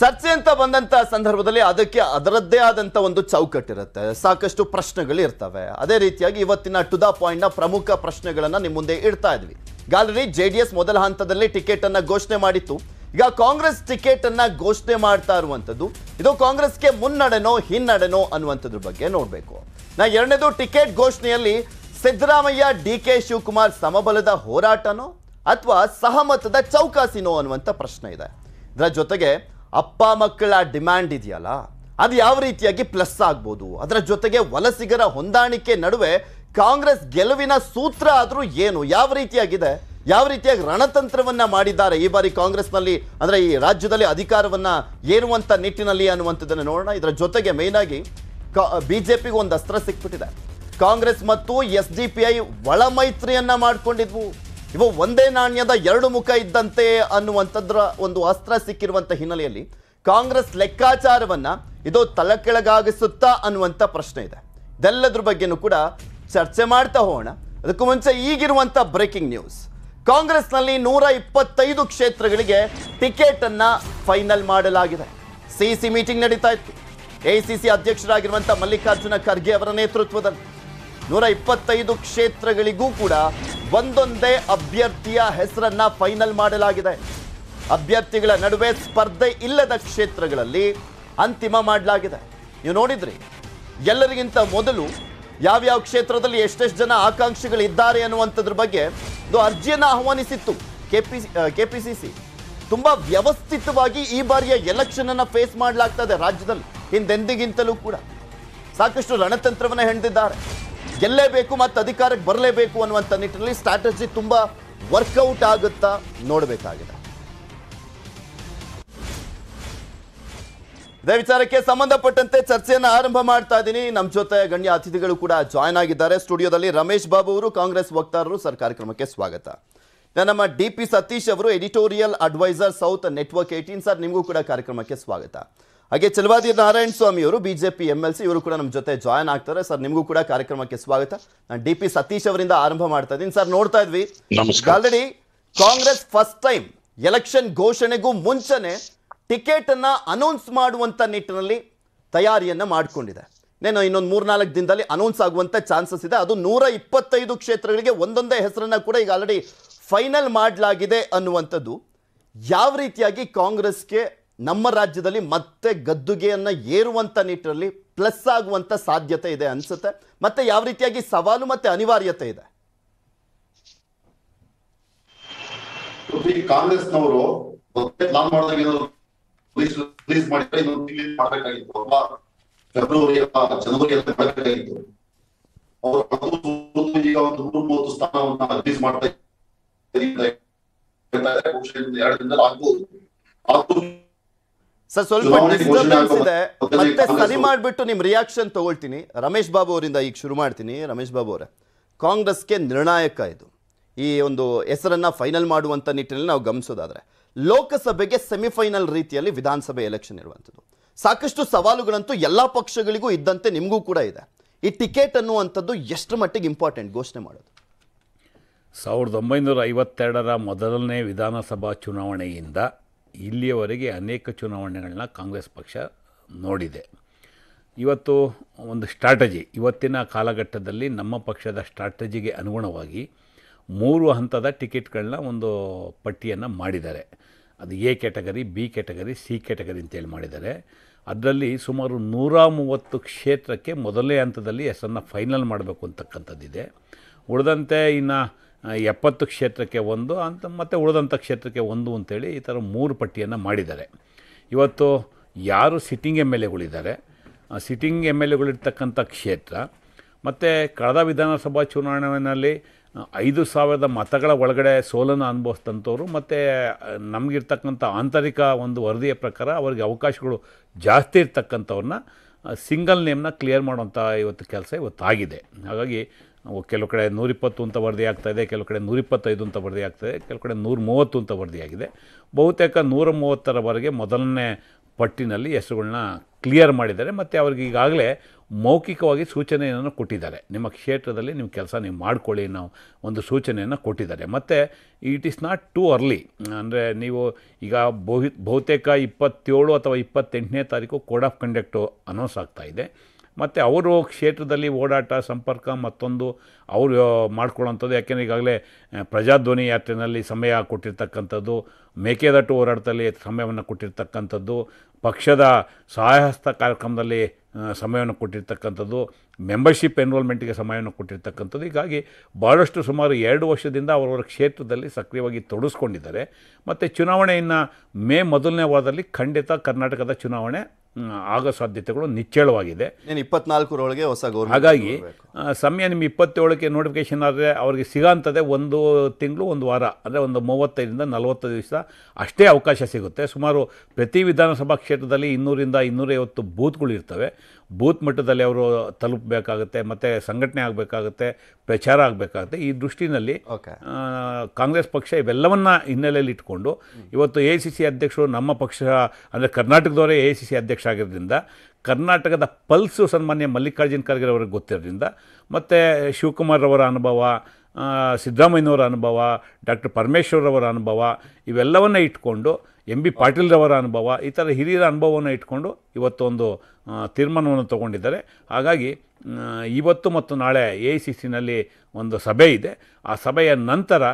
ಚರ್ಚೆ ಅಂತ ಬಂದಂಥ ಸಂದರ್ಭದಲ್ಲಿ ಅದಕ್ಕೆ ಅದರದ್ದೇ ಆದಂತ ಒಂದು ಚೌಕಟ್ಟಿರುತ್ತೆ ಸಾಕಷ್ಟು ಪ್ರಶ್ನೆಗಳು ಇರ್ತವೆ ಅದೇ ರೀತಿಯಾಗಿ ಇವತ್ತಿನ ಟು ದ ಪಾಯಿಂಟ್ನ ಪ್ರಮುಖ ಪ್ರಶ್ನೆಗಳನ್ನ ನಿಮ್ಮ ಮುಂದೆ ಇಡ್ತಾ ಇದ್ವಿ ಗಾಲರಿ ಜೆ ಡಿ ಎಸ್ ಮೊದಲ ಹಂತದಲ್ಲಿ ಟಿಕೆಟ್ ಅನ್ನ ಘೋಷಣೆ ಮಾಡಿತ್ತು ಈಗ ಕಾಂಗ್ರೆಸ್ ಟಿಕೆಟ್ ಅನ್ನ ಘೋಷಣೆ ಮಾಡ್ತಾ ಇರುವಂತದ್ದು ಇದು ಕಾಂಗ್ರೆಸ್ಗೆ ಮುನ್ನಡೆನೋ ಹಿನ್ನಡೆನೋ ಅನ್ನುವಂಥದ್ರ ಬಗ್ಗೆ ನೋಡ್ಬೇಕು ನಾ ಎರಡನೇದು ಟಿಕೆಟ್ ಘೋಷಣೆಯಲ್ಲಿ ಸಿದ್ದರಾಮಯ್ಯ ಡಿ ಕೆ ಶಿವಕುಮಾರ್ ಸಮಬಲದ ಹೋರಾಟನೋ ಅಥವಾ ಸಹಮತದ ಚೌಕಾಸಿನೋ ಅನ್ನುವಂಥ ಪ್ರಶ್ನೆ ಇದೆ ಇದರ ಜೊತೆಗೆ ಅಪ್ಪ ಮಕ್ಕಳ ಡಿಮ್ಯಾಂಡ್ ಇದೆಯಲ್ಲ ಅದು ಯಾವ ರೀತಿಯಾಗಿ ಪ್ಲಸ್ ಆಗ್ಬೋದು ಅದರ ಜೊತೆಗೆ ವಲಸಿಗರ ಹೊಂದಾಣಿಕೆ ನಡುವೆ ಕಾಂಗ್ರೆಸ್ ಗೆಲುವಿನ ಸೂತ್ರ ಆದರೂ ಏನು ಯಾವ ರೀತಿಯಾಗಿದೆ ಯಾವ ರೀತಿಯಾಗಿ ರಣತಂತ್ರವನ್ನ ಮಾಡಿದ್ದಾರೆ ಈ ಬಾರಿ ಕಾಂಗ್ರೆಸ್ನಲ್ಲಿ ಅಂದರೆ ಈ ರಾಜ್ಯದಲ್ಲಿ ಅಧಿಕಾರವನ್ನ ಏರುವಂಥ ನಿಟ್ಟಿನಲ್ಲಿ ಅನ್ನುವಂಥದ್ದನ್ನು ನೋಡೋಣ ಇದರ ಜೊತೆಗೆ ಮೇಯ್ನ್ ಆಗಿ ಬಿಜೆಪಿಗೆ ಒಂದು ಅಸ್ತ್ರ ಸಿಕ್ಬಿಟ್ಟಿದೆ ಕಾಂಗ್ರೆಸ್ ಮತ್ತು ಎಸ್ ಡಿ ಪಿ ಐ ಒಳ ಮೈತ್ರಿಯನ್ನ ಮಾಡಿಕೊಂಡಿದ್ವು ಇವು ಒಂದೇ ನಾಣ್ಯದ ಎರಡು ಮುಖ ಇದ್ದಂತೆ ಅನ್ನುವಂಥದ್ರ ಒಂದು ಅಸ್ತ್ರ ಸಿಕ್ಕಿರುವಂಥ ಹಿನ್ನೆಲೆಯಲ್ಲಿ ಕಾಂಗ್ರೆಸ್ ಲೆಕ್ಕಾಚಾರವನ್ನ ಇದು ತಲೆಕೆಳಗಾಗಿಸುತ್ತಾ ಅನ್ನುವಂಥ ಪ್ರಶ್ನೆ ಇದೆ ಇದೆಲ್ಲದ್ರ ಬಗ್ಗೆನೂ ಕೂಡ ಚರ್ಚೆ ಮಾಡ್ತಾ ಹೋಗೋಣ ಅದಕ್ಕೂ ಮುಂಚೆ ಈಗಿರುವಂಥ ಬ್ರೇಕಿಂಗ್ ನ್ಯೂಸ್ ಕಾಂಗ್ರೆಸ್ನಲ್ಲಿ ನೂರ ಇಪ್ಪತ್ತೈದು ಕ್ಷೇತ್ರಗಳಿಗೆ ಟಿಕೆಟ್ ಅನ್ನ ಫೈನಲ್ ಮಾಡಲಾಗಿದೆ ಸಿ ಸಿ ಮೀಟಿಂಗ್ ನಡೀತಾ ಇತ್ತು ಎಐಸಿಸಿ ಅಧ್ಯಕ್ಷರಾಗಿರುವಂಥ ಮಲ್ಲಿಕಾರ್ಜುನ ಖರ್ಗೆ ಅವರ ನೇತೃತ್ವದಲ್ಲಿ ನೂರ ಇಪ್ಪತ್ತೈದು ಕ್ಷೇತ್ರಗಳಿಗೂ ಕೂಡ ಒಂದೊಂದೇ ಅಭ್ಯರ್ಥಿಯ ಹೆಸರನ್ನ ಫೈನಲ್ ಮಾಡಲಾಗಿದೆ ಅಭ್ಯರ್ಥಿಗಳ ನಡುವೆ ಸ್ಪರ್ಧೆ ಇಲ್ಲದ ಕ್ಷೇತ್ರಗಳಲ್ಲಿ ಅಂತಿಮ ಮಾಡಲಾಗಿದೆ ನೀವು ನೋಡಿದ್ರಿ ಎಲ್ಲರಿಗಿಂತ ಮೊದಲು ಯಾವ್ಯಾವ ಕ್ಷೇತ್ರದಲ್ಲಿ ಎಷ್ಟೆಷ್ಟು ಜನ ಆಕಾಂಕ್ಷಿಗಳಿದ್ದಾರೆ ಅನ್ನುವಂಥದ್ರ ಬಗ್ಗೆ ಒಂದು ಅರ್ಜಿಯನ್ನು ಆಹ್ವಾನಿಸಿತ್ತು ಕೆ ಪಿ ಸಿ ವ್ಯವಸ್ಥಿತವಾಗಿ ಈ ಬಾರಿಯ ಎಲೆಕ್ಷನನ್ನು ಫೇಸ್ ಮಾಡಲಾಗ್ತದೆ ರಾಜ್ಯದಲ್ಲಿ ಹಿಂದೆಂದಿಗಿಂತಲೂ ಕೂಡ ಸಾಕಷ್ಟು ರಣತಂತ್ರವನ್ನು ಹೆಣ್ದಿದ್ದಾರೆ ಗೆಲ್ಲೇಬೇಕು ಮತ್ತು ಅಧಿಕಾರಕ್ಕೆ ಬರಲೇಬೇಕು ಅನ್ನುವಂಥ ನಿಟ್ಟಿನಲ್ಲಿ ಸ್ಟ್ರಾಟಜಿ ತುಂಬ ವರ್ಕೌಟ್ ಆಗುತ್ತಾ ನೋಡಬೇಕಾಗಿದೆ ಇದೇ ವಿಚಾರಕ್ಕೆ ಸಂಬಂಧಪಟ್ಟಂತೆ ಚರ್ಚೆಯನ್ನು ಆರಂಭ ಮಾಡ್ತಾ ಇದ್ದೀನಿ ನಮ್ಮ ಜೊತೆ ಗಣ್ಯ ಅತಿಥಿಗಳು ಕೂಡ ಜಾಯ್ನ್ ಆಗಿದ್ದಾರೆ ಸ್ಟುಡಿಯೋದಲ್ಲಿ ರಮೇಶ್ ಬಾಬು ಅವರು ಕಾಂಗ್ರೆಸ್ ವಕ್ತಾರರು ಸರ್ ಕಾರ್ಯಕ್ರಮಕ್ಕೆ ಸ್ವಾಗತ ನಮ್ಮ ಡಿ ಪಿ ಸತೀಶ್ ಅವರು editorial advisor south network eighteen sir ನಿಮಗೂ ಕೂಡ ಕಾರ್ಯಕ್ರಮಕ್ಕೆ ಸ್ವಾಗತ ಹಾಗೆ ಚಲವಾದಿ ನಾರಾಯಣ ಸ್ವಾಮಿ ಅವರು ಬಿಜೆಪಿ ಎಂ ಎಲ್ ಸಿ ಇವರು ಕೂಡ ನಮ್ಮ ಜೊತೆ ಜಾಯ್ನ್ ಆಗ್ತಾರೆ ಸರ್ ನಿಮಗೂ ಕೂಡ ಕಾರ್ಯಕ್ರಮಕ್ಕೆ ಸ್ವಾಗತ ನಾನು ಡಿ ಪಿ ಸತೀಶ್ ಅವರಿಂದ ಆರಂಭ ಮಾಡ್ತಾ ಇದ್ದೀನಿ ಸರ್ ನೋಡ್ತಾ ಇದ್ವಿ already Congress first time election ಘೋಷಣೆಗೂ ಮುಂಚೆನೆ ಟಿಕೆಟ್ ಅನ್ನ ಅನೌನ್ಸ್ ಮಾಡುವಂತ ನಿಟ್ಟಿನಲ್ಲಿ ತಯಾರಿಯನ್ನ ಮಾಡಿಕೊಂಡಿದೆ ನೇನು ಇನ್ನೊಂದು ಮೂರ್ನಾಲ್ಕು ದಿನದಲ್ಲಿ ಅನೌನ್ಸ್ ಆಗುವಂತ ಚಾನ್ಸಸ್ ಇದೆ ಅದು ನೂರ ಇಪ್ಪತ್ತೈದು ಕ್ಷೇತ್ರಗಳಿಗೆ ಒಂದೊಂದೇ ಹೆಸರನ್ನ ಕೂಡ ಈಗ ಆಲ್ರೆಡಿ ಫೈನಲ್ ಮಾಡಲಾಗಿದೆ ಅನ್ನುವಂಥದ್ದು ಯಾವ ರೀತಿಯಾಗಿ ಕಾಂಗ್ರೆಸ್ಗೆ ನಮ್ಮ ರಾಜ್ಯದಲ್ಲಿ ಮತ್ತೆ ಗದ್ದುಗೆಯನ್ನು ಏರುವಂಥ ನಿಟ್ಟಿನಲ್ಲಿ ಪ್ಲಸ್ ಆಗುವಂಥ ಸಾಧ್ಯತೆ ಇದೆ ಅನಿಸುತ್ತೆ ಮತ್ತೆ ಯಾವ ರೀತಿಯಾಗಿ ಸವಾಲು ಮತ್ತೆ ಅನಿವಾರ್ಯತೆ ಇದೆ ಕಾಂಗ್ರೆಸ್ನವರು ಪ್ಲಾನ್ ಫೆಬ್ರವರಿ ಜನವರಿ ಮಾಡಬೇಕಾಗಿತ್ತು ಒಂದು ನೂರ ಮೂವತ್ತು ಸ್ಥಾನವನ್ನು ರಿಲೀಸ್ ಮಾಡ್ತಾ ಎರಡು ದಿನದಲ್ಲಿ ಆಗ್ಬೋದು ಸರ್ ಸ್ವಲ್ಪ ಡಿಸ್ಟರ್ಬೆನ್ಸ್ ಇದೆ ಮತ್ತೆ ಸರಿ ಮಾಡಿಬಿಟ್ಟು ನಿಮ್ಮ ರಿಯಾಕ್ಷನ್ ತಗೊಳ್ತೀನಿ ರಮೇಶ್ ಬಾಬು ಅವರಿಂದ ಈಗ ಶುರು ಮಾಡ್ತೀನಿ ರಮೇಶ್ ಬಾಬು ಅವರೇ ಕಾಂಗ್ರೆಸ್ಗೆ ನಿರ್ಣಾಯಕ ಇದು ಈ ಒಂದು ಹೆಸರನ್ನು ಫೈನಲ್ ಮಾಡುವಂಥ ನಿಟ್ಟಿನಲ್ಲಿ ನಾವು ಗಮನಿಸೋದಾದ್ರೆ ಲೋಕಸಭೆಗೆ ಸೆಮಿಫೈನಲ್ ರೀತಿಯಲ್ಲಿ ವಿಧಾನಸಭೆ ಎಲೆಕ್ಷನ್ ಇರುವಂಥದ್ದು ಸಾಕಷ್ಟು ಸವಾಲುಗಳಂತೂ ಎಲ್ಲ ಪಕ್ಷಗಳಿಗೂ ಇದ್ದಂತೆ ನಿಮಗೂ ಕೂಡ ಇದೆ ಈ ಟಿಕೆಟ್ ಅನ್ನುವಂಥದ್ದು ಎಷ್ಟು ಮಟ್ಟಿಗೆ ಇಂಪಾರ್ಟೆಂಟ್ ಘೋಷಣೆ ಮಾಡೋದು ಸಾವಿರದ ಒಂಬೈನೂರ ಐವತ್ತೆರಡರ ಮೊದಲನೇ ವಿಧಾನಸಭಾ ಚುನಾವಣೆಯಿಂದ ಇಲ್ಲಿಯವರೆಗೆ ಅನೇಕ ಚುನಾವಣೆಗಳನ್ನ ಕಾಂಗ್ರೆಸ್ ಪಕ್ಷ ನೋಡಿದೆ ಇವತ್ತು ಒಂದು ಸ್ಟ್ರಾಟಜಿ ಇವತ್ತಿನ ಕಾಲಘಟ್ಟದಲ್ಲಿ ನಮ್ಮ ಪಕ್ಷದ ಸ್ಟ್ರಾಟಜಿಗೆ ಅನುಗುಣವಾಗಿ ಮೂರು ಹಂತದ ಟಿಕೆಟ್ಗಳನ್ನ ಒಂದು ಪಟ್ಟಿಯನ್ನು ಮಾಡಿದ್ದಾರೆ ಅದು A category B category C category ಅಂತೇಳಿ ಮಾಡಿದ್ದಾರೆ ಅದರಲ್ಲಿ ಸುಮಾರು ನೂರ ಮೂವತ್ತು ಕ್ಷೇತ್ರಕ್ಕೆ ಮೊದಲನೇ ಹಂತದಲ್ಲಿ ಹೆಸರನ್ನು ಫೈನಲ್ ಮಾಡಬೇಕು ಅಂತಕ್ಕಂಥದ್ದಿದೆ ಉಳಿದಂತೆ ಇನ್ನು ಎಪ್ಪತ್ತು ಕ್ಷೇತ್ರಕ್ಕೆ ಒಂದು ಅಂತ ಮತ್ತು ಉಳಿದಂಥ ಕ್ಷೇತ್ರಕ್ಕೆ ಒಂದು ಅಂತೇಳಿ ಈ ಥರ ಮೂರು ಪಟ್ಟಿಯನ್ನು ಮಾಡಿದ್ದಾರೆ ಇವತ್ತು ಯಾರು ಸಿಟ್ಟಿಂಗ್ ಎಮ್ ಎಲ್ ಎಗಳಿದ್ದಾರೆ ಸಿಟ್ಟಿಂಗ್ ಎಮ್ ಎಲ್ ಎಗಳಿರ್ತಕ್ಕಂಥ ಕ್ಷೇತ್ರ ಮತ್ತು ಕಳೆದ ವಿಧಾನಸಭಾ ಚುನಾವಣೆಯಲ್ಲಿ ಐದು ಸಾವಿರದ ಮತಗಳ ಒಳಗಡೆ ಸೋಲನ್ನು ಅನುಭವಿಸಿದಂಥವ್ರು ಮತ್ತು ನಮಗಿರ್ತಕ್ಕಂಥ ಆಂತರಿಕ ಒಂದು ವರದಿಯ ಪ್ರಕಾರ ಅವರಿಗೆ ಅವಕಾಶಗಳು ಜಾಸ್ತಿ ಇರ್ತಕ್ಕಂಥವ್ರನ್ನ ಸಿಂಗಲ್ ನೇಮ್ನ ಕ್ಲಿಯರ್ ಮಾಡುವಂಥ ಇವತ್ತು ಕೆಲಸ ಇವತ್ತಾಗಿದೆ ಹಾಗಾಗಿ ಕೆಲವು ಕಡೆ ನೂರಿಪ್ಪತ್ತು ಅಂತ ವರದಿ ಇದೆ ಕೆಲವು ಕಡೆ ನೂರಿಪ್ಪತ್ತೈದು ಅಂತ ವರದಿ ಇದೆ ಕೆಲವು ಕಡೆ ನೂರ ಮೂವತ್ತು ಅಂತ ವರದಿಯಾಗಿದೆ ಬಹುತೇಕ ನೂರ ಮೂವತ್ತರವರೆಗೆ ಮೊದಲನೇ ಪಟ್ಟಿನಲ್ಲಿ ಹೆಸರುಗಳನ್ನ ಕ್ಲಿಯರ್ ಮಾಡಿದ್ದಾರೆ ಮತ್ತು ಅವ್ರಿಗೆ ಈಗಾಗಲೇ ಮೌಖಿಕವಾಗಿ ಸೂಚನೆಯನ್ನು ಕೊಟ್ಟಿದ್ದಾರೆ ನಿಮ್ಮ ಕ್ಷೇತ್ರದಲ್ಲಿ ನಿಮ್ಮ ಕೆಲಸ ನೀವು ಮಾಡ್ಕೊಳ್ಳಿ ಅನ್ನೋ ಒಂದು ಸೂಚನೆಯನ್ನು ಕೊಟ್ಟಿದ್ದಾರೆ ಮತ್ತು it is not too early ಅಂದರೆ ನೀವು ಈಗ ಬಹು ಬಹುತೇಕ ಇಪ್ಪತ್ತೇಳು ಅಥವಾ ಇಪ್ಪತ್ತೆಂಟನೇ ತಾರೀಕು ಕೋಡ್ ಆಫ್ ಕಂಡಕ್ಟು ಅನೌನ್ಸ್ ಆಗ್ತಾಯಿದೆ ಮತ್ತು ಅವರು ಕ್ಷೇತ್ರದಲ್ಲಿ ಓಡಾಟ ಸಂಪರ್ಕ ಮತ್ತೊಂದು ಅವರು ಮಾಡ್ಕೊಳ್ಳೋಂಥದ್ದು ಯಾಕೆಂದರೆ ಈಗಾಗಲೇ ಪ್ರಜಾಧ್ವನಿ ಯಾತ್ರೆಯಲ್ಲಿ ಸಮಯ ಕೊಟ್ಟಿರ್ತಕ್ಕಂಥದ್ದು ಮೇಕೆದಟ್ಟು ಹೋರಾಟದಲ್ಲಿ ಸಮಯವನ್ನು ಕೊಟ್ಟಿರ್ತಕ್ಕಂಥದ್ದು ಪಕ್ಷದ ಸಹಾಯಹಸ್ತ ಕಾರ್ಯಕ್ರಮದಲ್ಲಿ ಸಮಯವನ್ನು ಕೊಟ್ಟಿರ್ತಕ್ಕಂಥದ್ದು ಮೆಂಬರ್ಶಿಪ್ ಎನ್ರೋಲ್ಮೆಂಟ್ಗೆ ಸಮಯವನ್ನು ಕೊಟ್ಟಿರ್ತಕ್ಕಂಥದ್ದು ಹೀಗಾಗಿ ಭಾಳಷ್ಟು ಸುಮಾರು ಎರಡು ವರ್ಷದಿಂದ ಅವರವರ ಕ್ಷೇತ್ರದಲ್ಲಿ ಸಕ್ರಿಯವಾಗಿ ತೊಡಸ್ಕೊಂಡಿದ್ದಾರೆ ಮತ್ತು ಚುನಾವಣೆಯನ್ನು ಮೇ ಮೊದಲನೇ ವಾರದಲ್ಲಿ ಖಂಡಿತ ಕರ್ನಾಟಕದ ಚುನಾವಣೆ ಆಗೋ ಸಾಧ್ಯತೆಗಳು ನಿಚ್ಚಳವಾಗಿದೆ ಇಪ್ಪತ್ನಾಲ್ಕರೊಳಗೆ ಹೊಸ ಹಾಗಾಗಿ ಸಮಯ ನಿಮ್ಮ ಇಪ್ಪತ್ತೇಳಕ್ಕೆ ನೋಟಿಫಿಕೇಶನ್ ಆದರೆ ಅವರಿಗೆ ಸಿಗೋಂಥದ್ದೇ ಒಂದು ತಿಂಗಳು ಒಂದು ವಾರ ಅಂದರೆ ಒಂದು ಮೂವತ್ತೈದರಿಂದ ನಲವತ್ತು ದಿವಸ ಅಷ್ಟೇ ಅವಕಾಶ ಸಿಗುತ್ತೆ ಸುಮಾರು ಪ್ರತಿ ವಿಧಾನಸಭಾ ಕ್ಷೇತ್ರದಲ್ಲಿ ಇನ್ನೂರಿಂದ ಇನ್ನೂರೈವತ್ತು ಬೂತ್ಗಳು ಇರ್ತವೆ ಬೂತ್ ಮಟ್ಟದಲ್ಲಿ ಅವರು ತಲುಪಬೇಕಾಗುತ್ತೆ ಮತ್ತು ಸಂಘಟನೆ ಆಗಬೇಕಾಗುತ್ತೆ ಪ್ರಚಾರ ಆಗಬೇಕಾಗುತ್ತೆ ಈ ದೃಷ್ಟಿನಲ್ಲಿ ಕಾಂಗ್ರೆಸ್ ಪಕ್ಷ ಇವೆಲ್ಲವನ್ನು ಹಿನ್ನೆಲೆಯಲ್ಲಿ ಇಟ್ಕೊಂಡು ಇವತ್ತು ಎ ಸಿ ಸಿ ಅಧ್ಯಕ್ಷರು ನಮ್ಮ ಪಕ್ಷ ಅಂದರೆ ಕರ್ನಾಟಕದವರೇ ಎ ಸಿ ಸಿ ಅಧ್ಯಕ್ಷ ಆಗಿರೋದ್ರಿಂದ ಕರ್ನಾಟಕದ ಪಲ್ಸು ಸನ್ಮಾನ್ಯ ಮಲ್ಲಿಕಾರ್ಜುನ್ ಖರ್ಗೆ ಅವ್ರಿಗೆ ಗೊತ್ತಿರೋದ್ರಿಂದ ಮತ್ತು ಶಿವಕುಮಾರ್ ಅವರ ಅನುಭವ ಸಿದ್ದರಾಮಯ್ಯನವರ ಅನುಭವ ಡಾಕ್ಟರ್ ಪರಮೇಶ್ವರ್ ಅನುಭವ ಇವೆಲ್ಲವನ್ನ ಇಟ್ಕೊಂಡು ಎಂ ಬಿ ಪಾಟೀಲ್ರವರ ಅನುಭವ ಈ ಥರ ಹಿರಿಯರ ಅನುಭವವನ್ನು ಇಟ್ಕೊಂಡು ಇವತ್ತೊಂದು ತೀರ್ಮಾನವನ್ನು ತಗೊಂಡಿದ್ದಾರೆ ಹಾಗಾಗಿ ಇವತ್ತು ಮತ್ತು ನಾಳೆ ಎ ಐ ಸಿ ಸಿನಲ್ಲಿ ಒಂದು ಸಭೆ ಇದೆ ಆ ಸಭೆಯ ನಂತರ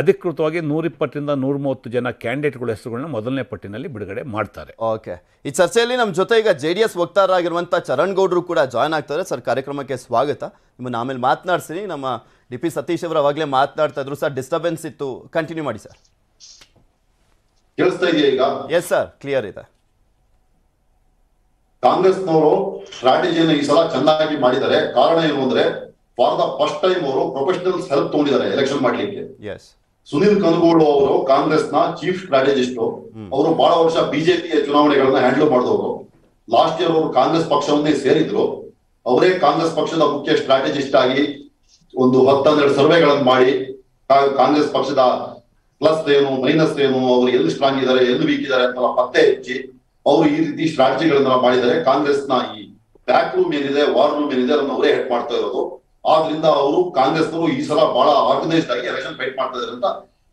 ಅಧಿಕೃತವಾಗಿ ನೂರಿಪ್ಪತ್ತರಿಂದ ನೂರ ಮೂವತ್ತು ಜನ ಕ್ಯಾಂಡಿಡೇಟ್ಗಳ ಹೆಸರುಗಳನ್ನ ಮೊದಲನೇ ಪಟ್ಟಿನಲ್ಲಿ ಬಿಡುಗಡೆ ಮಾಡ್ತಾರೆ ಓಕೆ ಈ ಚರ್ಚೆಯಲ್ಲಿ ನಮ್ಮ ಜೊತೆ ಈಗ ಜೆ ಡಿ ಎಸ್ ವಕ್ತಾರರಾಗಿರುವಂಥ ಚರಣ್ ಗೌಡ್ರು ಕೂಡ ಜಾಯ್ನ್ ಆಗ್ತಾರೆ ಸರ್ ಕಾರ್ಯಕ್ರಮಕ್ಕೆ ಸ್ವಾಗತ ನಿಮ್ಮನ್ನು ಆಮೇಲೆ ಮಾತನಾಡ್ತೀನಿ ನಮ್ಮ ಡಿ ಪಿ ಸತೀಶ್ ಅವರು ಅವಾಗಲೇ ಮಾತನಾಡ್ತಾ ಇದ್ರು ಸರ್ ಡಿಸ್ಟರ್ಬೆನ್ಸ್ ಇತ್ತು ಕಂಟಿನ್ಯೂ ಮಾಡಿ ಸರ್ ಕೇಳಿಸ್ತಾ ಇದೆಯಾ ಈಗ ಸರ್ ಕ್ಲಿಯರ್ ಇದೆ ಕಾಂಗ್ರೆಸ್ನವರು ಸ್ಟ್ರಾಟಜಿಯನ್ನು ಈ ಸಲ ಚೆನ್ನಾಗಿ ಮಾಡಿದ್ದಾರೆ ಕಾರಣ ಏನು ಅಂದ್ರೆ ಫಾರ್ ಫಸ್ಟ್ ಟೈಮ್ ಅವರು ಪ್ರೊಫೆಷನಲ್ಸ್ ಹೆಲ್ಪ್ ತಗೊಂಡಿದ್ದಾರೆ ಎಲೆಕ್ಷನ್ ಮಾಡ್ಲಿಕ್ಕೆ ಸುನೀಲ್ ಕನಗೋಡು ಅವರು ಕಾಂಗ್ರೆಸ್ ನ ಚೀಫ್ ಸ್ಟ್ರಾಟಜಿಸ್ಟ್ ಅವರು ಬಹಳ ವರ್ಷ ಬಿಜೆಪಿಯ ಚುನಾವಣೆಗಳನ್ನ ಹ್ಯಾಂಡಲ್ ಮಾಡಿದವರು ಲಾಸ್ಟ್ ಇಯರ್ ಅವರು ಕಾಂಗ್ರೆಸ್ ಪಕ್ಷವನ್ನೇ ಸೇರಿದ್ರು ಅವರೇ ಕಾಂಗ್ರೆಸ್ ಪಕ್ಷದ ಮುಖ್ಯ ಸ್ಟ್ರಾಟಜಿಸ್ಟ್ ಆಗಿ ಒಂದು ಹತ್ತೆರಡು ಸರ್ವೆಗಳನ್ನು ಮಾಡಿ ಕಾಂಗ್ರೆಸ್ ಪಕ್ಷದ ಪ್ಲಸ್ ಏನು ಮೈನಸ್ ಏನು ಅವರು ಎಲ್ಲಿ ಸ್ಟ್ರಾಂಗ್ ಇದ್ದಾರೆ ಎಲ್ಲಿ ವೀಕ್ ಇದ್ದಾರೆ ಅಂತ ಪತ್ತೆ ಹಚ್ಚಿ ಅವರು ಈ ರೀತಿ ಸ್ಟ್ರಾಟಜಿಗಳನ್ನ ಮಾಡಿದರೆ ಕಾಂಗ್ರೆಸ್ನ ಈ ಬ್ಯಾಕ್ ರೂಮ್ ಏನಿದೆ ವಾರ್ ರೂಮ್ ಏನಿದೆ ಅದನ್ನು ಅವರೇ ಹೆಡ್ ಮಾಡ್ತಾ ಇರೋದು ಆದ್ರಿಂದ ಅವರು ನವರು ಈ ಸಲ ಬಹಳ ಆರ್ಗನೈಸ್ಡ್ ಆಗಿ ಎಲೆಕ್ಷನ್ ಫೈಟ್ ಮಾಡ್ತಾ ಇದ್ದಾರೆ ಅಂತ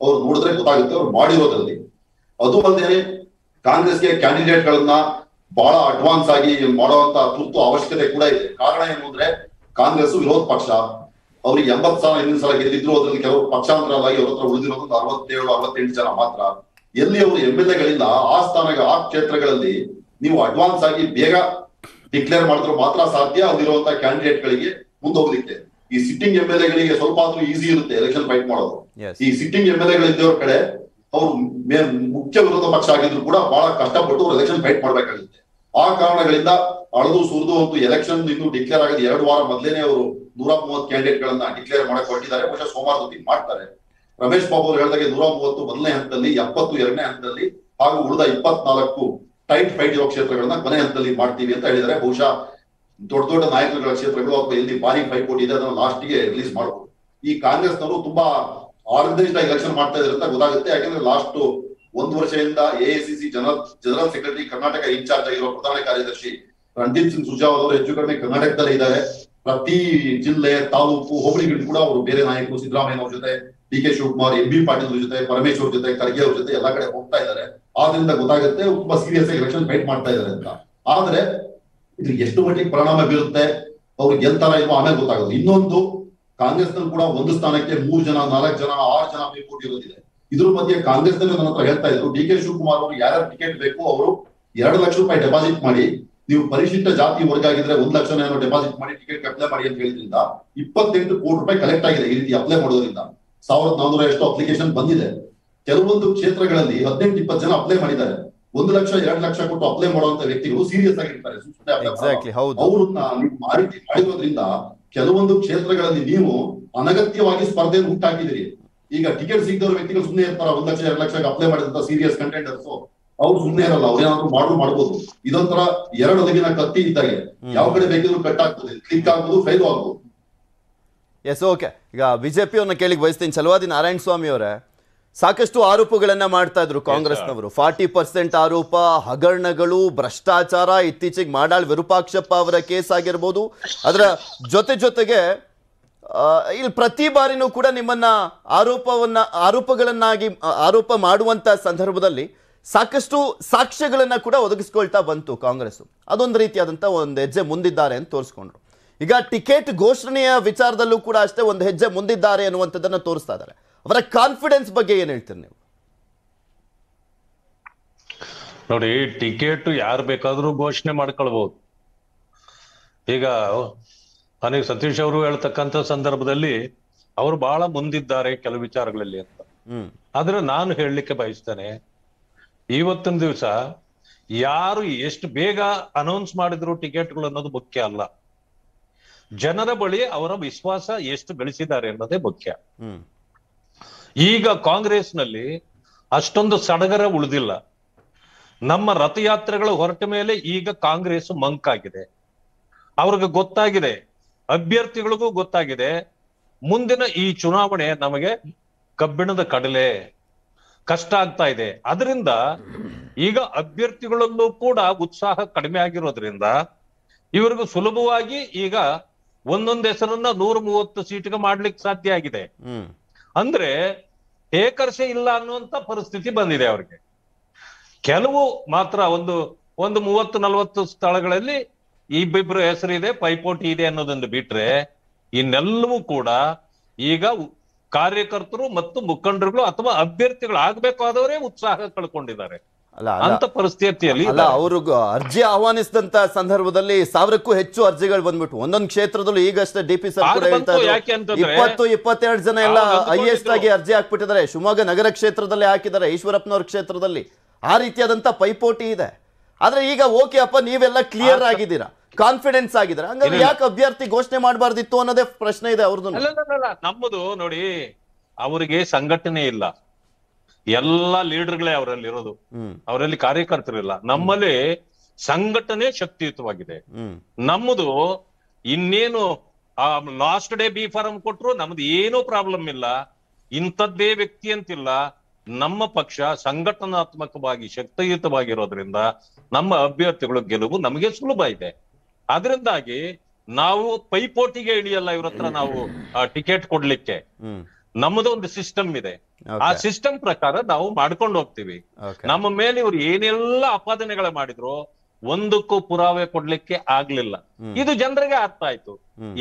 ಅವ್ರು ನೋಡಿದ್ರೆ ಗೊತ್ತಾಗುತ್ತೆ ಅವ್ರು ಮಾಡಿರೋದ್ರಲ್ಲಿ ಅದು ಒಂದೇನೆ ಕಾಂಗ್ರೆಸ್ಗೆ ಕ್ಯಾಂಡಿಡೇಟ್ ಗಳನ್ನ ಬಹಳ ಅಡ್ವಾನ್ಸ್ ಆಗಿ ಮಾಡುವಂತ ತುರ್ತು ಅವಶ್ಯಕತೆ ಕೂಡ ಇದೆ ಕಾರಣ ಏನು ಅಂದ್ರೆ ಕಾಂಗ್ರೆಸ್ ವಿರೋಧ ಪಕ್ಷ ಅವ್ರಿಗೆ ಎಂಬತ್ ಸಾವಿರ ಹಿಂದಿನ ಸಲ ಗೆದ್ದಿದ್ರು ಅದ್ರಲ್ಲಿ ಕೆಲವರು ಪಕ್ಷಾಂತರವಾಗಿ ಅವ್ರ ಹತ್ರ ಉಳಿದಿರೋದು ಅರವತ್ತೇಳು ಅರವತ್ತೆಂಟು ಜನ ಮಾತ್ರ ಎಲ್ಲಿ ಅವರು ಎಂ ಎಲ್ ಎಗಳಿಂದ ಆ ಸ್ಥಾನಗಳ ಆ ಕ್ಷೇತ್ರಗಳಲ್ಲಿ ನೀವು ಅಡ್ವಾನ್ಸ್ ಆಗಿ ಬೇಗ ಡಿಕ್ಲೇರ್ ಮಾಡಿದ್ರು ಮಾತ್ರ ಸಾಧ್ಯ ಅಲ್ಲಿರುವಂತಹ ಕ್ಯಾಂಡಿಡೇಟ್ ಗಳಿಗೆ ಹೋಗ್ಲಿಕ್ಕೆ ಈ ಸಿಟ್ಟಿಂಗ್ ಎಂ ಎಲ್ ಎಗಳಿಗೆ ಸ್ವಲ್ಪ ಆದ್ರೂ ಈಸಿ ಇರುತ್ತೆ ಎಲೆಕ್ಷನ್ ಫೈಟ್ ಮಾಡೋದು ಈ ಸಿಟ್ಟಿಂಗ್ ಎಂ ಎಲ್ ಎಗಳಿದ್ದವ್ರ ಕಡೆ ಅವರು ಮುಖ್ಯ ವಿರೋಧ ಪಕ್ಷ ಆಗಿದ್ರು ಕೂಡ ಬಹಳ ಕಷ್ಟಪಟ್ಟು ಅವ್ರು ಎಲೆಕ್ಷನ್ ಫೈಟ್ ಮಾಡ್ಬೇಕಾಗುತ್ತೆ ಆ ಕಾರಣಗಳಿಂದ ಅಳದು ಸುರಿದು ಒಂದು ಎಲೆಕ್ಷನ್ ಇನ್ನು ಡಿಕ್ಲೇರ್ ಆಗಿದೆ ಎರಡು ವಾರ ಮೊದ್ಲೇನೆ ಅವರು ನೂರ ಮೂವತ್ತು ಕ್ಯಾಂಡಿಡೇಟ್ ಗಳನ್ನ ಡಿಕ್ಲೇರ್ ಮಾಡಕ್ ಹೊರಟಿದ್ದಾರೆ ಬಹುಶಃ ಸೋಮವಾರ ಮಾಡ್ತಾರೆ ರಮೇಶ್ ಬಾಬು ಅವರು ಹೇಳಿದಾಗ ನೂರ ಮೂವತ್ತು ಮೊದಲನೇ ಹಂತದಲ್ಲಿ ಎಪ್ಪತ್ತು ಎರಡನೇ ಹಂತದಲ್ಲಿ ಹಾಗೂ ಉಳಿದ ಇಪ್ಪತ್ನಾಲ್ಕು ಟೈಟ್ ಫೈಟ್ ಇರೋ ಕ್ಷೇತ್ರಗಳನ್ನ ಕೊನೆ ಹಂತದಲ್ಲಿ ಮಾಡ್ತೀವಿ ಅಂತ ಹೇಳಿದ್ದಾರೆ ಬಹುಶಃ ದೊಡ್ಡ ದೊಡ್ಡ ನಾಯಕರುಗಳ ಕ್ಷೇತ್ರಗಳು ಅಥವಾ ಎಲ್ಲಿ ಭಾರಿ ಪೈಪೋಟಿ ಇದೆ ಅದನ್ನು ಗೆ ರಿಲೀಸ್ ಮಾಡಬಹುದು ಈ ಕಾಂಗ್ರೆಸ್ನವರು ತುಂಬಾ ಆರ್ಗನೈಸ್ಡ್ ಆಗಿ ಎಲೆಕ್ಷನ್ ಮಾಡ್ತಾ ಇದ್ದಾರೆ ಅಂತ ಗೊತ್ತಾಗುತ್ತೆ ಯಾಕಂದ್ರೆ ಲಾಸ್ಟ್ ಒಂದು ವರ್ಷದಿಂದ AICC general general secretary Karnataka in charge ಆಗಿರುವ ಪ್ರಧಾನ ಕಾರ್ಯದರ್ಶಿ ರಣದೀಪ್ ಸಿಂಗ್ ಸುಜಾವ್ ಅವರು ಹೆಚ್ಚು ಕಡಿಮೆ ಕರ್ನಾಟಕದಲ್ಲಿ ಇದ್ದಾರೆ ಪ್ರತಿ ಜಿಲ್ಲೆ ತಾಲೂಕು ಹೋಬಳಿಗಳಿಗೂ ಕೂಡ ಅವರು ಬೇರೆ ನಾಯಕರು ಸಿದ್ದರಾಮಯ್ಯ ಜೊತೆ D K Shivakumar M B Patil ಜೊತೆ ಪರಮೇಶ್ವರ್ ಜೊತೆ ಖರ್ಗೆ ಅವ್ರ ಜೊತೆ ಎಲ್ಲಾ ಕಡೆ ಹೋಗ್ತಾ ಇದ್ದಾರೆ ಆದ್ರಿಂದ ಗೊತ್ತಾಗುತ್ತೆ ತುಂಬಾ ಸೀರಿಯಸ್ ಆಗಿ ಎಲೆಕ್ಷನ್ ಫೈಟ್ ಮಾಡ್ತಾ ಇದ್ದಾರೆ ಅಂತ ಆದ್ರೆ ಇದು ಎಷ್ಟು ಮಟ್ಟಿಗೆ ಪರಿಣಾಮ ಬೀರುತ್ತೆ ಅವ್ರಿಗೆ ಗೆಲ್ತಾರ ಇಲ್ವ ಆಮೇಲೆ ಗೊತ್ತಾಗುತ್ತೆ ಇನ್ನೊಂದು ಕಾಂಗ್ರೆಸ್ ನಲ್ಲಿ ಕೂಡ ಒಂದು ಸ್ಥಾನಕ್ಕೆ ಮೂರು ಜನ ನಾಲ್ಕು ಜನ ಆರು ಜನ ಪೈಪೋಟಿ ಇರೋದಿದೆ ಇದ್ರ ಮಧ್ಯೆ ಕಾಂಗ್ರೆಸ್ ನಲ್ಲಿ ನನ್ನ ಹತ್ರ ಹೇಳ್ತಾ ಇದ್ರು ಡಿ ಕೆ ಶಿವಕುಮಾರ್ ಅವರು ಯಾರು ಟಿಕೆಟ್ ಬೇಕು ಅವರು ಎರಡು ಲಕ್ಷ ರೂಪಾಯಿ ಡೆಪಾಸಿಟ್ ಮಾಡಿ ನೀವು ಪರಿಶಿಷ್ಟ ಜಾತಿ ವರ್ಗ ಆಗಿದ್ರೆ ಒಂದ್ ಲಕ್ಷ ಡೆಪಾಸಿಟ್ ಮಾಡಿ ಟಿಕೆಟ್ ಅಪ್ಲೈ ಮಾಡಿ ಅಂತ ಹೇಳಿದ್ರಿಂದ ಇಪ್ಪತ್ತೆಂಟು ಕೋಟಿ ರೂಪಾಯಿ ಕಲೆಕ್ಟ್ ಆಗಿದೆ ಈ ರೀತಿ ಅಪ್ಲೈ ಮಾಡೋದ್ರಿಂದ ಸಾವಿರದ ನಾನೂರ ಎಷ್ಟು ಅಪ್ಲಿಕೇಶನ್ ಬಂದಿದೆ ಕೆಲವೊಂದು ಕ್ಷೇತ್ರಗಳಲ್ಲಿ ಹದಿನೆಂಟು ಇಪ್ಪತ್ತು ಜನ ಅಪ್ಲೈ ಮಾಡಿದ್ದಾರೆ ಒಂದು ಲಕ್ಷ ಎರಡು ಲಕ್ಷ ಕೊಟ್ಟು ಅಪ್ಲೈ ಮಾಡುವಂತ ವ್ಯಕ್ತಿಗಳು ಸೀರಿಯಸ್ ಆಗಿರ್ತಾರೆ ಅವರನ್ನ ನೀವು ಮಾಹಿತಿ ಮಾಡಿರೋದ್ರಿಂದ ಕೆಲವೊಂದು ಕ್ಷೇತ್ರಗಳಲ್ಲಿ ನೀವು ಅನಗತ್ಯವಾಗಿ ಸ್ಪರ್ಧೆಯನ್ನು ಹುಟ್ಟಾಕಿದಿರಿ ಈಗ ಟಿಕೆಟ್ ಸಿಗದವ್ರ ವ್ಯಕ್ತಿಗಳು ಸುಮ್ಮನೆ ಇರ್ತಾರ ಒಂದ್ ಲಕ್ಷ ಎರಡು ಲಕ್ಷ ಅಪ್ಲೈ ಮಾಡಿದಂತ ಸೀರಿಯಸ್ ಕಂಟೆಂಡರ್ಸ್ ಅವ್ರು ಸುಮ್ಮನೆ ಇರಲ್ಲ ಅವ್ರೇನಾದ್ರು ಮಾಡ್ಲು ಮಾಡ್ಬೋದು ಇದೊಂಥರ ಒದಗಿನ ಕತ್ತಿ ಇದ್ದಾಗೆ ಯಾವ ಕಡೆ ಬೇಕಿದ್ರು ಕಟ್ ಆಗ್ತದೆ ಕ್ಲಿಕ್ ಆಗ್ಬೋದು ಫೈಲ್ ಆಗ್ಬೋದು ಎಸ್ ಓಕೆ ಈಗ ಬಿಜೆಪಿ ಬಿಜೆಪಿಯವ್ರನ್ನ ಕೇಳಿ ಬಯಸ್ತೀನಿ ಚಲವಾದಿ ನಾರಾಯಣ ಸ್ವಾಮಿ ಅವರೇ ಸಾಕಷ್ಟು ಆರೋಪಗಳನ್ನ ಮಾಡ್ತಾ ಇದ್ರು ಕಾಂಗ್ರೆಸ್ನವರು ಫಾರ್ಟಿ ಪರ್ಸೆಂಟ್ ಆರೋಪ ಹಗರಣಗಳು ಭ್ರಷ್ಟಾಚಾರ ಇತ್ತೀಚೆಗೆ ಮಾಡಾಳ್ ವಿರೂಪಾಕ್ಷಪ್ಪ ಅವರ ಕೇಸ್ ಆಗಿರ್ಬೋದು ಅದರ ಜೊತೆ ಜೊತೆಗೆ ಇಲ್ಲಿ ಪ್ರತಿ ಬಾರಿನೂ ಕೂಡ ನಿಮ್ಮನ್ನ ಆರೋಪವನ್ನ ಆರೋಪಗಳನ್ನಾಗಿ ಆರೋಪ ಮಾಡುವಂತ ಸಂದರ್ಭದಲ್ಲಿ ಸಾಕಷ್ಟು ಸಾಕ್ಷ್ಯಗಳನ್ನು ಕೂಡ ಒದಗಿಸ್ಕೊಳ್ತಾ ಬಂತು ಕಾಂಗ್ರೆಸ್ ಅದೊಂದು ರೀತಿಯಾದಂಥ ಒಂದು ಹೆಜ್ಜೆ ಮುಂದಿದ್ದಾರೆ ಅಂತ ತೋರಿಸ್ಕೊಂಡ್ರು ಈಗ ಟಿಕೆಟ್ ಘೋಷಣೆಯ ವಿಚಾರದಲ್ಲೂ ಕೂಡ ಅಷ್ಟೇ ಒಂದು ಹೆಜ್ಜೆ ಮುಂದಿದ್ದಾರೆ ಅನ್ನುವಂಥದ್ದನ್ನು ತೋರಿಸ್ತಾ ಇದ್ದಾರೆ ಅವರ ಕಾನ್ಫಿಡೆನ್ಸ್ ಬಗ್ಗೆ ಏನು ಹೇಳ್ತೀರಿ ನೀವು ನೋಡಿ ಟಿಕೆಟ್ ಯಾರು ಬೇಕಾದ್ರೂ ಘೋಷಣೆ ಮಾಡ್ಕೊಳ್ಬಹುದು ಈಗ ನನಗೆ ಸತೀಶ್ ಅವರು ಹೇಳ್ತಕ್ಕಂಥ ಸಂದರ್ಭದಲ್ಲಿ ಅವರು ಬಹಳ ಮುಂದಿದ್ದಾರೆ ಕೆಲವು ವಿಚಾರಗಳಲ್ಲಿ ಅಂತ ಆದ್ರೆ ನಾನು ಹೇಳಲಿಕ್ಕೆ ಬಯಸ್ತೇನೆ ಇವತ್ತಿನ ದಿವಸ ಯಾರು ಎಷ್ಟು ಬೇಗ ಅನೌನ್ಸ್ ಮಾಡಿದ್ರು ಟಿಕೆಟ್ಗಳು ಅನ್ನೋದು ಮುಖ್ಯ ಅಲ್ಲ ಜನರ ಬಳಿ ಅವರ ವಿಶ್ವಾಸ ಎಷ್ಟು ಗಳಿಸಿದ್ದಾರೆ ಅನ್ನೋದೇ ಮುಖ್ಯ ಈಗ ಕಾಂಗ್ರೆಸ್ ನಲ್ಲಿ ಅಷ್ಟೊಂದು ಸಡಗರ ಉಳಿದಿಲ್ಲ ನಮ್ಮ ರಥಯಾತ್ರೆಗಳು ಹೊರಟ ಮೇಲೆ ಈಗ ಕಾಂಗ್ರೆಸ್ ಮಂಕಾಗಿದೆ ಅವ್ರಿಗೆ ಗೊತ್ತಾಗಿದೆ ಅಭ್ಯರ್ಥಿಗಳಿಗೂ ಗೊತ್ತಾಗಿದೆ ಮುಂದಿನ ಈ ಚುನಾವಣೆ ನಮಗೆ ಕಬ್ಬಿಣದ ಕಡಲೆ ಕಷ್ಟ ಆಗ್ತಾ ಇದೆ ಅದರಿಂದ ಈಗ ಅಭ್ಯರ್ಥಿಗಳಲ್ಲೂ ಕೂಡ ಉತ್ಸಾಹ ಕಡಿಮೆ ಆಗಿರೋದ್ರಿಂದ ಇವರಿಗೂ ಸುಲಭವಾಗಿ ಈಗ ಒಂದೊಂದು ಹೆಸರನ್ನ ನೂರ ಮೂವತ್ತು ಸೀಟ್ಗೆ ಮಾಡ್ಲಿಕ್ಕೆ ಸಾಧ್ಯ ಆಗಿದೆ ಅಂದ್ರೆ ಏಕರ್ಷ ಇಲ್ಲ ಅನ್ನುವಂತ ಪರಿಸ್ಥಿತಿ ಬಂದಿದೆ ಅವ್ರಿಗೆ ಕೆಲವು ಮಾತ್ರ ಒಂದು ಒಂದು ಮೂವತ್ತು ನಲವತ್ತು ಸ್ಥಳಗಳಲ್ಲಿ ಇಬ್ಬಿಬ್ರು ಹೆಸರಿದೆ ಪೈಪೋಟಿ ಇದೆ ಅನ್ನೋದೊಂದು ಬಿಟ್ರೆ ಇನ್ನೆಲ್ಲವೂ ಕೂಡ ಈಗ ಕಾರ್ಯಕರ್ತರು ಮತ್ತು ಮುಖಂಡರುಗಳು ಅಥವಾ ಅಭ್ಯರ್ಥಿಗಳು ಆಗ್ಬೇಕಾದವರೇ ಉತ್ಸಾಹ ಕಳ್ಕೊಂಡಿದ್ದಾರೆ ಅಂತ ಪರಿಸ್ಥಿತಿಯಲ್ಲಿ ಅಲ್ಲ ಅವರು ಅರ್ಜಿ ಆಹ್ವಾನಿಸಿದಂತ ಸಂದರ್ಭದಲ್ಲಿ ಸಾವಿರಕ್ಕೂ ಹೆಚ್ಚು ಅರ್ಜಿಗಳು ಬಂದ್ಬಿಟ್ಟು ಒಂದೊಂದು ಕ್ಷೇತ್ರದಲ್ಲೂ ಈಗಷ್ಟೇ ಡಿ ಪಿ ಸರ್ ಕೂಡ ಹೇಳ್ತಾ ಇಪ್ಪತ್ತು ಇಪ್ಪತ್ತೆರಡು ಜನ ಎಲ್ಲ ಹೈಯೆಸ್ಟ್ ಆಗಿ ಅರ್ಜಿ ಹಾಕ್ಬಿಟ್ಟಿದ್ದಾರೆ ಶಿವಮೊಗ್ಗ ನಗರ ಕ್ಷೇತ್ರದಲ್ಲಿ ಹಾಕಿದ್ದಾರೆ ಈಶ್ವರಪ್ಪನವ್ರ ಕ್ಷೇತ್ರದಲ್ಲಿ ಆ ರೀತಿಯಾದಂತ ಪೈಪೋಟಿ ಇದೆ ಆದ್ರೆ ಈಗ ಓಕೆ ಅಪ್ಪ ನೀವೆಲ್ಲ ಕ್ಲಿಯರ್ ಆಗಿದ್ದೀರಾ ಕಾನ್ಫಿಡೆನ್ಸ್ ಆಗಿದ್ರೆ ಹಂಗಾದ್ರೆ ಯಾಕೆ ಅಭ್ಯರ್ಥಿ ಘೋಷಣೆ ಮಾಡಬಾರ್ದಿತ್ತು ಅನ್ನೋದೇ ಪ್ರಶ್ನೆ ಇದೆ ಅವ್ರದ್ದು ನಮ್ಮದು ನೋಡಿ ಅವರಿಗೆ ಸಂಘಟನೆ ಇಲ್ಲ ಎಲ್ಲಾ ಲೀಡರ್ಗಳೇ ಅವರಲ್ಲಿ ಇರೋದು ಅವರಲ್ಲಿ ಕಾರ್ಯಕರ್ತರಿಲ್ಲ ನಮ್ಮಲ್ಲಿ ಸಂಘಟನೆ ಶಕ್ತಿಯುತವಾಗಿದೆ ನಮ್ಮದು ಇನ್ನೇನು ಲಾಸ್ಟ್ ಡೇ ಬಿ ಫಾರಂ ಕೊಟ್ಟರು ನಮ್ದು ಏನೂ ಪ್ರಾಬ್ಲಮ್ ಇಲ್ಲ ಇಂಥದ್ದೇ ವ್ಯಕ್ತಿ ಅಂತಿಲ್ಲ ನಮ್ಮ ಪಕ್ಷ ಸಂಘಟನಾತ್ಮಕವಾಗಿ ಶಕ್ತಿಯುತವಾಗಿರೋದ್ರಿಂದ ನಮ್ಮ ಅಭ್ಯರ್ಥಿಗಳು ಗೆಲುವು ನಮಗೆ ಸುಲಭ ಇದೆ ಅದರಿಂದಾಗಿ ನಾವು ಪೈಪೋಟಿಗೆ ಇಳಿಯಲ್ಲ ಇವ್ರ ಹತ್ರ ನಾವು ಟಿಕೆಟ್ ಕೊಡ್ಲಿಕ್ಕೆ ನಮ್ಮದು ಒಂದು ಸಿಸ್ಟಮ್ ಇದೆ ಆ ಸಿಸ್ಟಮ್ ಪ್ರಕಾರ ನಾವು ಮಾಡ್ಕೊಂಡು ಹೋಗ್ತೀವಿ ನಮ್ಮ ಮೇಲೆ ಇವ್ರು ಏನೆಲ್ಲ ಅಪಾದನೆಗಳ ಮಾಡಿದ್ರು ಒಂದಕ್ಕೂ ಪುರಾವೆ ಕೊಡ್ಲಿಕ್ಕೆ ಆಗ್ಲಿಲ್ಲ ಇದು ಜನರಿಗೆ ಅರ್ಥ ಆಯ್ತು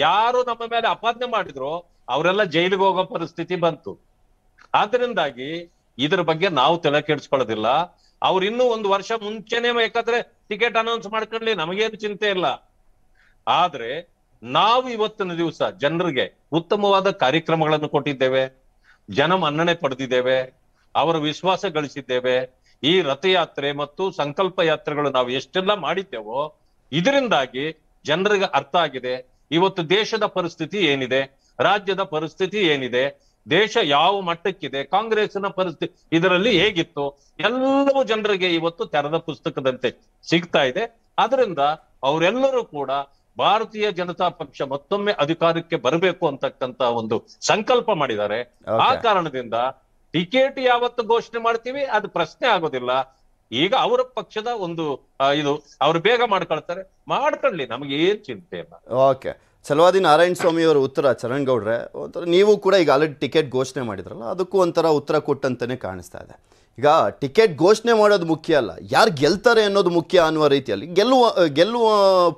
ಯಾರು ನಮ್ಮ ಮೇಲೆ ಅಪಾದನೆ ಮಾಡಿದ್ರು ಅವರೆಲ್ಲ ಜೈಲಿಗೆ ಹೋಗೋ ಪರಿಸ್ಥಿತಿ ಬಂತು ಆದ್ರಿಂದಾಗಿ ಇದ್ರ ಬಗ್ಗೆ ನಾವು ತಲೆ ಕೆಡ್ಸ್ಕೊಳ್ಳೋದಿಲ್ಲ ಅವ್ರು ಇನ್ನೂ ಒಂದು ವರ್ಷ ಮುಂಚೆನೆ ಯಾಕಂದ್ರೆ ಟಿಕೆಟ್ ಅನೌನ್ಸ್ ಮಾಡ್ಕೊಳ್ಳಿ ನಮಗೇನು ಚಿಂತೆ ಇಲ್ಲ ಆದ್ರೆ ನಾವು ಇವತ್ತಿನ ದಿವಸ ಜನರಿಗೆ ಉತ್ತಮವಾದ ಕಾರ್ಯಕ್ರಮಗಳನ್ನು ಕೊಟ್ಟಿದ್ದೇವೆ ಜನ ಮನ್ನಣೆ ಪಡೆದಿದ್ದೇವೆ ಅವರ ವಿಶ್ವಾಸ ಗಳಿಸಿದ್ದೇವೆ ಈ ರಥಯಾತ್ರೆ ಮತ್ತು ಸಂಕಲ್ಪ ಯಾತ್ರೆಗಳು ನಾವು ಎಷ್ಟೆಲ್ಲ ಮಾಡಿದ್ದೇವೋ ಇದರಿಂದಾಗಿ ಜನರಿಗೆ ಅರ್ಥ ಆಗಿದೆ ಇವತ್ತು ದೇಶದ ಪರಿಸ್ಥಿತಿ ಏನಿದೆ ರಾಜ್ಯದ ಪರಿಸ್ಥಿತಿ ಏನಿದೆ ದೇಶ ಯಾವ ಮಟ್ಟಕ್ಕಿದೆ ಕಾಂಗ್ರೆಸ್ನ ಪರಿಸ್ಥಿತಿ ಇದರಲ್ಲಿ ಹೇಗಿತ್ತು ಎಲ್ಲವೂ ಜನರಿಗೆ ಇವತ್ತು ತೆರೆದ ಪುಸ್ತಕದಂತೆ ಸಿಗ್ತಾ ಇದೆ ಆದ್ರಿಂದ ಅವರೆಲ್ಲರೂ ಕೂಡ ಭಾರತೀಯ ಜನತಾ ಪಕ್ಷ ಮತ್ತೊಮ್ಮೆ ಅಧಿಕಾರಕ್ಕೆ ಬರಬೇಕು ಅಂತಕ್ಕಂತ ಒಂದು ಸಂಕಲ್ಪ ಮಾಡಿದ್ದಾರೆ ಆ ಕಾರಣದಿಂದ ಟಿಕೆಟ್ ಯಾವತ್ತು ಘೋಷಣೆ ಮಾಡ್ತೀವಿ ಅದು ಪ್ರಶ್ನೆ ಆಗೋದಿಲ್ಲ ಈಗ ಅವರ ಪಕ್ಷದ ಒಂದು ಇದು ಅವರು ಬೇಗ ಮಾಡ್ಕೊಳ್ತಾರೆ ಮಾಡ್ಕೊಳ್ಳಿ ನಮ್ಗೆ ಏನ್ ಚಿಂತೆ ಇಲ್ಲ ಓಕೆ ಚಲವಾದಿ ನಾರಾಯಣ ಸ್ವಾಮಿ ಅವರ ಉತ್ತರ ಚರಣ್ ಗೌಡ್ರೆ ನೀವು ಕೂಡ ಈಗ ಆಲ್ರೆಡಿ ಟಿಕೆಟ್ ಘೋಷಣೆ ಮಾಡಿದ್ರಲ್ಲ ಅದಕ್ಕೂ ಒಂಥರ ಉತ್ತರ ಕೊಟ್ಟಂತಾನೆ ಕಾಣಿಸ್ತಾ ಇದೆ ಈಗ ಟಿಕೆಟ್ ಘೋಷಣೆ ಮಾಡೋದು ಮುಖ್ಯ ಅಲ್ಲ ಯಾರು ಗೆಲ್ತಾರೆ ಅನ್ನೋದು ಮುಖ್ಯ ಅನ್ನುವ ರೀತಿಯಲ್ಲಿ ಗೆಲ್ಲುವ ಗೆಲ್ಲುವ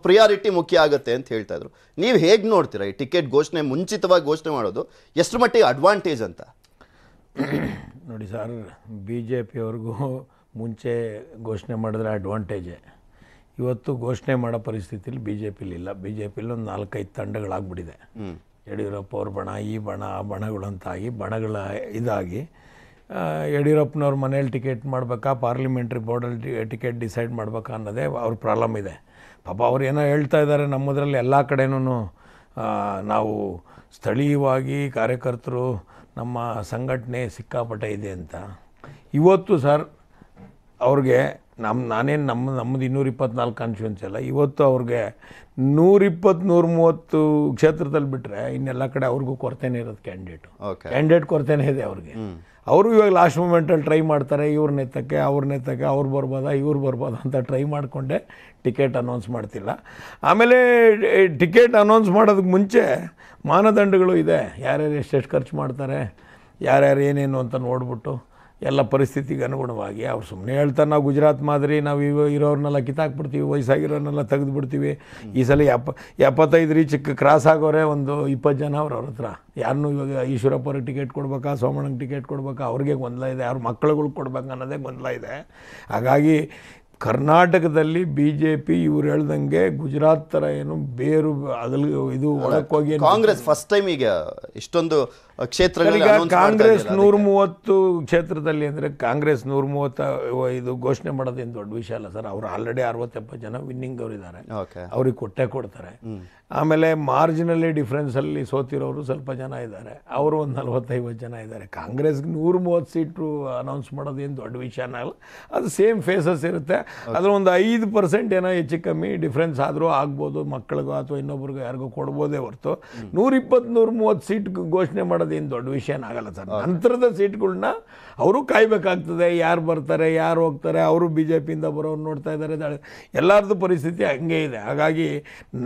ಪ್ರಿಯಾರಿಟಿ ಮುಖ್ಯ ಆಗುತ್ತೆ ಅಂತ ಹೇಳ್ತಾ ಇದ್ರು ನೀವು ಹೇಗೆ ನೋಡ್ತೀರಾ ಈ ಟಿಕೆಟ್ ಘೋಷಣೆ ಮುಂಚಿತವಾಗಿ ಘೋಷಣೆ ಮಾಡೋದು ಎಷ್ಟು ಮಟ್ಟಿಗೆ ಅಡ್ವಾಂಟೇಜ್ ಅಂತ ನೋಡಿ ಸರ್ ಬಿ ಜೆ ಪಿಯವ್ರಿಗೂ ಮುಂಚೆ ಘೋಷಣೆ ಮಾಡಿದ್ರೆ ಅಡ್ವಾಂಟೇಜೇ ಇವತ್ತು ಘೋಷಣೆ ಮಾಡೋ ಪರಿಸ್ಥಿತಿಲಿ ಬಿ ಜೆ ಪಿಲಿಲ್ಲ ಬಿ ಜೆ ಪಿಲಿ ಒಂದು ನಾಲ್ಕೈದು ತಂಡಗಳಾಗ್ಬಿಟ್ಟಿದೆ ಯಡಿಯೂರಪ್ಪ ಅವ್ರ ಬಣ ಈ ಬಣ ಆ ಬಣಗಳಂತಾಗಿ ಬಣಗಳ ಇದಾಗಿ ಯಡಿಯೂರಪ್ಪನವ್ರ ಮನೇಲಿ ಟಿಕೆಟ್ ಮಾಡಬೇಕಾ ಪಾರ್ಲಿಮೆಂಟ್ರಿ ಬೋರ್ಡಲ್ಲಿ ಟಿಕೆಟ್ ಡಿಸೈಡ್ ಮಾಡಬೇಕಾ ಅನ್ನೋದೇ ಅವ್ರ ಪ್ರಾಬ್ಲಮ್ ಇದೆ ಪಾಪ ಅವ್ರು ಏನೋ ಹೇಳ್ತಾ ಇದ್ದಾರೆ ನಮ್ಮದರಲ್ಲಿ ಎಲ್ಲ ಕಡೆನೂ ನಾವು ಸ್ಥಳೀಯವಾಗಿ ಕಾರ್ಯಕರ್ತರು ನಮ್ಮ ಸಂಘಟನೆ ಸಿಕ್ಕಾಪಟ್ಟೆ ಇದೆ ಅಂತ ಇವತ್ತು ಸರ್ ಅವ್ರಿಗೆ ನಮ್ಮ ನಾನೇನು ನಮ್ಮ ನಮ್ಮದು ಇನ್ನೂರ ಇಪ್ಪತ್ನಾಲ್ಕು ಕಾನ್ಸ್ಟಿಟ್ಯೂನ್ಸಿ ಅಲ್ಲ ಇವತ್ತು ಅವ್ರಿಗೆ ನೂರಿಪ್ಪತ್ತು ನೂರ ಮೂವತ್ತು ಕ್ಷೇತ್ರದಲ್ಲಿ ಬಿಟ್ಟರೆ ಇನ್ನೆಲ್ಲ ಕಡೆ ಅವ್ರಿಗೂ ಕೊರತೆನೇ ಇರೋದು ಕ್ಯಾಂಡಿಡೇಟು ಕ್ಯಾಂಡಿಡೇಟ್ ಕೊರತೆನೇ ಇದೆ ಅವ್ರಿಗೆ ಅವರು ಇವಾಗ ಲಾಸ್ಟ್ ಮೂಮೆಂಟಲ್ಲಿ ಟ್ರೈ ಮಾಡ್ತಾರೆ ಇವ್ರನ್ನ ನೆತ್ತಕ್ಕೆ ಅವ್ರನ್ನ ನೆತ್ತಕ್ಕೆ ಅವ್ರು ಬರ್ಬೋದಾ ಇವ್ರು ಬರ್ಬೋದಾ ಅಂತ ಟ್ರೈ ಮಾಡಿಕೊಂಡೆ ಟಿಕೆಟ್ ಅನೌನ್ಸ್ ಮಾಡ್ತಿಲ್ಲ ಆಮೇಲೆ ಟಿಕೆಟ್ ಅನೌನ್ಸ್ ಮಾಡೋದಕ್ಕೆ ಮುಂಚೆ ಮಾನದಂಡಗಳು ಇದೆ ಯಾರ್ಯಾರು ಎಷ್ಟೆಷ್ಟು ಖರ್ಚು ಮಾಡ್ತಾರೆ ಯಾರ್ಯಾರು ಏನೇನು ಅಂತ ನೋಡ್ಬಿಟ್ಟು ಎಲ್ಲ ಪರಿಸ್ಥಿತಿಗೆ ಅನುಗುಣವಾಗಿ ಅವ್ರು ಸುಮ್ಮನೆ ಹೇಳ್ತಾರೆ ನಾವು ಗುಜರಾತ್ ಮಾದರಿ ನಾವು ಇವ ಇರೋರನ್ನೆಲ್ಲ ಕಿತ್ತಾಕ್ಬಿಡ್ತೀವಿ ವಯಸ್ಸಾಗಿರೋರನ್ನೆಲ್ಲ ಬಿಡ್ತೀವಿ ಈ ಸಲ ಎಪ್ಪ ಎಪ್ಪತ್ತೈದು ರೀಚಕ್ಕೆ ಕ್ರಾಸ್ ಆಗೋರೆ ಒಂದು ಇಪ್ಪತ್ತು ಜನ ಅವ್ರು ಅವ್ರ ಹತ್ರ ಯಾರನ್ನೂ ಇವಾಗ ಈಶ್ವರಪ್ಪವ್ರಿಗೆ ಟಿಕೆಟ್ ಕೊಡ್ಬೇಕಾ ಸೋಮಣ್ಣಗೆ ಟಿಕೆಟ್ ಕೊಡ್ಬೇಕಾ ಅವ್ರಿಗೆ ಗೊಂದಲ ಇದೆ ಅವ್ರ ಮಕ್ಕಳುಗಳು ಕೊಡ್ಬೇಕು ಅನ್ನೋದೇ ಗೊಂದಲ ಇದೆ ಹಾಗಾಗಿ ಕರ್ನಾಟಕದಲ್ಲಿ ಬಿ ಜೆ ಪಿ ಇವ್ರು ಹೇಳ್ದಂಗೆ ಗುಜರಾತ್ ಥರ ಏನು ಬೇರು ಅಗಲ್ ಇದು ಹೋಗಿ ಕಾಂಗ್ರೆಸ್ ಫಸ್ಟ್ ಟೈಮ್ ಈಗ ಇಷ್ಟೊಂದು ಕ್ಷೇತ್ರ ಕಾಂಗ್ರೆಸ್ ನೂರ ಮೂವತ್ತು ಕ್ಷೇತ್ರದಲ್ಲಿ ಅಂದರೆ ಕಾಂಗ್ರೆಸ್ ನೂರ ಮೂವತ್ತ ಇದು ಘೋಷಣೆ ಏನು ದೊಡ್ಡ ವಿಷಯ ಅಲ್ಲ ಸರ್ ಅವರು ಆಲ್ರೆಡಿ ಅರವತ್ತೆಪ್ಪತ್ತು ಜನ ವಿನ್ನಿಂಗ್ ಇದ್ದಾರೆ ಅವ್ರಿಗೆ ಕೊಟ್ಟೆ ಕೊಡ್ತಾರೆ ಆಮೇಲೆ ಮಾರ್ಜಿನಲ್ಲಿ ಅಲ್ಲಿ ಸೋತಿರೋರು ಸ್ವಲ್ಪ ಜನ ಇದ್ದಾರೆ ಅವರು ಒಂದು ನಲ್ವತ್ತೈವತ್ತು ಜನ ಇದ್ದಾರೆ ಕಾಂಗ್ರೆಸ್ ನೂರ ಮೂವತ್ತು ಸೀಟು ಅನೌನ್ಸ್ ಏನು ದೊಡ್ಡ ವಿಷಯನೇ ಅಲ್ಲ ಅದು ಸೇಮ್ ಫೇಸಸ್ ಇರುತ್ತೆ ಅದ್ರ ಒಂದು ಐದು ಪರ್ಸೆಂಟ್ ಏನೋ ಹೆಚ್ಚು ಕಮ್ಮಿ ಡಿಫ್ರೆನ್ಸ್ ಆದರೂ ಆಗ್ಬೋದು ಮಕ್ಕಳಿಗೂ ಅಥವಾ ಇನ್ನೊಬ್ರಿಗೂ ಯಾರಿಗೂ ಕೊಡ್ಬೋದೇ ಹೊರತು ಇಪ್ಪತ್ತು ನೂರ ಮೂವತ್ತು ಸೀಟ್ ಘೋಷಣೆ ಮಾಡೋದು ಮಾಡೋದೇನು ದೊಡ್ಡ ಆಗಲ್ಲ ಸರ್ ನಂತರದ ಸೀಟ್ಗಳನ್ನ ಅವರು ಕಾಯಬೇಕಾಗ್ತದೆ ಯಾರು ಬರ್ತಾರೆ ಯಾರು ಹೋಗ್ತಾರೆ ಅವರು ಬಿ ಜೆ ಪಿಯಿಂದ ಬರೋರು ನೋಡ್ತಾ ಇದ್ದಾರೆ ಎಲ್ಲರದ್ದು ಪರಿಸ್ಥಿತಿ ಹಂಗೆ ಇದೆ ಹಾಗಾಗಿ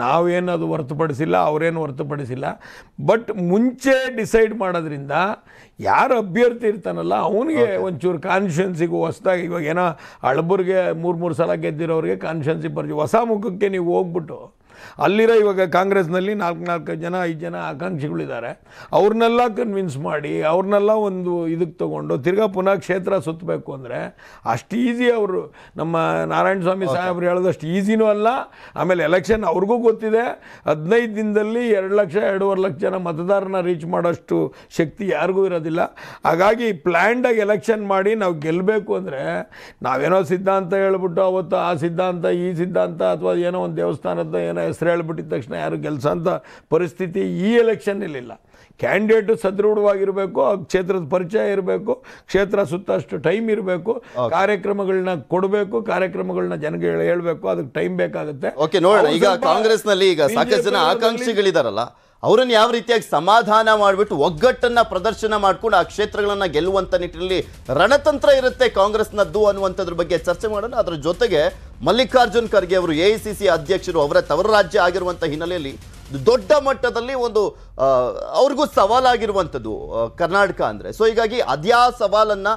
ನಾವೇನು ಅದು ಹೊರತುಪಡಿಸಿಲ್ಲ ಅವರೇನು ಹೊರತುಪಡಿಸಿಲ್ಲ ಬಟ್ ಮುಂಚೆ ಡಿಸೈಡ್ ಮಾಡೋದ್ರಿಂದ ಯಾರು ಅಭ್ಯರ್ಥಿ ಇರ್ತಾನಲ್ಲ ಅವನಿಗೆ ಒಂಚೂರು ಕಾನ್ಫಿಡೆನ್ಸಿಗೂ ಹೊಸದಾಗಿ ಇವಾಗ ಏನೋ ಹಳಬರ್ಗೆ ಮೂರು ಮೂರು ಸಲ ಗೆದ್ದಿರೋರಿಗೆ ಕಾನ್ಫಿಡೆನ್ಸಿಗೆ ಬರ್ತೀವಿ ಹೊಸ ಮುಖಕ್ಕೆ ನೀವು ಹೋಗ್ಬಿಟ್ಟು ಅಲ್ಲಿರೋ ಇವಾಗ ಕಾಂಗ್ರೆಸ್ನಲ್ಲಿ ನಾಲ್ಕು ನಾಲ್ಕು ಜನ ಐದು ಜನ ಆಕಾಂಕ್ಷಿಗಳಿದ್ದಾರೆ ಅವ್ರನ್ನೆಲ್ಲ ಕನ್ವಿನ್ಸ್ ಮಾಡಿ ಅವ್ರನ್ನೆಲ್ಲ ಒಂದು ಇದಕ್ಕೆ ತೊಗೊಂಡು ತಿರ್ಗಾ ಪುನಃ ಕ್ಷೇತ್ರ ಸುತ್ತಬೇಕು ಅಂದರೆ ಅಷ್ಟು ಈಸಿ ಅವರು ನಮ್ಮ ನಾರಾಯಣ ಸ್ವಾಮಿ ಸಾಹೇಬ್ರು ಹೇಳೋದಷ್ಟು ಈಸಿನೂ ಅಲ್ಲ ಆಮೇಲೆ ಎಲೆಕ್ಷನ್ ಅವ್ರಿಗೂ ಗೊತ್ತಿದೆ ಹದಿನೈದು ದಿನದಲ್ಲಿ ಎರಡು ಲಕ್ಷ ಎರಡೂವರೆ ಲಕ್ಷ ಜನ ಮತದಾರನ ರೀಚ್ ಮಾಡೋಷ್ಟು ಶಕ್ತಿ ಯಾರಿಗೂ ಇರೋದಿಲ್ಲ ಹಾಗಾಗಿ ಪ್ಲ್ಯಾಂಡಾಗಿ ಎಲೆಕ್ಷನ್ ಮಾಡಿ ನಾವು ಗೆಲ್ಲಬೇಕು ಅಂದರೆ ನಾವೇನೋ ಸಿದ್ಧಾಂತ ಹೇಳ್ಬಿಟ್ಟು ಅವತ್ತು ಆ ಸಿದ್ಧಾಂತ ಈ ಸಿದ್ಧಾಂತ ಅಥವಾ ಏನೋ ಒಂದು ದೇವಸ್ಥಾನದ ಏನೋ ಹೆಸರು ಹೇಳ್ಬಿಟ್ಟಿದ ತಕ್ಷಣ ಯಾರು ಕೆಲಸ ಅಂತ ಪರಿಸ್ಥಿತಿ ಈ ಎಲೆಕ್ಷನ್ನಲ್ಲಿಲ್ಲ ಕ್ಯಾಂಡಿಡೇಟು ಸದೃಢವಾಗಿರಬೇಕು ಆ ಕ್ಷೇತ್ರದ ಪರಿಚಯ ಇರಬೇಕು ಕ್ಷೇತ್ರ ಸುತ್ತ ಅಷ್ಟು ಟೈಮ್ ಇರಬೇಕು ಕಾರ್ಯಕ್ರಮಗಳನ್ನ ಕೊಡಬೇಕು ಕಾರ್ಯಕ್ರಮಗಳನ್ನ ಜನಗೆ ಹೇಳಬೇಕು ಅದಕ್ಕೆ ಟೈಮ್ ಬೇಕಾಗುತ್ತೆ ಓಕೆ ನೋಡೋಣ ಈಗ ಕಾಂಗ್ರೆಸ್ನಲ್ಲಿ ಈಗ ಸಾಕಷ್ಟು ಜನ ಆಕಾಂಕ್ಷಿಗಳಿದಾರಲ್ಲ ಅವರನ್ನು ಯಾವ ರೀತಿಯಾಗಿ ಸಮಾಧಾನ ಮಾಡಿಬಿಟ್ಟು ಒಗ್ಗಟ್ಟನ್ನು ಪ್ರದರ್ಶನ ಮಾಡಿಕೊಂಡು ಆ ಕ್ಷೇತ್ರಗಳನ್ನು ಗೆಲ್ಲುವಂಥ ನಿಟ್ಟಿನಲ್ಲಿ ರಣತಂತ್ರ ಇರುತ್ತೆ ಕಾಂಗ್ರೆಸ್ನದ್ದು ಅನ್ನುವಂಥದ್ರ ಬಗ್ಗೆ ಚರ್ಚೆ ಮಾಡೋಣ ಅದರ ಜೊತೆಗೆ ಮಲ್ಲಿಕಾರ್ಜುನ್ ಖರ್ಗೆ ಅವರು ಎ ಅಧ್ಯಕ್ಷರು ಅವರ ತವರ ರಾಜ್ಯ ಆಗಿರುವಂಥ ಹಿನ್ನೆಲೆಯಲ್ಲಿ ದೊಡ್ಡ ಮಟ್ಟದಲ್ಲಿ ಒಂದು ಅವ್ರಿಗೂ ಸವಾಲಾಗಿರುವಂಥದ್ದು ಕರ್ನಾಟಕ ಅಂದರೆ ಸೊ ಹೀಗಾಗಿ ಅದ್ಯಾ ಸವಾಲನ್ನು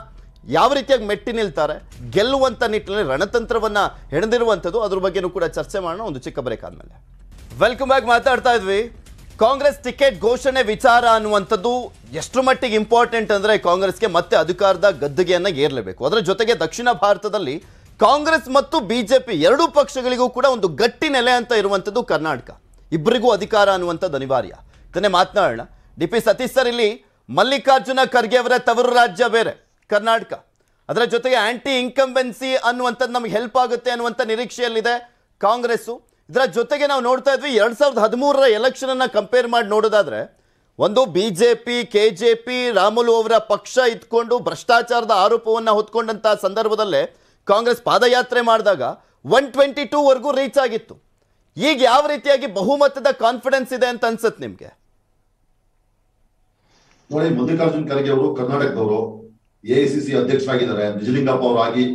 ಯಾವ ರೀತಿಯಾಗಿ ಮೆಟ್ಟಿ ನಿಲ್ತಾರೆ ಗೆಲ್ಲುವಂಥ ನಿಟ್ಟಿನಲ್ಲಿ ರಣತಂತ್ರವನ್ನು ಹೆಣೆದಿರುವಂಥದ್ದು ಅದ್ರ ಬಗ್ಗೆನೂ ಕೂಡ ಚರ್ಚೆ ಮಾಡೋಣ ಒಂದು ಚಿಕ್ಕ ಬ್ರೇಕ್ ಆದಮೇಲೆ ವೆಲ್ಕಮ್ ಬ್ಯಾಕ್ ಮಾತಾಡ್ತಾ ಇದ್ವಿ ಕಾಂಗ್ರೆಸ್ ಟಿಕೆಟ್ ಘೋಷಣೆ ವಿಚಾರ ಅನ್ನುವಂಥದ್ದು ಎಷ್ಟು ಮಟ್ಟಿಗೆ ಇಂಪಾರ್ಟೆಂಟ್ ಅಂದರೆ ಕಾಂಗ್ರೆಸ್ಗೆ ಮತ್ತೆ ಅಧಿಕಾರದ ಗದ್ದುಗೆಯನ್ನು ಏರಲೇಬೇಕು ಅದರ ಜೊತೆಗೆ ದಕ್ಷಿಣ ಭಾರತದಲ್ಲಿ ಕಾಂಗ್ರೆಸ್ ಮತ್ತು ಬಿ ಜೆ ಪಿ ಎರಡೂ ಪಕ್ಷಗಳಿಗೂ ಕೂಡ ಒಂದು ಗಟ್ಟಿ ನೆಲೆ ಅಂತ ಇರುವಂಥದ್ದು ಕರ್ನಾಟಕ ಇಬ್ಬರಿಗೂ ಅಧಿಕಾರ ಅನ್ನುವಂಥದ್ದು ಅನಿವಾರ್ಯ ಇದನ್ನೇ ಮಾತನಾಡೋಣ ಡಿ ಪಿ ಸತೀಶ್ ಸರ್ ಇಲ್ಲಿ ಮಲ್ಲಿಕಾರ್ಜುನ ಖರ್ಗೆ ಅವರ ತವರು ರಾಜ್ಯ ಬೇರೆ ಕರ್ನಾಟಕ ಅದರ ಜೊತೆಗೆ ಆ್ಯಂಟಿ ಇನ್ಕಂಬೆನ್ಸಿ ಅನ್ನುವಂಥದ್ದು ನಮಗೆ ಹೆಲ್ಪ್ ಆಗುತ್ತೆ ಅನ್ನುವಂಥ ನಿರೀಕ್ಷೆಯಲ್ಲಿದೆ ಕಾಂಗ್ರೆಸ್ಸು ಇದರ ಜೊತೆಗೆ ನಾವು ನೋಡ್ತಾ ಇದ್ವಿ ಎರಡ್ ಸಾವಿರದ ಹದಿಮೂರರ ಎಲೆಕ್ಷನನ್ನು ಕಂಪೇರ್ ಮಾಡಿ ನೋಡೋದಾದ್ರೆ ಒಂದು BJP J P K J P Ramulu ಅವರ ಪಕ್ಷ ಇದ್ಕೊಂಡು ಭ್ರಷ್ಟಾಚಾರದ ಆರೋಪವನ್ನ ಹೊತ್ಕೊಂಡಂತ ಸಂದರ್ಭದಲ್ಲೇ ಕಾಂಗ್ರೆಸ್ ಪಾದಯಾತ್ರೆ ಮಾಡಿದಾಗ ಒನ್ ಟ್ವೆಂಟಿ ಟೂವರೆಗೂ ರೀಚ್ ಆಗಿತ್ತು ಈಗ ಯಾವ ರೀತಿಯಾಗಿ ಬಹುಮತದ ಕಾನ್ಫಿಡೆನ್ಸ್ ಇದೆ ಅಂತ ಅನ್ಸುತ್ತೆ ನಿಮ್ಗೆ ನೋಡಿ ಮಲ್ಲಿಕಾರ್ಜುನ್ ಖರ್ಗೆ ಅವರು ಕರ್ನಾಟಕದವರು ಎಐಸಿಸಿ ಅಧ್ಯಕ್ಷರಾಗಿದ್ದಾರೆ ನಿಜಲಿಂಗಪ್ಪ ಅವರಾಗಿ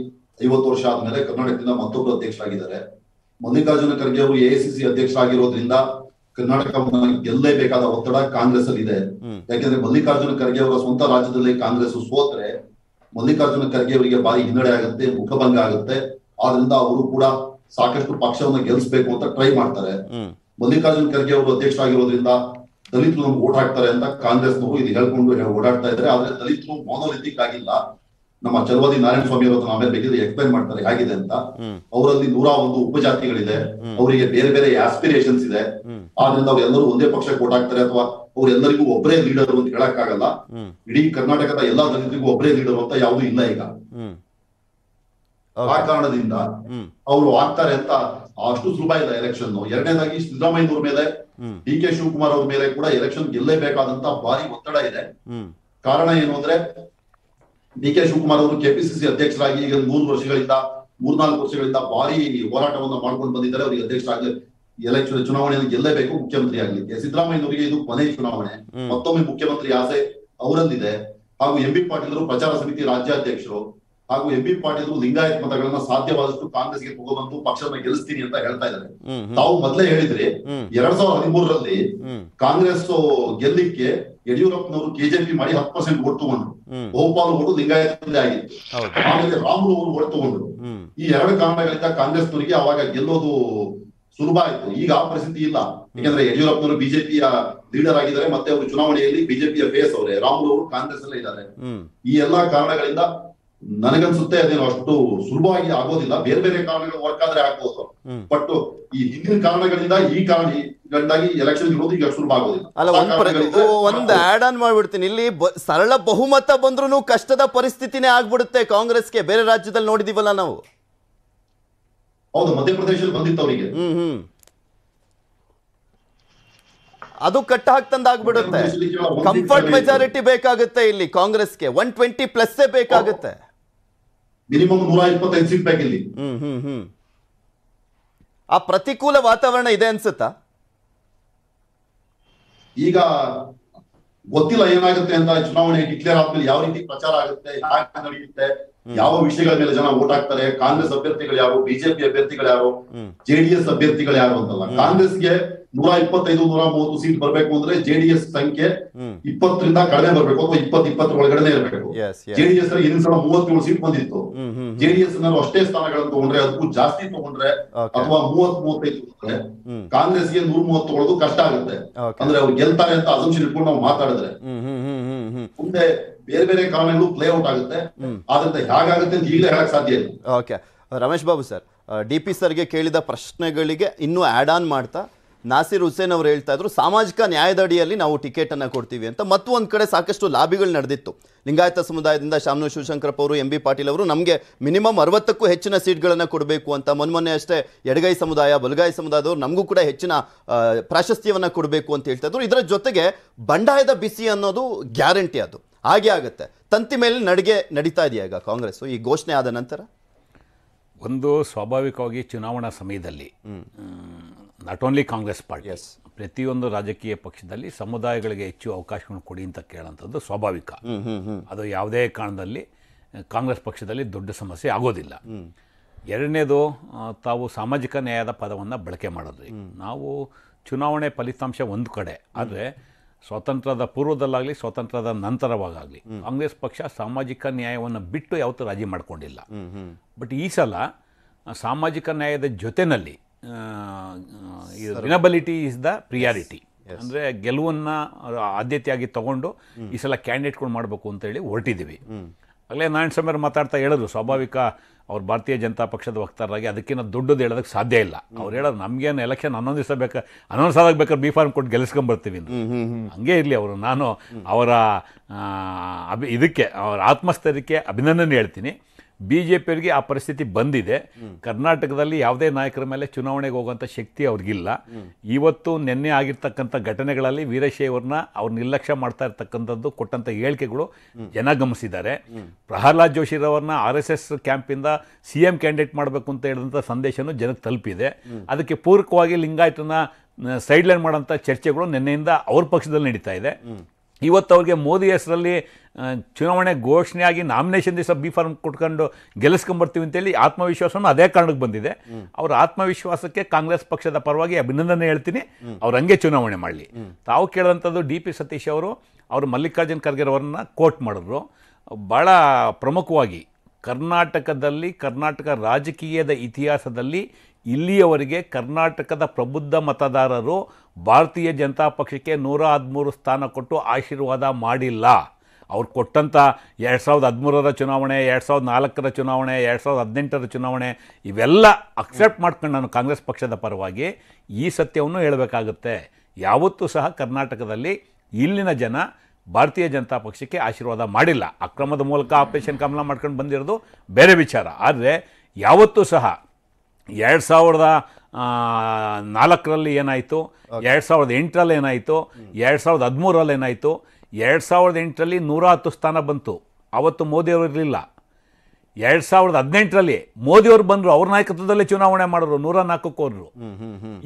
ಐವತ್ತು ವರ್ಷ ಆದ್ಮೇಲೆ ಕರ್ನಾಟಕದಿಂದ ಮತ್ತೊಬ್ಬರು ಅಧ್ಯಕ್ಷರಾಗಿದ್ದಾರೆ ಮಲ್ಲಿಕಾರ್ಜುನ ಖರ್ಗೆ ಅವರು ಎಐಸಿಸಿ ಅಧ್ಯಕ್ಷರಾಗಿರೋದ್ರಿಂದ ಕರ್ನಾಟಕವನ್ನು ಗೆಲ್ಲಲೇಬೇಕಾದ ಒತ್ತಡ ಕಾಂಗ್ರೆಸ್ ಅಲ್ಲಿ ಇದೆ ಯಾಕೆಂದ್ರೆ ಮಲ್ಲಿಕಾರ್ಜುನ ಖರ್ಗೆ ಅವರ ಸ್ವಂತ ರಾಜ್ಯದಲ್ಲಿ ಕಾಂಗ್ರೆಸ್ ಸೋತ್ರೆ ಮಲ್ಲಿಕಾರ್ಜುನ ಖರ್ಗೆ ಅವರಿಗೆ ಬಾರಿ ಹಿನ್ನಡೆ ಆಗುತ್ತೆ ಮುಖಭಂಗ ಆಗುತ್ತೆ ಆದ್ರಿಂದ ಅವರು ಕೂಡ ಸಾಕಷ್ಟು ಪಕ್ಷವನ್ನು ಗೆಲ್ಲಿಸಬೇಕು ಅಂತ ಟ್ರೈ ಮಾಡ್ತಾರೆ ಮಲ್ಲಿಕಾರ್ಜುನ ಖರ್ಗೆ ಅವರು ಅಧ್ಯಕ್ಷರಾಗಿರೋದ್ರಿಂದ ದಲಿತರು ಓಟ್ ಹಾಕ್ತಾರೆ ಅಂತ ಕಾಂಗ್ರೆಸ್ನವರು ಇದು ಹೇಳ್ಕೊಂಡು ಓಡಾಡ್ತಾ ಇದ್ದಾರೆ ಆದ್ರೆ ದಲಿತರು ಮೋನೋಲಿಥಿಕ್ ಆಗಿಲ್ಲ ನಮ್ಮ ಚಲುವಾದಿ ನಾರಾಯಣ ಸ್ವಾಮಿ ಅವರು ಆಮೇಲೆ ಬೇಕಿದ್ರೆ ಎಕ್ಸ್ಪ್ಲೈನ್ ಮಾಡ್ತಾರೆ ಹೇಗಿದೆ ಅಂತ ಅವರಲ್ಲಿ ನೂರ ಒಂದು ಉಪಜಾತಿಗಳಿದೆ ಅವರಿಗೆ ಬೇರೆ ಬೇರೆ ಆಸ್ಪಿರೇಷನ್ಸ್ ಇದೆ ಆದ್ರಿಂದ ಅವರೆಲ್ಲರೂ ಒಂದೇ ಪಕ್ಷ ಕೋಟ್ ಆಗ್ತಾರೆ ಅಥವಾ ಅವರೆಲ್ಲರಿಗೂ ಒಬ್ಬರೇ ಲೀಡರ್ ಅಂತ ಹೇಳಕ್ ಆಗಲ್ಲ ಇಡೀ ಕರ್ನಾಟಕದ ಎಲ್ಲಾ ದಲಿತರಿಗೂ ಒಬ್ಬರೇ ಲೀಡರ್ ಅಂತ ಯಾವುದು ಇಲ್ಲ ಈಗ ಆ ಕಾರಣದಿಂದ ಅವರು ಆಗ್ತಾರೆ ಅಂತ ಅಷ್ಟು ಸುಲಭ ಇಲ್ಲ ಎಲೆಕ್ಷನ್ ಎರಡನೇದಾಗಿ ಸಿದ್ದರಾಮಯ್ಯವ್ರ ಮೇಲೆ ಡಿ ಕೆ ಶಿವಕುಮಾರ್ ಅವ್ರ ಮೇಲೆ ಕೂಡ ಎಲೆಕ್ಷನ್ ಗೆಲ್ಲೇಬೇಕಾದಂತ ಭಾರಿ ಒತ್ತಡ ಇದೆ ಕಾರಣ ಏನು ಅಂದ್ರೆ ಡಿ ಕೆ ಶಿವಕುಮಾರ್ ಅವರು ಕೆಪಿಸಿಸಿ ಅಧ್ಯಕ್ಷರಾಗಿ ಈಗ ಮೂರು ವರ್ಷಗಳಿಂದ ಮೂರ್ನಾಲ್ಕು ವರ್ಷಗಳಿಂದ ಭಾರಿ ಹೋರಾಟವನ್ನು ಮಾಡ್ಕೊಂಡು ಬಂದಿದ್ದಾರೆ ಅವರಿಗೆ ಅಧ್ಯಕ್ಷರಾಗಿ ಎಲೆಕ್ಷನ್ ಚುನಾವಣೆಯನ್ನು ಗೆಲ್ಲಬೇಕು ಮುಖ್ಯಮಂತ್ರಿ ಆಗಲಿಕ್ಕೆ ಸಿದ್ದರಾಮಯ್ಯನವರಿಗೆ ಇದು ಕೊನೆ ಚುನಾವಣೆ ಮತ್ತೊಮ್ಮೆ ಮುಖ್ಯಮಂತ್ರಿ ಆಸೆ ಅವರಲ್ಲಿದೆ ಹಾಗೂ ಎಂ ಬಿ ಪಾಟೀಲ್ ಪ್ರಚಾರ ಸಮಿತಿ ರಾಜ್ಯಾಧ್ಯಕ್ಷರು ಹಾಗೂ ಎಂ ಬಿ ಪಾಟೀಲ್ ಲಿಂಗಾಯತ್ ಮತಗಳನ್ನ ಸಾಧ್ಯವಾದಷ್ಟು ಕಾಂಗ್ರೆಸ್ಗೆ ತಗೊಬಂದು ಪಕ್ಷವನ್ನು ಗೆಲ್ಲಿಸ್ತೀನಿ ಅಂತ ಹೇಳ್ತಾ ಇದ್ದಾರೆ ತಾವು ಮೊದಲೇ ಹೇಳಿದ್ರಿ ಎರಡ್ ಸಾವಿರದ ಹದಿಮೂರರಲ್ಲಿ ಕಾಂಗ್ರೆಸ್ ಗೆಲ್ಲಿಕ್ಕೆ ಯಡಿಯೂರಪ್ಪನವರು ಕೆಜೆಪಿ ಮಾಡಿ ಹತ್ತು ಪರ್ಸೆಂಟ್ ಓಟ್ ತಗೊಂಡ್ರು ಗೋಪಾಲ್ ಅವರು ಲಿಂಗಾಯತದಲ್ಲಿ ಆಗಿ ಆಮೇಲೆ ರಾಮುಲು ಅವರು ಓಟ್ ತಗೊಂಡ್ರು ಈ ಎರಡು ಕಾರಣಗಳಿಂದ ಕಾಂಗ್ರೆಸ್ನವರಿಗೆ ಅವಾಗ ಗೆಲ್ಲೋದು ಸುಲಭ ಆಯ್ತು ಈಗ ಆ ಪರಿಸ್ಥಿತಿ ಇಲ್ಲ ಯಾಕಂದ್ರೆ ಯಡಿಯೂರಪ್ಪನವರು ಬಿಜೆಪಿಯ ಲೀಡರ್ ಆಗಿದ್ದಾರೆ ಮತ್ತೆ ಅವರು ಚುನಾವಣೆಯಲ್ಲಿ ಬಿಜೆಪಿಯ ಫೇಸ್ ಅವರೇ ರಾಮುಲು ಅವರು ಕಾಂಗ್ರೆಸ್ ಅಲ್ಲೇ ಇದ್ದಾರೆ ಈ ಎಲ್ಲಾ ಕಾರಣಗಳಿಂದ ನನಗನ್ಸುತ್ತೆ ಅದೇನು ಅಷ್ಟು ಸುಲಭವಾಗಿ ಆಗೋದಿಲ್ಲ ಬೇರೆ ಬೇರೆ ಕಾರಣಗಳು ವರ್ಕ್ ಆದ್ರೆ ಆಗ್ಬೋದು ಬಟ್ ಈ ಹಿಂದಿನ ಕಾರಣಗಳಿಂದ ಈ ಕಾರಣ ಸುಲಭ ಆಗೋದಿಲ್ಲ ಅಲ್ಲ ಒಂದು ಆಡ್ ಆನ್ ಇಲ್ಲಿ ಸರಳ ಬಹುಮತ ಬಂದ್ರು ಕಷ್ಟದ ಪರಿಸ್ಥಿತಿನೇ ಆಗ್ಬಿಡುತ್ತೆ ಕಾಂಗ್ರೆಸ್ಗೆ ಬೇರೆ ರಾಜ್ಯದಲ್ಲಿ ನೋಡಿದೀವಲ್ಲ ನಾವು ಹೌದು ಮಧ್ಯಪ್ರದೇಶದಲ್ಲಿ ಬಂದಿತ್ತು ಅವರಿಗೆ ಅದು ಕಟ್ಟ ಹಾಕ್ತಂದಾಗ್ಬಿಡುತ್ತೆ ಕಂಫರ್ಟ್ ಮೆಜಾರಿಟಿ ಬೇಕಾಗುತ್ತೆ ಇಲ್ಲಿ ಕಾಂಗ್ರೆಸ್ಗೆ ಒನ್ ಟ್ವೆಂಟಿ ಪ್ಲಸ್ ಬೇಕಾಗುತ್ತೆ ಮಿನಿಮಮ್ ನೂರ ಇಪ್ಪತ್ತೈದು ಸೀಟ್ ಹ್ಮ್ ಹ್ಮ್ ಹ್ಮ್ ಆ ಪ್ರತಿಕೂಲ ವಾತಾವರಣ ಇದೆ ಅನ್ಸುತ್ತಾ ಈಗ ಗೊತ್ತಿಲ್ಲ ಏನಾಗುತ್ತೆ ಅಂತ ಚುನಾವಣೆ ಡಿಕ್ಲೇರ್ ಆದ್ಮೇಲೆ ಯಾವ ರೀತಿ ಪ್ರಚಾರ ಆಗುತ್ತೆ ಯಾಕೆ ನಡೆಯುತ್ತೆ ಯಾವ ವಿಷಯಗಳ ಮೇಲೆ ಜನ ಓಟ್ ಹಾಕ್ತಾರೆ ಕಾಂಗ್ರೆಸ್ ಅಭ್ಯರ್ಥಿಗಳು ಯಾರು ಬಿಜೆಪಿ ಅಭ್ಯರ್ಥಿಗಳು ಯಾರು ಜೆಡಿಎಸ್ ಅಭ್ಯರ್ಥಿಗಳು ಯಾರು ಅಂತಲ್ಲ ಕಾಂಗ್ರೆಸ್ಗೆ ನೂರ ಇಪ್ಪತ್ತೈದು ನೂರ ಮೂವತ್ತು ಸೀಟ್ ಬರಬೇಕು ಅಂದ್ರೆ ಜೆಡಿಎಸ್ ಸಂಖ್ಯೆ ಇಪ್ಪತ್ತರಿಂದ ಕಡಿಮೆ ಬರಬೇಕು ಅಥವಾ ಇಪ್ಪತ್ ಇಪ್ಪತ್ತರ ಒಳಗಡೆ ಇರಬೇಕು ಜೆಡಿಎಸ್ ಹಿಂದಿನ ಸಲ ಮೂವತ್ತೇಳು ಸೀಟ್ ಬಂದಿತ್ತು ಜೆಡಿಎಸ್ ನಲ್ಲಿ ಅಷ್ಟೇ ಸ್ಥಾನಗಳನ್ನು ತಗೊಂಡ್ರೆ ಅದಕ್ಕೂ ಜಾಸ್ತಿ ತಗೊಂಡ್ರೆ ಅಥವಾ ಮೂವತ್ ಮೂವತ್ತೈದು ಕಾಂಗ್ರೆಸ್ಗೆ ನೂರ್ ತಗೊಳ್ಳೋದು ಕಷ್ಟ ಆಗುತ್ತೆ ಅಂದ್ರೆ ಅವ್ರು ಗೆಲ್ತಾರೆ ಅಂತ ಅಸಂಶನ್ ಇಟ್ಕೊಂಡು ನಾವು ಮಾತಾಡಿದ್ರೆ ಮುಂದೆ ಬೇರೆ ಬೇರೆ ಕಾರಣಗಳು ಔಟ್ ಆಗುತ್ತೆ ಆದ್ರಿಂದ ಹೇಗಾಗುತ್ತೆ ಅಂತ ಈಗಲೇ ಹೇಳಕ್ ಸಾಧ್ಯ ಇಲ್ಲ okay Ramesh Babu sir D P ಸರ್ಗೆ ಕೇಳಿದ ಪ್ರಶ್ನೆಗಳಿಗೆ ಇನ್ನೂ ಆ್ಯಡ್ ಆನ್ ಮಾಡ್ತಾ ನಾಸಿರ್ ಹುಸೇನ್ ಅವರು ಹೇಳ್ತಾ ಇದ್ರು ಸಾಮಾಜಿಕ ನ್ಯಾಯದ ಅಡಿಯಲ್ಲಿ ನಾವು ಟಿಕೆಟನ್ನು ಕೊಡ್ತೀವಿ ಅಂತ ಮತ್ತೊಂದು ಕಡೆ ಸಾಕಷ್ಟು ಲಾಬಿಗಳು ನಡೆದಿತ್ತು ಲಿಂಗಾಯತ ಸಮುದಾಯದಿಂದ ಶಾಮನು ಶಿವಶಂಕರಪ್ಪ ಅವರು ಎಂ ಬಿ ಪಾಟೀಲ್ ಅವರು ನಮಗೆ ಮಿನಿಮಮ್ ಅರವತ್ತಕ್ಕೂ ಹೆಚ್ಚಿನ ಸೀಟ್ಗಳನ್ನು ಕೊಡಬೇಕು ಅಂತ ಮೊನ್ನೆ ಅಷ್ಟೇ ಎಡಗೈ ಸಮುದಾಯ ಬಲಗೈ ಸಮುದಾಯದವರು ನಮಗೂ ಕೂಡ ಹೆಚ್ಚಿನ ಪ್ರಾಶಸ್ತ್ಯವನ್ನು ಕೊಡಬೇಕು ಅಂತ ಹೇಳ್ತಾ ಇದ್ರು ಇದರ ಜೊತೆಗೆ ಬಂಡಾಯದ ಬಿಸಿ ಅನ್ನೋದು ಗ್ಯಾರಂಟಿ ಅದು ಹಾಗೆ ಆಗುತ್ತೆ ತಂತಿ ಮೇಲೆ ನಡಿಗೆ ನಡೀತಾ ಇದೆಯಾ ಈಗ ಕಾಂಗ್ರೆಸ್ ಈ ಘೋಷಣೆ ಆದ ನಂತರ ಒಂದು ಸ್ವಾಭಾವಿಕವಾಗಿ ಚುನಾವಣಾ ಸಮಯದಲ್ಲಿ not only Congress party yes ಪ್ರತಿಯೊಂದು ರಾಜಕೀಯ ಪಕ್ಷದಲ್ಲಿ ಸಮುದಾಯಗಳಿಗೆ ಹೆಚ್ಚು ಅವಕಾಶಗಳನ್ನು ಕೊಡಿ ಅಂತ ಕೇಳೋಂಥದ್ದು ಸ್ವಾಭಾವಿಕ ಅದು ಯಾವುದೇ ಕಾರಣದಲ್ಲಿ ಕಾಂಗ್ರೆಸ್ ಪಕ್ಷದಲ್ಲಿ ದೊಡ್ಡ ಸಮಸ್ಯೆ ಆಗೋದಿಲ್ಲ ಎರಡನೇದು ತಾವು ಸಾಮಾಜಿಕ ನ್ಯಾಯದ ಪದವನ್ನು ಬಳಕೆ ಮಾಡೋದ್ರಿ ನಾವು ಚುನಾವಣೆ ಫಲಿತಾಂಶ ಒಂದು ಕಡೆ ಆದರೆ ಸ್ವಾತಂತ್ರ್ಯದ ಪೂರ್ವದಲ್ಲಾಗಲಿ ಸ್ವಾತಂತ್ರ್ಯದ ನಂತರವಾಗಲಿ ಕಾಂಗ್ರೆಸ್ ಪಕ್ಷ ಸಾಮಾಜಿಕ ನ್ಯಾಯವನ್ನು ಬಿಟ್ಟು ಯಾವತ್ತೂ ರಾಜಿ ಮಾಡಿಕೊಂಡಿಲ್ಲ ಬಟ್ ಈ ಸಲ ಸಾಮಾಜಿಕ ನ್ಯಾಯದ ಜೊತೆಯಲ್ಲಿ ವಿನಬಿಲಿಟಿ ಇಸ್ ದ ಪ್ರಿಯಾರಿಟಿ ಅಂದರೆ ಗೆಲುವನ್ನು ಆದ್ಯತೆಯಾಗಿ ತಗೊಂಡು ಈ ಸಲ ಕ್ಯಾಂಡಿಡೇಟ್ಗಳು ಮಾಡಬೇಕು ಅಂತೇಳಿ ಹೊರಟಿದ್ದೀವಿ ಅಲ್ಲೇ ನಾರಾಯಣ ಸ್ವಾಮಿ ಮಾತಾಡ್ತಾ ಹೇಳಿದ್ರು ಸ್ವಾಭಾವಿಕ ಅವ್ರು ಭಾರತೀಯ ಜನತಾ ಪಕ್ಷದ ವಕ್ತಾರರಾಗಿ ಅದಕ್ಕಿಂತ ದೊಡ್ಡದು ಹೇಳೋದಕ್ಕೆ ಸಾಧ್ಯ ಇಲ್ಲ ಅವ್ರು ಹೇಳೋದು ನಮಗೇನು ಎಲೆಕ್ಷನ್ ಹನ್ನೊಂದು ದಿವಸ ಬೇಕಾ ಹನ್ನೊಂದು ಸಾವಿರ ಬೇಕಾದ್ರೆ ಬಿ ಫಾರ್ಮ್ ಕೊಟ್ಟು ಗೆಲ್ಸ್ಕೊಂಬರ್ತೀವಿ ಹಂಗೆ ಇರಲಿ ಅವರು ನಾನು ಅವರ ಅಭಿ ಇದಕ್ಕೆ ಅವರ ಆತ್ಮಸ್ಥೈರ್ಯಕ್ಕೆ ಅಭಿನಂದನೆ ಹೇಳ್ತೀನಿ ಬಿ ಜೆ ಪಿಯವರಿಗೆ ಆ ಪರಿಸ್ಥಿತಿ ಬಂದಿದೆ ಕರ್ನಾಟಕದಲ್ಲಿ ಯಾವುದೇ ನಾಯಕರ ಮೇಲೆ ಚುನಾವಣೆಗೆ ಹೋಗುವಂಥ ಶಕ್ತಿ ಅವ್ರಿಗಿಲ್ಲ ಇವತ್ತು ನಿನ್ನೆ ಆಗಿರ್ತಕ್ಕಂಥ ಘಟನೆಗಳಲ್ಲಿ ವೀರಶೈವರನ್ನ ಅವ್ರು ನಿರ್ಲಕ್ಷ್ಯ ಮಾಡ್ತಾ ಇರ್ತಕ್ಕಂಥದ್ದು ಕೊಟ್ಟಂಥ ಹೇಳಿಕೆಗಳು ಜನ ಗಮನಿಸಿದ್ದಾರೆ ಪ್ರಹ್ಲಾದ್ ಜೋಶಿರವ್ರನ್ನ ಆರ್ ಎಸ್ ಎಸ್ ಕ್ಯಾಂಪಿಂದ ಸಿ ಎಂ ಕ್ಯಾಂಡಿಡೇಟ್ ಮಾಡಬೇಕು ಅಂತ ಹೇಳಿದಂಥ ಸಂದೇಶನೂ ಜನಕ್ಕೆ ತಲುಪಿದೆ ಅದಕ್ಕೆ ಪೂರಕವಾಗಿ ಲಿಂಗಾಯತನ ಸೈಡ್ಲೈನ್ ಮಾಡೋಂಥ ಚರ್ಚೆಗಳು ನಿನ್ನೆಯಿಂದ ಅವ್ರ ಪಕ್ಷದಲ್ಲಿ ನಡೀತಾ ಇದೆ ಇವತ್ತು ಅವ್ರಿಗೆ ಮೋದಿ ಹೆಸರಲ್ಲಿ ಚುನಾವಣೆ ಘೋಷಣೆಯಾಗಿ ನಾಮಿನೇಷನ್ ದಿವಸ ಬಿ ಫಾರ್ಮ್ ಕೊಟ್ಕೊಂಡು ಗೆಲ್ಲಿಸ್ಕೊಂಡ್ಬರ್ತೀವಿ ಅಂತೇಳಿ ಆತ್ಮವಿಶ್ವಾಸವನ್ನು ಅದೇ ಕಾರಣಕ್ಕೆ ಬಂದಿದೆ ಅವರ ಆತ್ಮವಿಶ್ವಾಸಕ್ಕೆ ಕಾಂಗ್ರೆಸ್ ಪಕ್ಷದ ಪರವಾಗಿ ಅಭಿನಂದನೆ ಹೇಳ್ತೀನಿ ಅವ್ರು ಹಂಗೆ ಚುನಾವಣೆ ಮಾಡಲಿ ತಾವು ಕೇಳಿದಂಥದ್ದು ಡಿ ಪಿ ಸತೀಶ್ ಅವರು ಅವರು ಮಲ್ಲಿಕಾರ್ಜುನ್ ಖರ್ಗೆ ಕೋಟ್ ಮಾಡಿದ್ರು ಭಾಳ ಪ್ರಮುಖವಾಗಿ ಕರ್ನಾಟಕದಲ್ಲಿ ಕರ್ನಾಟಕ ರಾಜಕೀಯದ ಇತಿಹಾಸದಲ್ಲಿ ಇಲ್ಲಿಯವರೆಗೆ ಕರ್ನಾಟಕದ ಪ್ರಬುದ್ಧ ಮತದಾರರು ಭಾರತೀಯ ಜನತಾ ಪಕ್ಷಕ್ಕೆ ನೂರ ಹದಿಮೂರು ಸ್ಥಾನ ಕೊಟ್ಟು ಆಶೀರ್ವಾದ ಮಾಡಿಲ್ಲ ಅವ್ರು ಕೊಟ್ಟಂಥ ಎರಡು ಸಾವಿರದ ಹದಿಮೂರರ ಚುನಾವಣೆ ಎರಡು ಸಾವಿರದ ನಾಲ್ಕರ ಚುನಾವಣೆ ಎರಡು ಸಾವಿರದ ಹದಿನೆಂಟರ ಚುನಾವಣೆ ಇವೆಲ್ಲ ಅಕ್ಸೆಪ್ಟ್ ಮಾಡ್ಕೊಂಡು ನಾನು ಕಾಂಗ್ರೆಸ್ ಪಕ್ಷದ ಪರವಾಗಿ ಈ ಸತ್ಯವನ್ನು ಹೇಳಬೇಕಾಗುತ್ತೆ ಯಾವತ್ತೂ ಸಹ ಕರ್ನಾಟಕದಲ್ಲಿ ಇಲ್ಲಿನ ಜನ ಭಾರತೀಯ ಜನತಾ ಪಕ್ಷಕ್ಕೆ ಆಶೀರ್ವಾದ ಮಾಡಿಲ್ಲ ಅಕ್ರಮದ ಮೂಲಕ ಆಪರೇಷನ್ ಕಮಲ ಮಾಡ್ಕೊಂಡು ಬಂದಿರೋದು ಬೇರೆ ವಿಚಾರ ಆದರೆ ಯಾವತ್ತೂ ಸಹ ಎರಡು ಸಾವಿರದ ನಾಲ್ಕರಲ್ಲಿ ಏನಾಯಿತು ಎರಡು ಸಾವಿರದ ಎಂಟರಲ್ಲಿ ಏನಾಯಿತು ಎರಡು ಸಾವಿರದ ಹದಿಮೂರಲ್ಲಿ ಏನಾಯಿತು ಎರಡು ಸಾವಿರದ ಎಂಟರಲ್ಲಿ ನೂರ ಹತ್ತು ಸ್ಥಾನ ಬಂತು ಅವತ್ತು ಮೋದಿಯವರು ಇರಲಿಲ್ಲ ಎರಡು ಸಾವಿರದ ಹದಿನೆಂಟರಲ್ಲಿ ಮೋದಿಯವರು ಬಂದರು ಅವ್ರ ನಾಯಕತ್ವದಲ್ಲೇ ಚುನಾವಣೆ ಮಾಡಿದ್ರು ನೂರ ನಾಲ್ಕಕ್ಕೆ ಹೋದ್ರು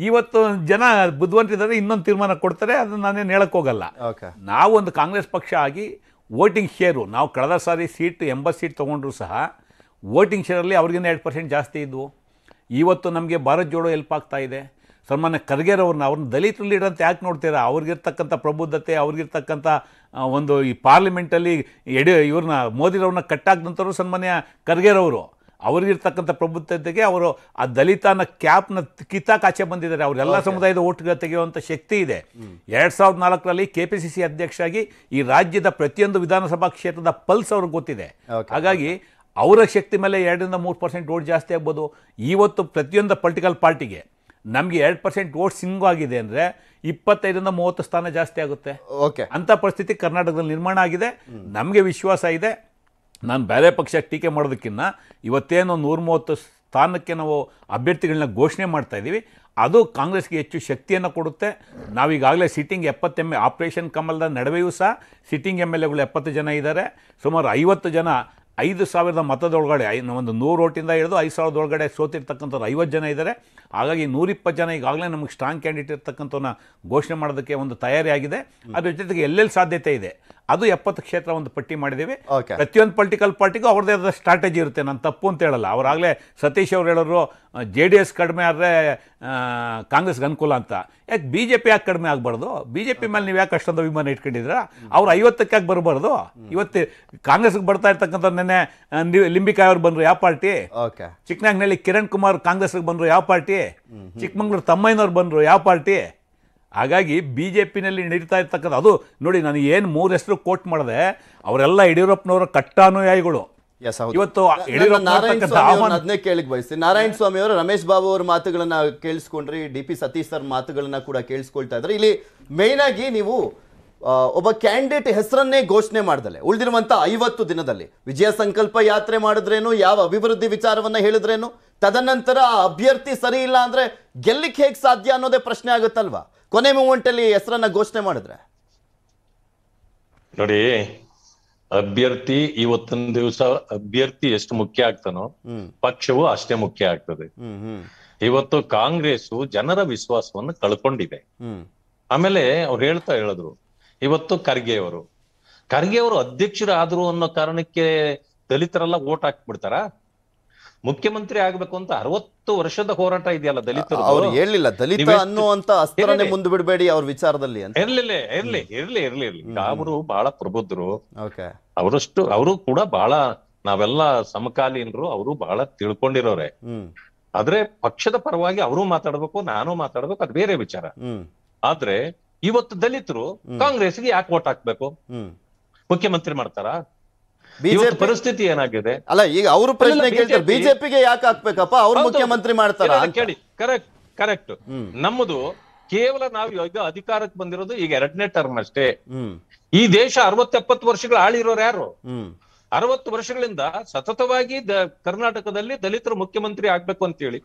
ಇವತ್ತು ಜನ ಬುದ್ಧಿವಂತಿದ್ದಾರೆ ಇನ್ನೊಂದು ತೀರ್ಮಾನ ಕೊಡ್ತಾರೆ ಅದನ್ನು ನಾನೇನು ಹೇಳಕ್ಕೆ ಹೋಗಲ್ಲ ನಾವು ಒಂದು ಕಾಂಗ್ರೆಸ್ ಪಕ್ಷ ಆಗಿ ವೋಟಿಂಗ್ ಶೇರು ನಾವು ಕಳೆದ ಸಾರಿ ಸೀಟ್ ಎಂಬತ್ತು ಸೀಟ್ ತೊಗೊಂಡ್ರು ಸಹ ವೋಟಿಂಗ್ ಶೇರಲ್ಲಿ ಅವ್ರಿಗಿಂತ ಎರಡು ಪರ್ಸೆಂಟ್ ಜಾಸ್ತಿ ಇದ್ವು ಇವತ್ತು ನಮಗೆ ಭಾರತ್ ಜೋಡೋ ಹೆಲ್ಪ್ ಆಗ್ತಾ ಇದೆ ಸನ್ಮಾನ್ಯ ಖರ್ಗೆರವ್ರನ್ನ ಅವ್ರನ್ನ ದಲಿತರಲ್ಲಿ ಇಡಂತ ಯಾಕೆ ನೋಡ್ತೀರಾ ಅವ್ರಿಗಿರ್ತಕ್ಕಂಥ ಪ್ರಬುದ್ಧತೆ ಅವ್ರಿಗಿರ್ತಕ್ಕಂಥ ಒಂದು ಈ ಪಾರ್ಲಿಮೆಂಟಲ್ಲಿ ಎಡೆ ಇವ್ರನ್ನ ಮೋದಿರವ್ರನ್ನ ಕಟ್ಟಾಕ್ದಂಥವ್ರು ಸನ್ಮಾನ್ಯ ಖರ್ಗೆರವರು ಅವ್ರಿಗಿರ್ತಕ್ಕಂಥ ಪ್ರಬುದ್ಧತೆಗೆ ಅವರು ಆ ದಲಿತನ ಕ್ಯಾಪ್ನ ಕಾಚೆ ಬಂದಿದ್ದಾರೆ ಅವರೆಲ್ಲ ಸಮುದಾಯದ ಓಟ್ಗಳು ತೆಗೆಯುವಂಥ ಶಕ್ತಿ ಇದೆ ಎರಡು ಸಾವಿರದ ನಾಲ್ಕರಲ್ಲಿ ಕೆ ಪಿ ಸಿ ಸಿ ಅಧ್ಯಕ್ಷರಾಗಿ ಈ ರಾಜ್ಯದ ಪ್ರತಿಯೊಂದು ವಿಧಾನಸಭಾ ಕ್ಷೇತ್ರದ ಪಲ್ಸ್ ಅವ್ರಿಗೆ ಗೊತ್ತಿದೆ ಹಾಗಾಗಿ ಅವರ ಶಕ್ತಿ ಮೇಲೆ ಎರಡರಿಂದ ಮೂರು ಪರ್ಸೆಂಟ್ ಓಟ್ ಜಾಸ್ತಿ ಆಗ್ಬೋದು ಇವತ್ತು ಪ್ರತಿಯೊಂದು ಪೊಲಿಟಿಕಲ್ ಪಾರ್ಟಿಗೆ ನಮಗೆ ಎರಡು ಪರ್ಸೆಂಟ್ ಓಟ್ ಸಿಂಗು ಆಗಿದೆ ಅಂದರೆ ಇಪ್ಪತ್ತೈದರಿಂದ ಮೂವತ್ತು ಸ್ಥಾನ ಜಾಸ್ತಿ ಆಗುತ್ತೆ ಓಕೆ ಅಂಥ ಪರಿಸ್ಥಿತಿ ಕರ್ನಾಟಕದಲ್ಲಿ ನಿರ್ಮಾಣ ಆಗಿದೆ ನಮಗೆ ವಿಶ್ವಾಸ ಇದೆ ನಾನು ಬೇರೆ ಪಕ್ಷ ಟೀಕೆ ಮಾಡೋದಕ್ಕಿಂತ ಇವತ್ತೇನು ನೂರ ಮೂವತ್ತು ಸ್ಥಾನಕ್ಕೆ ನಾವು ಅಭ್ಯರ್ಥಿಗಳನ್ನ ಘೋಷಣೆ ಮಾಡ್ತಾ ಇದ್ದೀವಿ ಅದು ಕಾಂಗ್ರೆಸ್ಗೆ ಹೆಚ್ಚು ಶಕ್ತಿಯನ್ನು ಕೊಡುತ್ತೆ ನಾವೀಗಾಗಲೇ ಸಿಟ್ಟಿಂಗ್ ಎಪ್ಪತ್ತೆಮ್ಮೆ ಆಪ್ರೇಷನ್ ಕಮಲದ ನಡುವೆಯೂ ಸಹ ಸಿಟ್ಟಿಂಗ್ ಎಮ್ ಎಲ್ ಎಗಳು ಎಪ್ಪತ್ತು ಜನ ಇದ್ದಾರೆ ಸುಮಾರು ಐವತ್ತು ಜನ ಐದು ಸಾವಿರದ ಮತದೊಳಗಡೆ ಐ ಒಂದು ನೂರು ಓಟಿಂದ ಹಿಡಿದು ಐದು ಸಾವಿರದ ಒಳಗಡೆ ಸೋತಿರ್ತಕ್ಕಂಥವ್ರು ಐವತ್ತು ಜನ ಇದ್ದಾರೆ ಹಾಗಾಗಿ ನೂರಿಪ್ಪತ್ತು ಜನ ಈಗಾಗಲೇ ನಮಗೆ ಸ್ಟ್ರಾಂಗ್ ಕ್ಯಾಂಡಿಡೇಟ್ ಇರ್ತಕ್ಕಂಥವನ್ನ ಘೋಷಣೆ ಮಾಡೋದಕ್ಕೆ ಒಂದು ತಯಾರಿ ಆಗಿದೆ ಅದ್ರ ಜೊತೆಗೆ ಎಲ್ಲೆಲ್ಲಿ ಸಾಧ್ಯತೆ ಇದೆ ಅದು ಎಪ್ಪತ್ತು ಕ್ಷೇತ್ರ ಒಂದು ಪಟ್ಟಿ ಮಾಡಿದ್ದೀವಿ ಪ್ರತಿಯೊಂದು ಪೊಲಿಟಿಕಲ್ ಪಾರ್ಟಿಗೂ ಅವ್ರದೇ ಆದ ಸ್ಟ್ರಾಟಜಿ ಇರುತ್ತೆ ನಾನು ತಪ್ಪು ಅಂತ ಹೇಳಲ್ಲ ಅವರಾಗಲೇ ಸತೀಶ್ ಅವ್ರು ಹೇಳೋರು ಜೆ ಡಿ ಎಸ್ ಕಡಿಮೆ ಆದರೆ ಕಾಂಗ್ರೆಸ್ಗೆ ಅನುಕೂಲ ಅಂತ ಯಾಕೆ ಬಿ ಜೆ ಪಿ ಯಾಕೆ ಕಡಿಮೆ ಆಗಬಾರ್ದು ಬಿ ಜೆ ಪಿ ಮೇಲೆ ನೀವು ಯಾಕೆ ಅಷ್ಟೊಂದು ಅಭಿಮಾನ ಇಟ್ಕೊಂಡಿದ್ರ ಅವ್ರು ಐವತ್ತಕ್ಕೆ ಯಾಕೆ ಬರಬಾರ್ದು ಇವತ್ತು ಕಾಂಗ್ರೆಸ್ಗೆ ಬರ್ತಾ ಇರ್ತಕ್ಕಂಥ ನೆನೆ ಲಿಂಬಿಕಾಯಿ ಅವ್ರು ಬಂದರು ಯಾವ ಪಾರ್ಟಿ ಚಿಕ್ಕನಾಗ್ನಲ್ಲಿ ಕಿರಣ್ ಕುಮಾರ್ ಕಾಂಗ್ರೆಸ್ಗೆ ಬಂದರು ಯಾವ ಪಾರ್ಟಿ ಚಿಕ್ಕಮಂಗ್ಳೂರು ತಮ್ಮಯ್ಯನವ್ರು ಬಂದರು ಯಾವ ಪಾರ್ಟಿ ಹಾಗಾಗಿ ಬಿ ಜೆ ಪಿನಲ್ಲಿ ನಡೀತಾ ಇರ್ತಕ್ಕಂಥ ಅದು ನೋಡಿ ನಾನು ಏನು ಮೂರು ಹೆಸರು ಕೋಟ್ ಮಾಡಿದೆ ಅವರೆಲ್ಲ ಯಡಿಯೂರಪ್ಪನವರ ಕಟ್ಟಾನುಯಾಯಿಗಳು ಇವತ್ತು ಅದನ್ನೇ ಕೇಳಕ್ ಬಯಸ್ತೀನಿ ನಾರಾಯಣ ಸ್ವಾಮಿ ಅವರು ರಮೇಶ್ ಬಾಬು ಅವ್ರ ಮಾತುಗಳನ್ನ ಕೇಳಿಸ್ಕೊಂಡ್ರಿ ಡಿ ಪಿ ಸತೀಶ್ ಸರ್ ಮಾತುಗಳನ್ನ ಕೂಡ ಕೇಳಿಸ್ಕೊಳ್ತಾ ಇದ್ರೆ ಇಲ್ಲಿ ಮೇನ್ ಆಗಿ ನೀವು ಒಬ್ಬ ಕ್ಯಾಂಡಿಡೇಟ್ ಹೆಸರನ್ನೇ ಘೋಷಣೆ ಮಾಡ್ದಲೆ ಉಳಿದಿರುವಂತ ಐವತ್ತು ದಿನದಲ್ಲಿ ವಿಜಯ ಸಂಕಲ್ಪ ಯಾತ್ರೆ ಮಾಡಿದ್ರೇನು ಯಾವ ಅಭಿವೃದ್ಧಿ ವಿಚಾರವನ್ನ ಹೇಳಿದ್ರೇನು ತದನಂತರ ಅಭ್ಯರ್ಥಿ ಸರಿ ಇಲ್ಲ ಅಂದರೆ ಗೆಲ್ಲಕ್ಕೆ ಹೇಗೆ ಸಾಧ್ಯ ಅನ್ನೋದೇ ಪ್ರಶ್ನೆ ಆಗುತ್ತಲ್ವಾ ಕೊನೆ ಮೂಮೆಂಟಲ್ಲಿ ಹೆಸರನ್ನ ಘೋಷಣೆ ಮಾಡಿದ್ರೆ ನೋಡಿ ಅಭ್ಯರ್ಥಿ ಇವತ್ತಿನ ದಿವಸ ಅಭ್ಯರ್ಥಿ ಎಷ್ಟು ಮುಖ್ಯ ಆಗ್ತಾನೋ ಪಕ್ಷವು ಅಷ್ಟೇ ಮುಖ್ಯ ಆಗ್ತದೆ ಇವತ್ತು ಕಾಂಗ್ರೆಸ್ ಜನರ ವಿಶ್ವಾಸವನ್ನು ಕಳ್ಕೊಂಡಿದೆ ಆಮೇಲೆ ಅವ್ರು ಹೇಳ್ತಾ ಹೇಳಿದ್ರು ಇವತ್ತು ಖರ್ಗೆ ಅವರು ಖರ್ಗೆ ಅವರು ಅಧ್ಯಕ್ಷರಾದ್ರು ಅನ್ನೋ ಕಾರಣಕ್ಕೆ ದಲಿತರೆಲ್ಲ ಓಟ್ ಹಾಕ್ಬಿಡ್ತಾರಾ ಮುಖ್ಯಮಂತ್ರಿ ಆಗ್ಬೇಕು ಅಂತ ಅರವತ್ತು ವರ್ಷದ ಹೋರಾಟ ಇದೆಯಲ್ಲ ದಲಿತರು ಅವ್ರು ಹೇಳಲಿಲ್ಲ ದಲಿತ ಅನ್ನುವಂತ ಅಸ್ತ್ರನೇ ಮುಂದೆ ಬಿಡಬೇಡಿ ಅವ್ರ ವಿಚಾರದಲ್ಲಿ ಅಂತ ಇರ್ಲಿಲ್ಲ ಇರ್ಲಿ ಇರ್ಲಿ ಇರ್ಲಿ ಇರ್ಲಿ ಅವರು ಬಹಳ ಪ್ರಬುದ್ಧರು ಅವರಷ್ಟು ಅವರು ಕೂಡ ಬಹಳ ನಾವೆಲ್ಲ ಸಮಕಾಲೀನರು ಅವರು ಬಹಳ ತಿಳ್ಕೊಂಡಿರೋರೆ ಆದ್ರೆ ಪಕ್ಷದ ಪರವಾಗಿ ಅವರು ಮಾತಾಡ್ಬೇಕು ನಾನು ಮಾತಾಡ್ಬೇಕು ಅದು ಬೇರೆ ವಿಚಾರ ಆದ್ರೆ ಇವತ್ತು ದಲಿತರು ಕಾಂಗ್ರೆಸ್ಗೆ ಯಾಕೆ ವೋಟ್ ಹಾಕ್ಬೇಕು ಮುಖ್ಯಮಂತ್ರಿ ಮಾಡ್ತಾರಾ ಬಿಜೆಪಿ ಪರಿಸ್ಥಿತಿ ಏನಾಗಿದೆ ಅಲ್ಲ ಈಗ ಅವರು ಪ್ರಶ್ನೆ ಕೇಳ್ತಾರೆ ಬಿಜೆಪಿಗೆ ಯಾಕೆ ಹಾಕ್ಬೇಕಪ್ಪ ಅವ್ರು ಮುಖ್ಯಮಂತ್ರಿ ಮಾಡ್ತಾರ ಕೇಳಿ ಕರೆಕ್ಟ್ ಕರೆಕ್ಟ್ ನಮ್ಮದು ಕೇವಲ ನಾವು ಈಗ ಅಧಿಕಾರಕ್ಕೆ ಬಂದಿರೋದು ಈಗ ಎರಡನೇ ಟರ್ಮ್ ಅಷ್ಟೇ ಈ ದೇಶ ಅರವತ್ತೆಪ್ಪತ್ತು ವರ್ಷಗಳು ಆಳಿರೋರು ಯಾರು ಅರವತ್ತು ವರ್ಷಗಳಿಂದ ಸತತವಾಗಿ ಕರ್ನಾಟಕದಲ್ಲಿ ದಲಿತರು ಮುಖ್ಯಮಂತ್ರಿ ಆಗ್ಬೇಕು ಅಂತ ಹೇಳಿ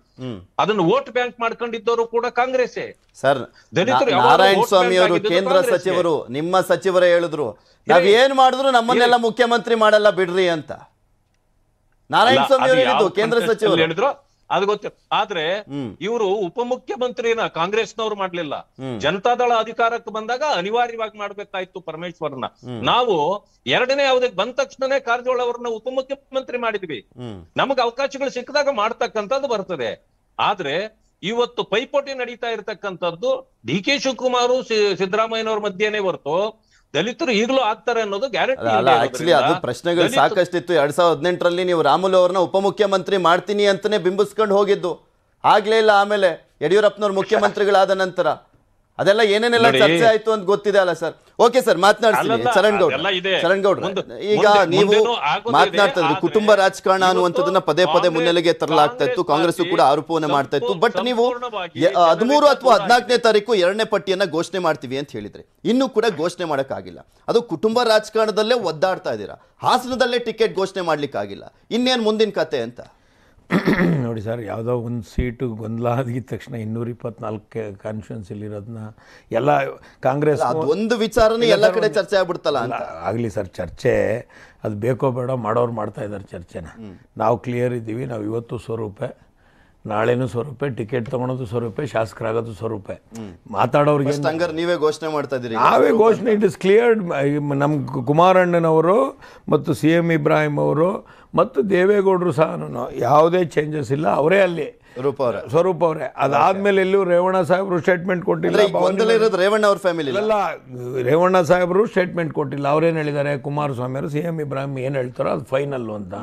ಅದನ್ನು ವೋಟ್ ಬ್ಯಾಂಕ್ ಮಾಡ್ಕೊಂಡಿದ್ದವರು ಕೂಡ ಕಾಂಗ್ರೆಸ್ ಸರ್ ದಲಿತರು ನಾರಾಯಣ ಸ್ವಾಮಿ ಅವರು ಕೇಂದ್ರ ಸಚಿವರು ನಿಮ್ಮ ಸಚಿವರೇ ಹೇಳಿದ್ರು ನಾವ್ ಏನ್ ಮಾಡಿದ್ರು ನಮ್ಮನ್ನೆಲ್ಲ ಮುಖ್ಯಮಂತ್ರಿ ಮಾಡಲ್ಲ ಬಿಡ್ರಿ ಅಂತ ನಾರಾಯಣ ಸ್ವಾಮಿ ಅವರು ಕೇಂದ್ರ ಸಚಿವರು ಹೇಳಿದ್ರು ಅದು ಗೊತ್ತಿಲ್ಲ ಆದ್ರೆ ಇವರು ಉಪಮುಖ್ಯಮಂತ್ರಿನ ಕಾಂಗ್ರೆಸ್ನವ್ರು ಮಾಡ್ಲಿಲ್ಲ ಜನತಾದಳ ಅಧಿಕಾರಕ್ಕೆ ಬಂದಾಗ ಅನಿವಾರ್ಯವಾಗಿ ಮಾಡ್ಬೇಕಾಯ್ತು ಪರಮೇಶ್ವರ್ನ ನಾವು ಎರಡನೇ ಅವಧಿಗೆ ಬಂದ ತಕ್ಷಣನೇ ಕಾರಜೋಳ ಅವ್ರನ್ನ ಉಪಮುಖ್ಯಮಂತ್ರಿ ಮಾಡಿದ್ವಿ ನಮಗೆ ಅವಕಾಶಗಳು ಸಿಕ್ಕದಾಗ ಮಾಡ್ತಕ್ಕಂಥದ್ದು ಬರ್ತದೆ ಆದ್ರೆ ಇವತ್ತು ಪೈಪೋಟಿ ನಡೀತಾ ಇರತಕ್ಕಂಥದ್ದು ಡಿ ಕೆ ಶಿವಕುಮಾರ್ ಸಿದ್ದರಾಮಯ್ಯನವ್ರ ಮಧ್ಯೆನೆ ಹೊರತು ದಲಿತರು ಈಗಲೂ ಆಗ್ತಾರೆ ಅನ್ನೋದು ಗ್ಯಾರಂಟಿ ಅಲ್ಲ ಆಕ್ಚುಲಿ ಅದು ಪ್ರಶ್ನೆಗಳು ಸಾಕಷ್ಟಿತ್ತು ಎರಡ್ ಸಾವಿರದ ಹದಿನೆಂಟರಲ್ಲಿ ನೀವು ರಾಮುಲು ಅವ್ರನ್ನ ಉಪಮುಖ್ಯಮಂತ್ರಿ ಮಾಡ್ತೀನಿ ಅಂತಾನೆ ಬಿಂಬಿಸ್ಕೊಂಡು ಹೋಗಿದ್ದು ಆಗ್ಲೇ ಇಲ್ಲ ಆಮೇಲೆ ಯಡಿಯೂರಪ್ಪನವ್ರು ಮುಖ್ಯಮಂತ್ರಿಗಳಾದ ನಂತರ ಅದೆಲ್ಲ ಏನೇನೆಲ್ಲ ಚರ್ಚೆ ಆಯ್ತು ಅಂತ ಗೊತ್ತಿದೆ ಅಲ್ಲ ಸರ್ ಓಕೆ ಸರ್ ಮಾತನಾಡ್ತೀನಿ ಚರಣ್ ಗೌಡ್ ಚರಣ್ ಗೌಡ್ ಈಗ ನೀವು ಮಾತನಾಡ್ತಾ ಇದ್ರಿ ಕುಟುಂಬ ರಾಜಕಾರಣ ಅನ್ನುವಂಥದ್ದನ್ನ ಪದೇ ಪದೇ ಮುನ್ನೆಲೆಗೆ ತರಲಾಗ್ತಾ ಇತ್ತು ಕಾಂಗ್ರೆಸ್ ಕೂಡ ಆರೋಪವನ್ನು ಮಾಡ್ತಾ ಇತ್ತು ಬಟ್ ನೀವು ಹದಿಮೂರು ಅಥವಾ ಹದಿನಾಲ್ಕನೇ ತಾರೀಕು ಎರಡನೇ ಪಟ್ಟಿಯನ್ನ ಘೋಷಣೆ ಮಾಡ್ತೀವಿ ಅಂತ ಹೇಳಿದ್ರೆ ಇನ್ನೂ ಕೂಡ ಘೋಷಣೆ ಆಗಿಲ್ಲ ಅದು ಕುಟುಂಬ ರಾಜಕಾರಣದಲ್ಲೇ ಒದ್ದಾಡ್ತಾ ಇದ್ದೀರಾ ಹಾಸನದಲ್ಲೇ ಟಿಕೆಟ್ ಘೋಷಣೆ ಮಾಡ್ಲಿಕ್ಕಾಗಿಲ್ಲ ಇನ್ನೇನು ಮುಂದಿನ ಕತೆ ಅಂತ ನೋಡಿ ಸರ್ ಯಾವುದೋ ಒಂದು ಸೀಟು ಗೊಂದಲ ಆಗಿದ ತಕ್ಷಣ ಇನ್ನೂರ ಇಪ್ಪತ್ನಾಲ್ಕು ಕಾನ್ಸ್ಟಿಟ್ಯೂನ್ಸಿಲಿರೋದನ್ನ ಎಲ್ಲ ಕಾಂಗ್ರೆಸ್ ಒಂದು ವಿಚಾರನೇ ಎಲ್ಲ ಕಡೆ ಚರ್ಚೆ ಆಗ್ಬಿಡ್ತಲ್ಲ ಆಗಲಿ ಸರ್ ಚರ್ಚೆ ಅದು ಬೇಕೋ ಬೇಡ ಮಾಡೋರು ಮಾಡ್ತಾ ಇದ್ದಾರೆ ಚರ್ಚೆನ ನಾವು ಕ್ಲಿಯರ್ ಇದ್ದೀವಿ ನಾವು ಇವತ್ತು ಸ್ವರೂಪ ನಾಳೆನೂ ಸ್ವರೂಪ ಟಿಕೆಟ್ ತೊಗೊಳೋದು ಸ್ವರೂಪ ಶಾಸಕರಾಗೋದು ಸ್ವರೂಪ ಮಾತಾಡೋರಿಗೆ ನೀವೇ ಘೋಷಣೆ ಮಾಡ್ತಾ ಇದ್ದೀರಿ ನಾವೇ ಘೋಷಣೆ ಇಟ್ ಇಸ್ ಕ್ಲಿಯರ್ಡ್ ನಮ್ಮ ಕುಮಾರಣ್ಣನವರು ಮತ್ತು ಸಿ ಎಂ ಇಬ್ರಾಹಿಂ ಅವರು ಮತ್ತು ದೇವೇಗೌಡರು ಸಹ ಯಾವುದೇ ಚೇಂಜಸ್ ಇಲ್ಲ ಅವರೇ ಅಲ್ಲಿ ರೂಪ ಅವರೇ ಸ್ವರೂಪ ಅವರೇ ಅದಾದ್ಮೇಲೆ ಎಲ್ಲೂ ರೇವಣ್ಣ ಸಾಹೇಬರು ಸ್ಟೇಟ್ಮೆಂಟ್ ಕೊಟ್ಟಿಲ್ಲ ರೇವಣ್ಣ ಅವ್ರ ಫ್ಯಾಮಿಲಿ ಅಲ್ಲ ರೇವಣ್ಣ ಸಾಹೇಬರು ಸ್ಟೇಟ್ಮೆಂಟ್ ಕೊಟ್ಟಿಲ್ಲ ಅವ್ರೇನು ಹೇಳಿದ್ದಾರೆ ಕುಮಾರಸ್ವಾಮಿ ಅವರು ಸಿ ಎಂ ಇಬ್ರಾಹಿಂ ಏನು ಹೇಳ್ತಾರೋ ಅದು ಫೈನಲ್ ಅಂತ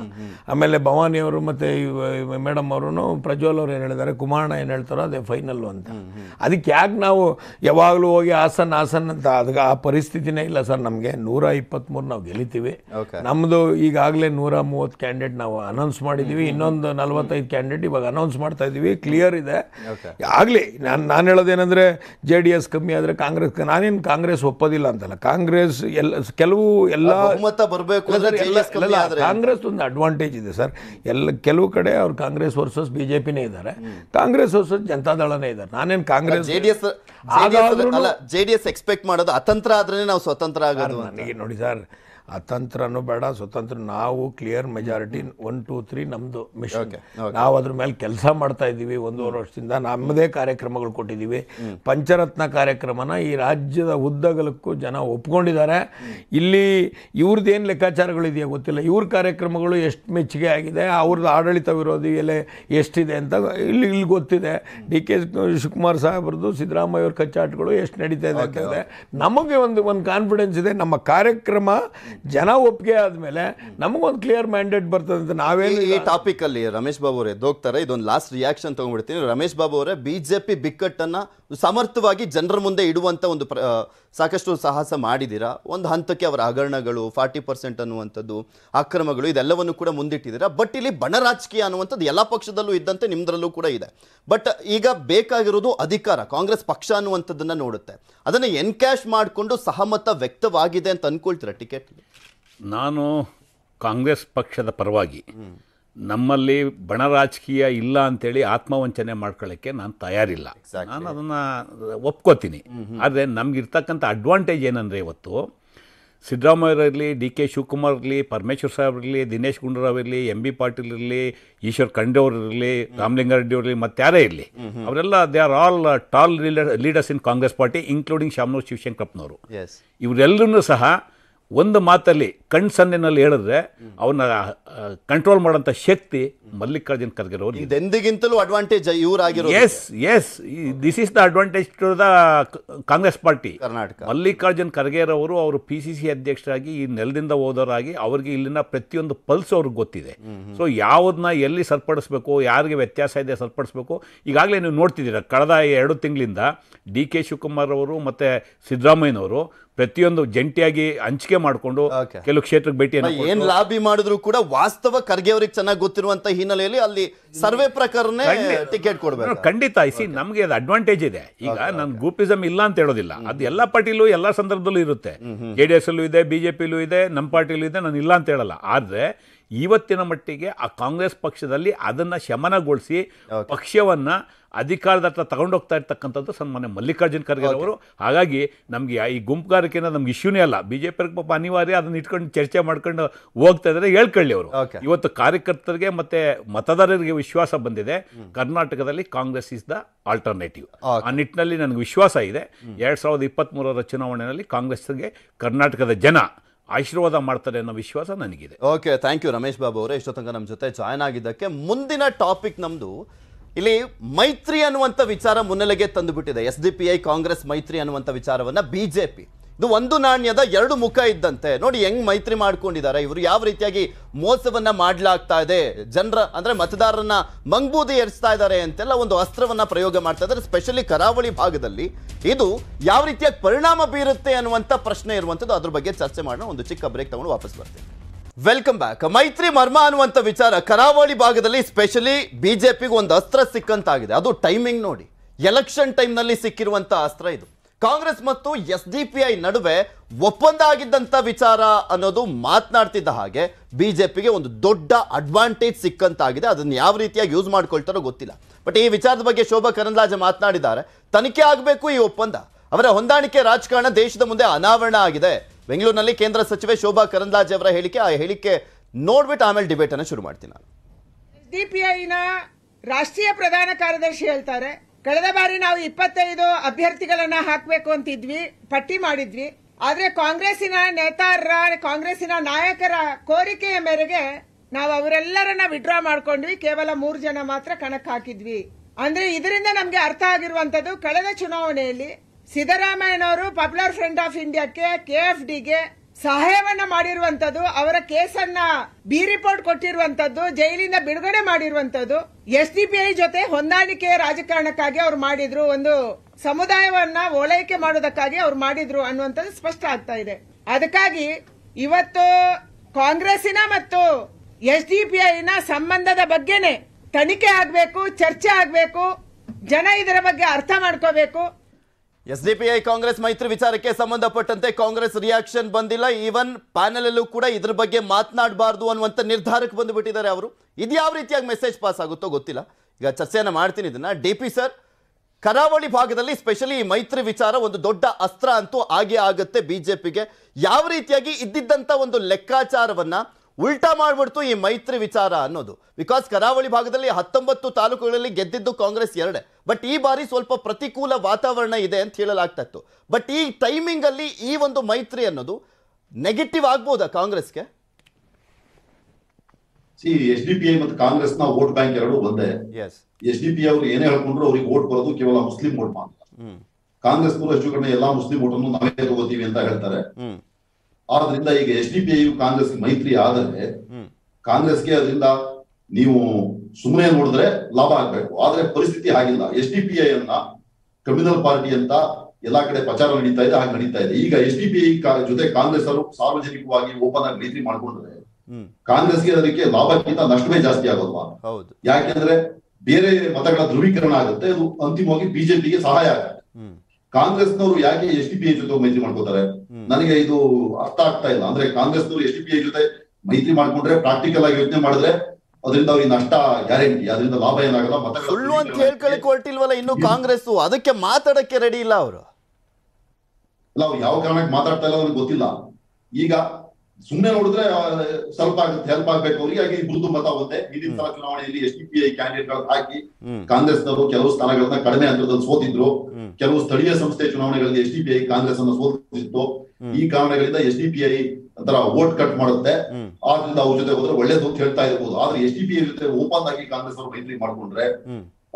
ಆಮೇಲೆ ಭವಾನಿ ಅವರು ಮತ್ತು ಮೇಡಮ್ ಅವರು ಪ್ರಜ್ವಲ್ ಅವರು ಏನು ಹೇಳಿದ್ದಾರೆ ಕುಮಾರಣ್ಣ ಏನು ಹೇಳ್ತಾರೋ ಅದೇ ಫೈನಲ್ ಅಂತ ಅದಕ್ಕೆ ಯಾಕೆ ನಾವು ಯಾವಾಗಲೂ ಹೋಗಿ ಹಾಸನ್ ಹಾಸನ್ ಅಂತ ಅದಕ್ಕೆ ಆ ಪರಿಸ್ಥಿತಿನೇ ಇಲ್ಲ ಸರ್ ನಮಗೆ ನೂರ ಇಪ್ಪತ್ತ್ಮೂರು ನಾವು ಗೆಲಿತೀವಿ ನಮ್ಮದು ಈಗಾಗಲೇ ನೂರ ಮೂವತ್ತು ಕ್ಯಾಂಡಿಡೇಟ್ ನಾವು ಅನೌನ್ಸ್ ಮಾಡಿದ್ದೀವಿ ಇನ್ನೊಂದು ನಲವತ್ತೈದು ಕ್ಯಾಂಡಿಡೇಟ್ ಇವಾಗ ಅನೌನ್ಸ್ ಮಾಡ್ತಾ ಮಾಡ್ತಾ ಇದ್ದೀವಿ ಕ್ಲಿಯರ್ ಇದೆ ಆಗಲಿ ನಾನು ನಾನು ಹೇಳೋದೇನೆಂದರೆ ಜೆ ಡಿ ಎಸ್ ಕಮ್ಮಿ ಆದರೆ ಕಾಂಗ್ರೆಸ್ ನಾನೇನು ಕಾಂಗ್ರೆಸ್ ಒಪ್ಪೋದಿಲ್ಲ ಅಂತಲ್ಲ ಕಾಂಗ್ರೆಸ್ ಎಲ್ಲ ಕೆಲವು ಎಲ್ಲ ಬರಬೇಕು ಕಾಂಗ್ರೆಸ್ ಒಂದು ಅಡ್ವಾಂಟೇಜ್ ಇದೆ ಸರ್ ಎಲ್ಲ ಕೆಲವು ಕಡೆ ಅವ್ರು ಕಾಂಗ್ರೆಸ್ ವರ್ಸಸ್ ಬಿ ಜೆ ಪಿನೇ ಇದ್ದಾರೆ ಕಾಂಗ್ರೆಸ್ ವರ್ಸಸ್ ಜನತಾದಳನೇ ಇದ್ದಾರೆ ನಾನೇನು Congress J D S J expect ಮಾಡೋದು ಅತಂತ್ರ ಆದ್ರೆ ನಾವು ಸ್ವತಂತ್ರ ಆಗೋದು ನೋಡಿ ಸರ್ ಅತಂತ್ರನೂ ಬೇಡ ಸ್ವತಂತ್ರ ನಾವು clear majority one two three ನಮ್ಮದು ಮಿಷನ್ ನಾವು ಅದ್ರ ಮೇಲೆ ಕೆಲಸ ಮಾಡ್ತಾ ಇದ್ದೀವಿ ಒಂದೂವರೆ ವರ್ಷದಿಂದ ನಮ್ಮದೇ ಕಾರ್ಯಕ್ರಮಗಳು ಕೊಟ್ಟಿದ್ದೀವಿ ಪಂಚರತ್ನ ಕಾರ್ಯಕ್ರಮನ ಈ ರಾಜ್ಯದ ಉದ್ದಗಲಕ್ಕೂ ಜನ ಒಪ್ಕೊಂಡಿದ್ದಾರೆ ಇಲ್ಲಿ ಇವ್ರದ್ದೇನು ಲೆಕ್ಕಾಚಾರಗಳಿದೆಯಾ ಗೊತ್ತಿಲ್ಲ ಇವ್ರ ಕಾರ್ಯಕ್ರಮಗಳು ಎಷ್ಟು ಮೆಚ್ಚುಗೆ ಆಗಿದೆ ಅವ್ರದ್ದು ಆಡಳಿತ ವಿರೋಧಿ ಎಲೆ ಎಷ್ಟಿದೆ ಅಂತ ಇಲ್ಲಿ ಇಲ್ಲಿ ಗೊತ್ತಿದೆ ಡಿ ಕೆ ಶಿವಕುಮಾರ್ ಸಾಹೇಬ್ರದ್ದು ಸಿದ್ದರಾಮಯ್ಯವ್ರ ಕಚ್ಚಾಟಗಳು ಎಷ್ಟು ನಡೀತಾ ಇದೆ ಅಂತ ನಮಗೆ ಒಂದು ಒಂದು ಕಾನ್ಫಿಡೆನ್ಸ್ ಇದೆ ನಮ್ಮ ಕಾರ್ಯಕ್ರಮ ಜನ ಒಪ್ಪಿಗೆ ಆದಮೇಲೆ ನಮಗೊಂದು ಕ್ಲಿಯರ್ ಮ್ಯಾಂಡೇಟ್ ಬರ್ತದೆ ಅಂತ ನಾವೇನು ಈ ಟಾಪಿಕ್ ಅಲ್ಲಿ ರಮೇಶ್ ಬಾಬು ಅವ್ರು ಇದೊಂದು ಲಾಸ್ಟ್ ರಿಯಾಕ್ಷನ್ ತಗೊಂಡ್ಬಿಡ್ತೀನಿ ರಮೇಶ್ ಬಾಬು ಅವರೇ ಬಿಜೆಪಿ ಬಿಕ್ಕಟ್ಟನ್ನ ಸಮರ್ಥವಾಗಿ ಜನರ ಮುಂದೆ ಇಡುವಂತ ಒಂದು ಸಾಕಷ್ಟು ಸಾಹಸ ಮಾಡಿದ್ದೀರಾ ಒಂದು ಹಂತಕ್ಕೆ ಅವರ ಹಗರಣಗಳು ಫಾರ್ಟಿ ಪರ್ಸೆಂಟ್ ಅನ್ನುವಂಥದ್ದು ಅಕ್ರಮಗಳು ಇದೆಲ್ಲವನ್ನು ಕೂಡ ಮುಂದಿಟ್ಟಿದ್ದೀರಾ ಬಟ್ ಇಲ್ಲಿ ಬಣ ರಾಜಕೀಯ ಅನ್ನುವಂಥದ್ದು ಎಲ್ಲ ಪಕ್ಷದಲ್ಲೂ ಇದ್ದಂತೆ ನಿಮ್ದ್ರಲ್ಲೂ ಕೂಡ ಇದೆ ಬಟ್ ಈಗ ಬೇಕಾಗಿರೋದು ಅಧಿಕಾರ ಕಾಂಗ್ರೆಸ್ ಪಕ್ಷ ಅನ್ನುವಂಥದ್ದನ್ನ ನೋಡುತ್ತೆ ಅದನ್ನು ಎನ್ಕ್ಯಾಶ್ ಮಾಡಿಕೊಂಡು ಸಹಮತ ವ್ಯಕ್ತವಾಗಿದೆ ಅಂತ ಅನ್ಕೊಳ್ತೀರಾ ಟಿಕೆಟ್ ನಾನು ಕಾಂಗ್ರೆಸ್ ಪಕ್ಷದ ಪರವಾಗಿ ನಮ್ಮಲ್ಲಿ ಬಣ ರಾಜಕೀಯ ಇಲ್ಲ ಅಂತೇಳಿ ಆತ್ಮವಂಚನೆ ಮಾಡ್ಕೊಳ್ಳೋಕ್ಕೆ ನಾನು ತಯಾರಿಲ್ಲ ನಾನು ಅದನ್ನು ಒಪ್ಕೋತೀನಿ ಆದರೆ ನಮಗಿರ್ತಕ್ಕಂಥ ಅಡ್ವಾಂಟೇಜ್ ಏನಂದರೆ ಇವತ್ತು ಇರಲಿ ಡಿ ಕೆ ಶಿವಕುಮಾರ್ ಇರಲಿ ಪರಮೇಶ್ವರ್ ಸಾಹೇಬ್ ಇರಲಿ ದಿನೇಶ್ ಗುಂಡೂರಾವ್ ಇರಲಿ ಎಂ ಬಿ ಪಾಟೀಲ್ ಇರಲಿ ಈಶ್ವರ್ ಅವರು ಇರಲಿ ರಾಮಲಿಂಗಾರೆಡ್ಡಿ ಇರಲಿ ಮತ್ತು ಯಾರೇ ಇರಲಿ ಅವರೆಲ್ಲ they are all tall leader leaders in Congress party including Shamanur ಶಿವಶಂಕರಪ್ಪನವರು ಇವರೆಲ್ಲರೂ ಸಹ ಒಂದು ಮಾತಲ್ಲಿ ಕಣ್ ಹೇಳಿದ್ರೆ ಅವನ್ನ ಕಂಟ್ರೋಲ್ ಮಾಡುವಂತ ಶಕ್ತಿ ಮಲ್ಲಿಕಾರ್ಜುನ್ ಖರ್ಗೆ ಅಡ್ವಾಂಟೇಜ್ ಇವರಾಗಿರೋ yes yes this is the advantage to the Congress party Karnataka Mallikarjun ಖರ್ಗೆರವರು ಅವರು ಪಿ ಸಿ ಸಿ ಅಧ್ಯಕ್ಷರಾಗಿ ಈ ನೆಲದಿಂದ ಹೋದವರಾಗಿ ಅವ್ರಿಗೆ ಇಲ್ಲಿನ ಪ್ರತಿಯೊಂದು ಪಲ್ಸ್ ಅವ್ರಿಗೆ ಗೊತ್ತಿದೆ ಸೊ ಯಾವ್ದನ್ನ ಎಲ್ಲಿ ಸರ್ಪಡಿಸ್ಬೇಕು ಯಾರಿಗೆ ವ್ಯತ್ಯಾಸ ಇದೆ ಸರಿಪಡಿಸ್ಬೇಕು ಈಗಾಗಲೇ ನೀವು ನೋಡ್ತಿದ್ದೀರಾ ಕಳೆದ ಎರಡು ತಿಂಗಳಿಂದ ಡಿ ಕೆ ಶಿವಕುಮಾರ್ ಅವರು ಮತ್ತು ಸಿದ್ದರಾಮಯ್ಯನವರು ಪ್ರತಿಯೊಂದು ಜಂಟಿಯಾಗಿ ಹಂಚಿಕೆ ಮಾಡಿಕೊಂಡು ಕೆಲವು ಕ್ಷೇತ್ರಕ್ಕೆ ಭೇಟಿ ಏನ್ ಲಾಬಿ ಮಾಡಿದ್ರು ಕೂಡ ವಾಸ್ತವ ಖರ್ಗೆ ಅವ್ರಿಗೆ ಚೆನ್ನಾಗಿ ಗೊತ್ತಿರುವಂತ ಹಿನ್ನೆಲೆಯಲ್ಲಿ ಅಲ್ಲಿ ಸರ್ವೆ ಪ್ರಕಾರನೇ ಟಿಕೆಟ್ ಕೊಡಬೇಕು ಖಂಡಿತ ಐಸಿ ನಮಗೆ ಅದು ಅಡ್ವಾಂಟೇಜ್ ಇದೆ ಈಗ ನನ್ ಗೂಪಿಸಮ್ ಇಲ್ಲ ಅಂತ ಹೇಳೋದಿಲ್ಲ ಅದು ಎಲ್ಲಾ ಪಾರ್ಟಿಲೂ ಎಲ್ಲಾ ಸಂದರ್ಭದಲ್ಲೂ ಇರುತ್ತೆ ಜೆ ಡಿ ಇದೆ ಬಿಜೆಪಿಲೂ ಇದೆ ನಮ್ಮ ಪಾರ್ಟಿಲೂ ಇದೆ ನಾನು ಇಲ್ಲ ಅಂತ ಹೇಳಲ್ಲ ಆದ್ರೆ ಇವತ್ತಿನ ಮಟ್ಟಿಗೆ ಆ ಕಾಂಗ್ರೆಸ್ ಪಕ್ಷದಲ್ಲಿ ಅದನ್ನು ಶಮನಗೊಳಿಸಿ ಪಕ್ಷವನ್ನು ಅಧಿಕಾರದ ಹತ್ರ ತಗೊಂಡೋಗ್ತಾ ಇರ್ತಕ್ಕಂಥದ್ದು ಸನ್ಮಾನ್ಯ ಮಲ್ಲಿಕಾರ್ಜುನ್ ಖರ್ಗೆ ಅವರು ಹಾಗಾಗಿ ನಮಗೆ ಈ ಗುಂಪುಗಾರಿಕೆನ ನಮ್ಗೆ ಇಶ್ಯೂನೇ ಅಲ್ಲ ಬಿ ಜೆ ಪಿ ಪಾಪ ಅನಿವಾರ್ಯ ಅದನ್ನ ಇಟ್ಕೊಂಡು ಚರ್ಚೆ ಮಾಡ್ಕೊಂಡು ಹೋಗ್ತಾ ಇದ್ದಾರೆ ಹೇಳ್ಕೊಳ್ಳಿ ಅವರು ಇವತ್ತು ಕಾರ್ಯಕರ್ತರಿಗೆ ಮತ್ತೆ ಮತದಾರರಿಗೆ ವಿಶ್ವಾಸ ಬಂದಿದೆ ಕರ್ನಾಟಕದಲ್ಲಿ ಕಾಂಗ್ರೆಸ್ ಇಸ್ ದ ಆಲ್ಟರ್ನೇಟಿವ್ ಆ ನಿಟ್ಟಿನಲ್ಲಿ ನನಗೆ ವಿಶ್ವಾಸ ಇದೆ ಎರಡು ಸಾವಿರದ ಇಪ್ಪತ್ತ್ ಚುನಾವಣೆಯಲ್ಲಿ ಕಾಂಗ್ರೆಸ್ಗೆ ಕರ್ನಾಟಕದ ಜನ ಆಶೀರ್ವಾದ ಮಾಡ್ತಾರೆ ಅನ್ನೋ ವಿಶ್ವಾಸ ನನಗಿದೆ okay thank you Ramesh Babu ಅವರೇ ಇಷ್ಟೋ ತನಕ ನಮ್ಮ ಜೊತೆ ಜಾಯ್ನ್ ಆಗಿದ್ದಕ್ಕೆ ಮುಂದಿನ ಟಾಪಿಕ್ ನಮ್ಮದು ಇಲ್ಲಿ ಮೈತ್ರಿ ಅನ್ನುವಂಥ ವಿಚಾರ ಮುನ್ನೆಲೆಗೆ ತಂದುಬಿಟ್ಟಿದೆ S D P I Congress ಮೈತ್ರಿ ಅನ್ನುವಂಥ ವಿಚಾರವನ್ನು ಬಿ ಜೆ ಪಿ ಇದು ಒಂದು ನಾಣ್ಯದ ಎರಡು ಮುಖ ಇದ್ದಂತೆ ನೋಡಿ ಹೆಂಗ್ ಮೈತ್ರಿ ಮಾಡ್ಕೊಂಡಿದ್ದಾರೆ ಇವರು ಯಾವ ರೀತಿಯಾಗಿ ಮೋಸವನ್ನ ಮಾಡ್ಲಾಗ್ತಾ ಇದೆ ಜನರ ಅಂದ್ರೆ ಮತದಾರರನ್ನ ಮಂಗ್ಬೂದಿ ಎರಿಸ್ತಾ ಇದ್ದಾರೆ ಅಂತೆಲ್ಲ ಒಂದು ಅಸ್ತ್ರವನ್ನ ಪ್ರಯೋಗ ಮಾಡ್ತಾ ಇದ್ದಾರೆ ಸ್ಪೆಷಲಿ ಕರಾವಳಿ ಭಾಗದಲ್ಲಿ ಇದು ಯಾವ ರೀತಿಯಾಗಿ ಪರಿಣಾಮ ಬೀರುತ್ತೆ ಅನ್ನುವಂಥ ಪ್ರಶ್ನೆ ಇರುವಂತದ್ದು ಅದ್ರ ಬಗ್ಗೆ ಚರ್ಚೆ ಮಾಡೋಣ ಒಂದು ಚಿಕ್ಕ ಬ್ರೇಕ್ ತಗೊಂಡು ವಾಪಸ್ ಬರ್ತೇನೆ ವೆಲ್ಕಮ್ ಬ್ಯಾಕ್ ಮೈತ್ರಿ ಮರ್ಮ ಅನ್ನುವಂಥ ವಿಚಾರ ಕರಾವಳಿ ಭಾಗದಲ್ಲಿ ಸ್ಪೆಷಲಿ ಬಿಜೆಪಿಗೆ ಒಂದು ಅಸ್ತ್ರ ಸಿಕ್ಕಂತಾಗಿದೆ ಅದು ಟೈಮಿಂಗ್ ನೋಡಿ ಎಲೆಕ್ಷನ್ ಟೈಮ್ನಲ್ಲಿ ಸಿಕ್ಕಿರುವಂಥ ಅಸ್ತ್ರ ಇದು ಕಾಂಗ್ರೆಸ್ ಮತ್ತು ಎಸ್ ಡಿ ಪಿ ಐ ನಡುವೆ ಒಪ್ಪಂದ ಆಗಿದ್ದಂಥ ವಿಚಾರ ಅನ್ನೋದು ಮಾತನಾಡ್ತಿದ್ದ ಹಾಗೆ ಬಿಜೆಪಿಗೆ ಒಂದು ದೊಡ್ಡ ಅಡ್ವಾಂಟೇಜ್ ಸಿಕ್ಕಂತಾಗಿದೆ ಅದನ್ನು ಯಾವ ರೀತಿಯಾಗಿ ಯೂಸ್ ಮಾಡ್ಕೊಳ್ತಾರೋ ಗೊತ್ತಿಲ್ಲ ಬಟ್ ಈ ವಿಚಾರದ ಬಗ್ಗೆ ಶೋಭಾ ಕರಂದ್ಲಾಜೆ ಮಾತನಾಡಿದ್ದಾರೆ ತನಿಖೆ ಆಗಬೇಕು ಈ ಒಪ್ಪಂದ ಅವರ ಹೊಂದಾಣಿಕೆ ರಾಜಕಾರಣ ದೇಶದ ಮುಂದೆ ಅನಾವರಣ ಆಗಿದೆ ಬೆಂಗಳೂರಿನಲ್ಲಿ ಕೇಂದ್ರ ಸಚಿವೆ ಶೋಭಾ ಕರಂದ್ಲಾಜ್ ಅವರ ಹೇಳಿಕೆ ಆ ಹೇಳಿಕೆ ನೋಡ್ಬಿಟ್ಟು ಆಮೇಲೆ ಡಿಬೇಟ್ ಅನ್ನು ಶುರು ಮಾಡ್ತೀನಿ ನಾನು ಡಿಪಿಐನ ರಾಷ್ಟ್ರೀಯ ಪ್ರಧಾನ ಕಾರ್ಯದರ್ಶಿ ಹೇಳ್ತಾರೆ ಕಳೆದ ಬಾರಿ ನಾವು ಇಪ್ಪತ್ತೈದು ಅಭ್ಯರ್ಥಿಗಳನ್ನ ಹಾಕಬೇಕು ಅಂತಿದ್ವಿ ಪಟ್ಟಿ ಮಾಡಿದ್ವಿ ಆದ್ರೆ ಕಾಂಗ್ರೆಸ್ಸಿನ ನೇತಾರರ ಕಾಂಗ್ರೆಸ್ಸಿನ ನಾಯಕರ ಕೋರಿಕೆಯ ಮೇರೆಗೆ ನಾವು ಅವರೆಲ್ಲರನ್ನ ವಿಡ್ರಾ ಮಾಡ್ಕೊಂಡ್ವಿ ಕೇವಲ ಮೂರು ಜನ ಮಾತ್ರ ಕಣಕ್ ಹಾಕಿದ್ವಿ ಅಂದ್ರೆ ಇದರಿಂದ ನಮಗೆ ಅರ್ಥ ಆಗಿರುವಂತದ್ದು ಕಳೆದ ಚುನಾವಣೆಯಲ್ಲಿ ಸಿದ್ದರಾಮಯ್ಯನವರು ಪಾಪ್ಯುಲರ್ ಫ್ರಂಟ್ ಆಫ್ ಇಂಡಿಯಾಕ್ಕೆ ಕೆಎಫ್ ಡಿಗೆ ಸಹಾಯವನ್ನ ಮಾಡಿರುವಂತದ್ದು ಅವರ ಕೇಸನ್ನ ಬಿ ರಿಪೋರ್ಟ್ ಕೊಟ್ಟಿರುವಂತದ್ದು ಜೈಲಿಂದ ಬಿಡುಗಡೆ ಮಾಡಿರುವಂತದ್ದು ಎಸ್ ಡಿ ಪಿ ಐ ಜೊತೆ ಹೊಂದಾಣಿಕೆಯ ರಾಜಕಾರಣಕ್ಕಾಗಿ ಅವ್ರು ಮಾಡಿದ್ರು ಒಂದು ಸಮುದಾಯವನ್ನ ಓಲೈಕೆ ಮಾಡೋದಕ್ಕಾಗಿ ಅವ್ರು ಮಾಡಿದ್ರು ಅನ್ನುವಂಥದ್ದು ಸ್ಪಷ್ಟ ಆಗ್ತಾ ಇದೆ ಅದಕ್ಕಾಗಿ ಇವತ್ತು ಕಾಂಗ್ರೆಸ್ಸಿನ ಮತ್ತು ಎಸ್ ಡಿ ಪಿ ಐನ ಸಂಬಂಧದ ಬಗ್ಗೆನೆ ತನಿಖೆ ಆಗಬೇಕು ಚರ್ಚೆ ಆಗಬೇಕು ಜನ ಇದರ ಬಗ್ಗೆ ಅರ್ಥ ಮಾಡ್ಕೋಬೇಕು ಎಸ್ಡಿಪಿಐ ಕಾಂಗ್ರೆಸ್ ಮೈತ್ರಿ ವಿಚಾರಕ್ಕೆ ಸಂಬಂಧಪಟ್ಟಂತೆ ಕಾಂಗ್ರೆಸ್ ರಿಯಾಕ್ಷನ್ ಬಂದಿಲ್ಲ ಈವನ್ ಪ್ಯಾನೆಲ್ ಅಲ್ಲೂ ಕೂಡ ಇದ್ರ ಬಗ್ಗೆ ಮಾತನಾಡಬಾರ್ದು ಅನ್ನುವಂಥ ನಿರ್ಧಾರಕ್ಕೆ ಬಂದುಬಿಟ್ಟಿದ್ದಾರೆ ಅವರು ಇದು ಯಾವ ರೀತಿಯಾಗಿ ಮೆಸೇಜ್ ಪಾಸ್ ಆಗುತ್ತೋ ಗೊತ್ತಿಲ್ಲ ಈಗ ಚರ್ಚೆಯನ್ನು ಮಾಡ್ತೀನಿ ಇದನ್ನ ಡಿ ಪಿ ಸರ್ ಕರಾವಳಿ ಭಾಗದಲ್ಲಿ ಸ್ಪೆಷಲಿ ಈ ಮೈತ್ರಿ ವಿಚಾರ ಒಂದು ದೊಡ್ಡ ಅಸ್ತ್ರ ಅಂತೂ ಆಗೇ ಆಗುತ್ತೆ ಬಿಜೆಪಿಗೆ ಯಾವ ರೀತಿಯಾಗಿ ಇದ್ದಿದ್ದಂಥ ಒಂದು ಲೆಕ್ಕಾಚಾರವನ್ನು ಉಲ್ಟಾ ಮಾಡಿಬಿಡ್ತು ಈ ಮೈತ್ರಿ ವಿಚಾರ ಅನ್ನೋದು ಬಿಕಾಸ್ ಕರಾವಳಿ ಭಾಗದಲ್ಲಿ ಹತ್ತೊಂಬತ್ತು ತಾಲೂಕುಗಳಲ್ಲಿ ಗೆದ್ದಿದ್ದು ಕಾಂಗ್ರೆಸ್ ಎರಡೆ ಬಟ್ ಈ ಬಾರಿ ಸ್ವಲ್ಪ ಪ್ರತಿಕೂಲ ವಾತಾವರಣ ಇದೆ ಅಂತ ಹೇಳಲಾಗ್ತಾ ಬಟ್ ಈ ಟೈಮಿಂಗ್ ಅಲ್ಲಿ ಈ ಒಂದು ಮೈತ್ರಿ ಅನ್ನೋದು ನೆಗೆಟಿವ್ ಆಗ್ಬೋದಾ ಕಾಂಗ್ರೆಸ್ಗೆ ಎಸ್ ಡಿ ಪಿ ಐ ಮತ್ತು ಕಾಂಗ್ರೆಸ್ ನ ವೋಟ್ ಬ್ಯಾಂಕ್ ಎರಡು ಒಂದೇ ಎಸ್ ಡಿ ಪಿ ಅವರು ಏನೇ ಹೇಳ್ಕೊಂಡ್ರು ಅವ್ರಿಗೆ ವೋಟ್ ಬರೋದು ಕೇವಲ ಮುಸ್ಲಿಂ ವೋಟ್ ಮಾತ್ರ ಕಾಂಗ್ರೆಸ್ ಎಷ್ಟು ಕಡೆ ಎಲ್ಲಾ ಮುಸ್ಲಿಂ ವೋಟ್ ಅನ್ನು ನಾವೇ ತಗೋತೀವಿ ಅಂತ ಹೇಳ್ತಾರೆ ಆದ್ರಿಂದ ಈಗ S D P I Congress ಮೈತ್ರಿ ಆದರೆ ಕಾಂಗ್ರೆಸ್ಗೆ ಅದರಿಂದ ನೀವು ಸುಮ್ಮನೆ ನೋಡಿದ್ರೆ ಲಾಭ ಆಗ್ಬೇಕು ಆದ್ರೆ ಪರಿಸ್ಥಿತಿ ಹಾಗಿಲ್ಲ ಎಸ್ ಡಿ ಪಿ ಐ ಅನ್ನ ಕಮ್ಯುನಲ್ ಪಾರ್ಟಿ ಅಂತ ಎಲ್ಲಾ ಕಡೆ ಪ್ರಚಾರ ನಡೀತಾ ಇದೆ ಹಾಗೆ ನಡೀತಾ ಇದೆ ಈಗ ಎಸ್ ಡಿ ಪಿ ಐ ಜೊತೆ ಕಾಂಗ್ರೆಸ್ ಅವರು ಸಾರ್ವಜನಿಕವಾಗಿ ಓಪನ್ ಆಗಿ ಮೈತ್ರಿ ಮಾಡ್ಕೊಂಡ್ರೆ ಕಾಂಗ್ರೆಸ್ಗೆ ಅದಕ್ಕೆ ಲಾಭಕ್ಕಿಂತ ನಷ್ಟವೇ ಜಾಸ್ತಿ ಆಗೋಲ್ವಾ ಯಾಕೆಂದ್ರೆ ಬೇರೆ ಮತಗಳ ಧ್ರುವೀಕರಣ ಆಗುತ್ತೆ ಅದು ಅಂತಿಮವಾಗಿ ಬಿಜೆಪಿಗೆ ಸಹಾಯ ಆಗುತ್ತೆ ಕಾಂಗ್ರೆಸ್ನವರು ಯಾಕೆ ಎಸ್ ಡಿ ಪಿ ಐ ಜೊತೆ ಮೈತ್ರಿ ಮಾಡ್ಕೋತಾರೆ ನನಗೆ ಇದು ಅರ್ಥ ಆಗ್ತಾ ಇಲ್ಲ ಅಂದ್ರೆ ಕಾಂಗ್ರೆಸ್ನವರು ಎಸ್ ಡಿ ಪಿ ಐ ಜೊತೆ ಮೈತ್ರಿ ಮಾಡ್ಕೊಂಡ್ರೆ ಪ್ರಾಕ್ಟಿಕಲ್ ಆಗಿ ಯೋಚನೆ ಮಾಡಿದ್ರೆ ಅದರಿಂದ ಅವ್ರಿಗೆ ನಷ್ಟ ಗ್ಯಾರಂಟಿ ಅದರಿಂದ ಲಾಭ ಏನಾಗಲ್ಲ ಮತ್ತೆ ಸುಳ್ಳು ಅಂತ ಹೇಳ್ಕೊಳಕ್ ಹೊರಟಿಲ್ವಲ್ಲ ಇನ್ನು ಕಾಂಗ್ರೆಸ್ ಅದಕ್ಕೆ ಮಾತಾಡಕ್ಕೆ ರೆಡಿ ಇಲ್ಲ ಅವರು ಇಲ್ಲ ಅವ್ರು ಯಾವ ಕಾರಣಕ್ಕೆ ಮಾತಾಡ್ತಾ ಇಲ್ಲ ಅವ್ರಿಗೆ ಗೊತ್ತಿಲ್ಲ ಈಗ ಸುಮ್ಮನೆ ನೋಡಿದ್ರೆ ಸ್ವಲ್ಪ ಆಗುತ್ತೆ ಹೆಲ್ಪ್ ಆಗ್ಬೇಕು ಅವ್ರಿಗೆ ಹಾಗೆ ಗುರುತು ಮತ ಒಂದೇ ಹಿಂದಿನ ಸಲ ಚುನಾವಣೆಯಲ್ಲಿ S D P I candidate ಗಳನ್ನ ಹಾಕಿ ಕಾಂಗ್ರೆಸ್ನವರು ಕೆಲವು ಸ್ಥಾನಗಳನ್ನ ಕಡಿಮೆ ಅಂತ ಸೋತಿದ್ರು ಕೆಲವು ಸ್ಥಳೀಯ ಸಂಸ್ಥೆ ಚುನಾವಣೆಗಳಲ್ಲಿ S D P I Congress ಅನ್ನ ಸೋತಿತ್ತು ಈ ಕಾರಣಗಳಿಂದ ಎಸ್ ಡಿ ಪಿ ಐ ತರ ವೋಟ್ ಕಟ್ ಮಾಡುತ್ತೆ ಆದ್ರಿಂದ ಅವ್ರ ಜೊತೆ ಹೋದ್ರೆ ಒಳ್ಳೇದು ಅಂತ ಹೇಳ್ತಾ ಇರ್ಬೋದು ಆದ್ರೆ ಎಸ್ ಡಿ ಪಿ ಐ ಜೊತೆ ಓಪನ್ ಆಗಿ ಕಾಂಗ್ರೆಸ್ ಅವರು ಮೈತ್ರಿ ಮಾಡ್ಕೊಂಡ್ರೆ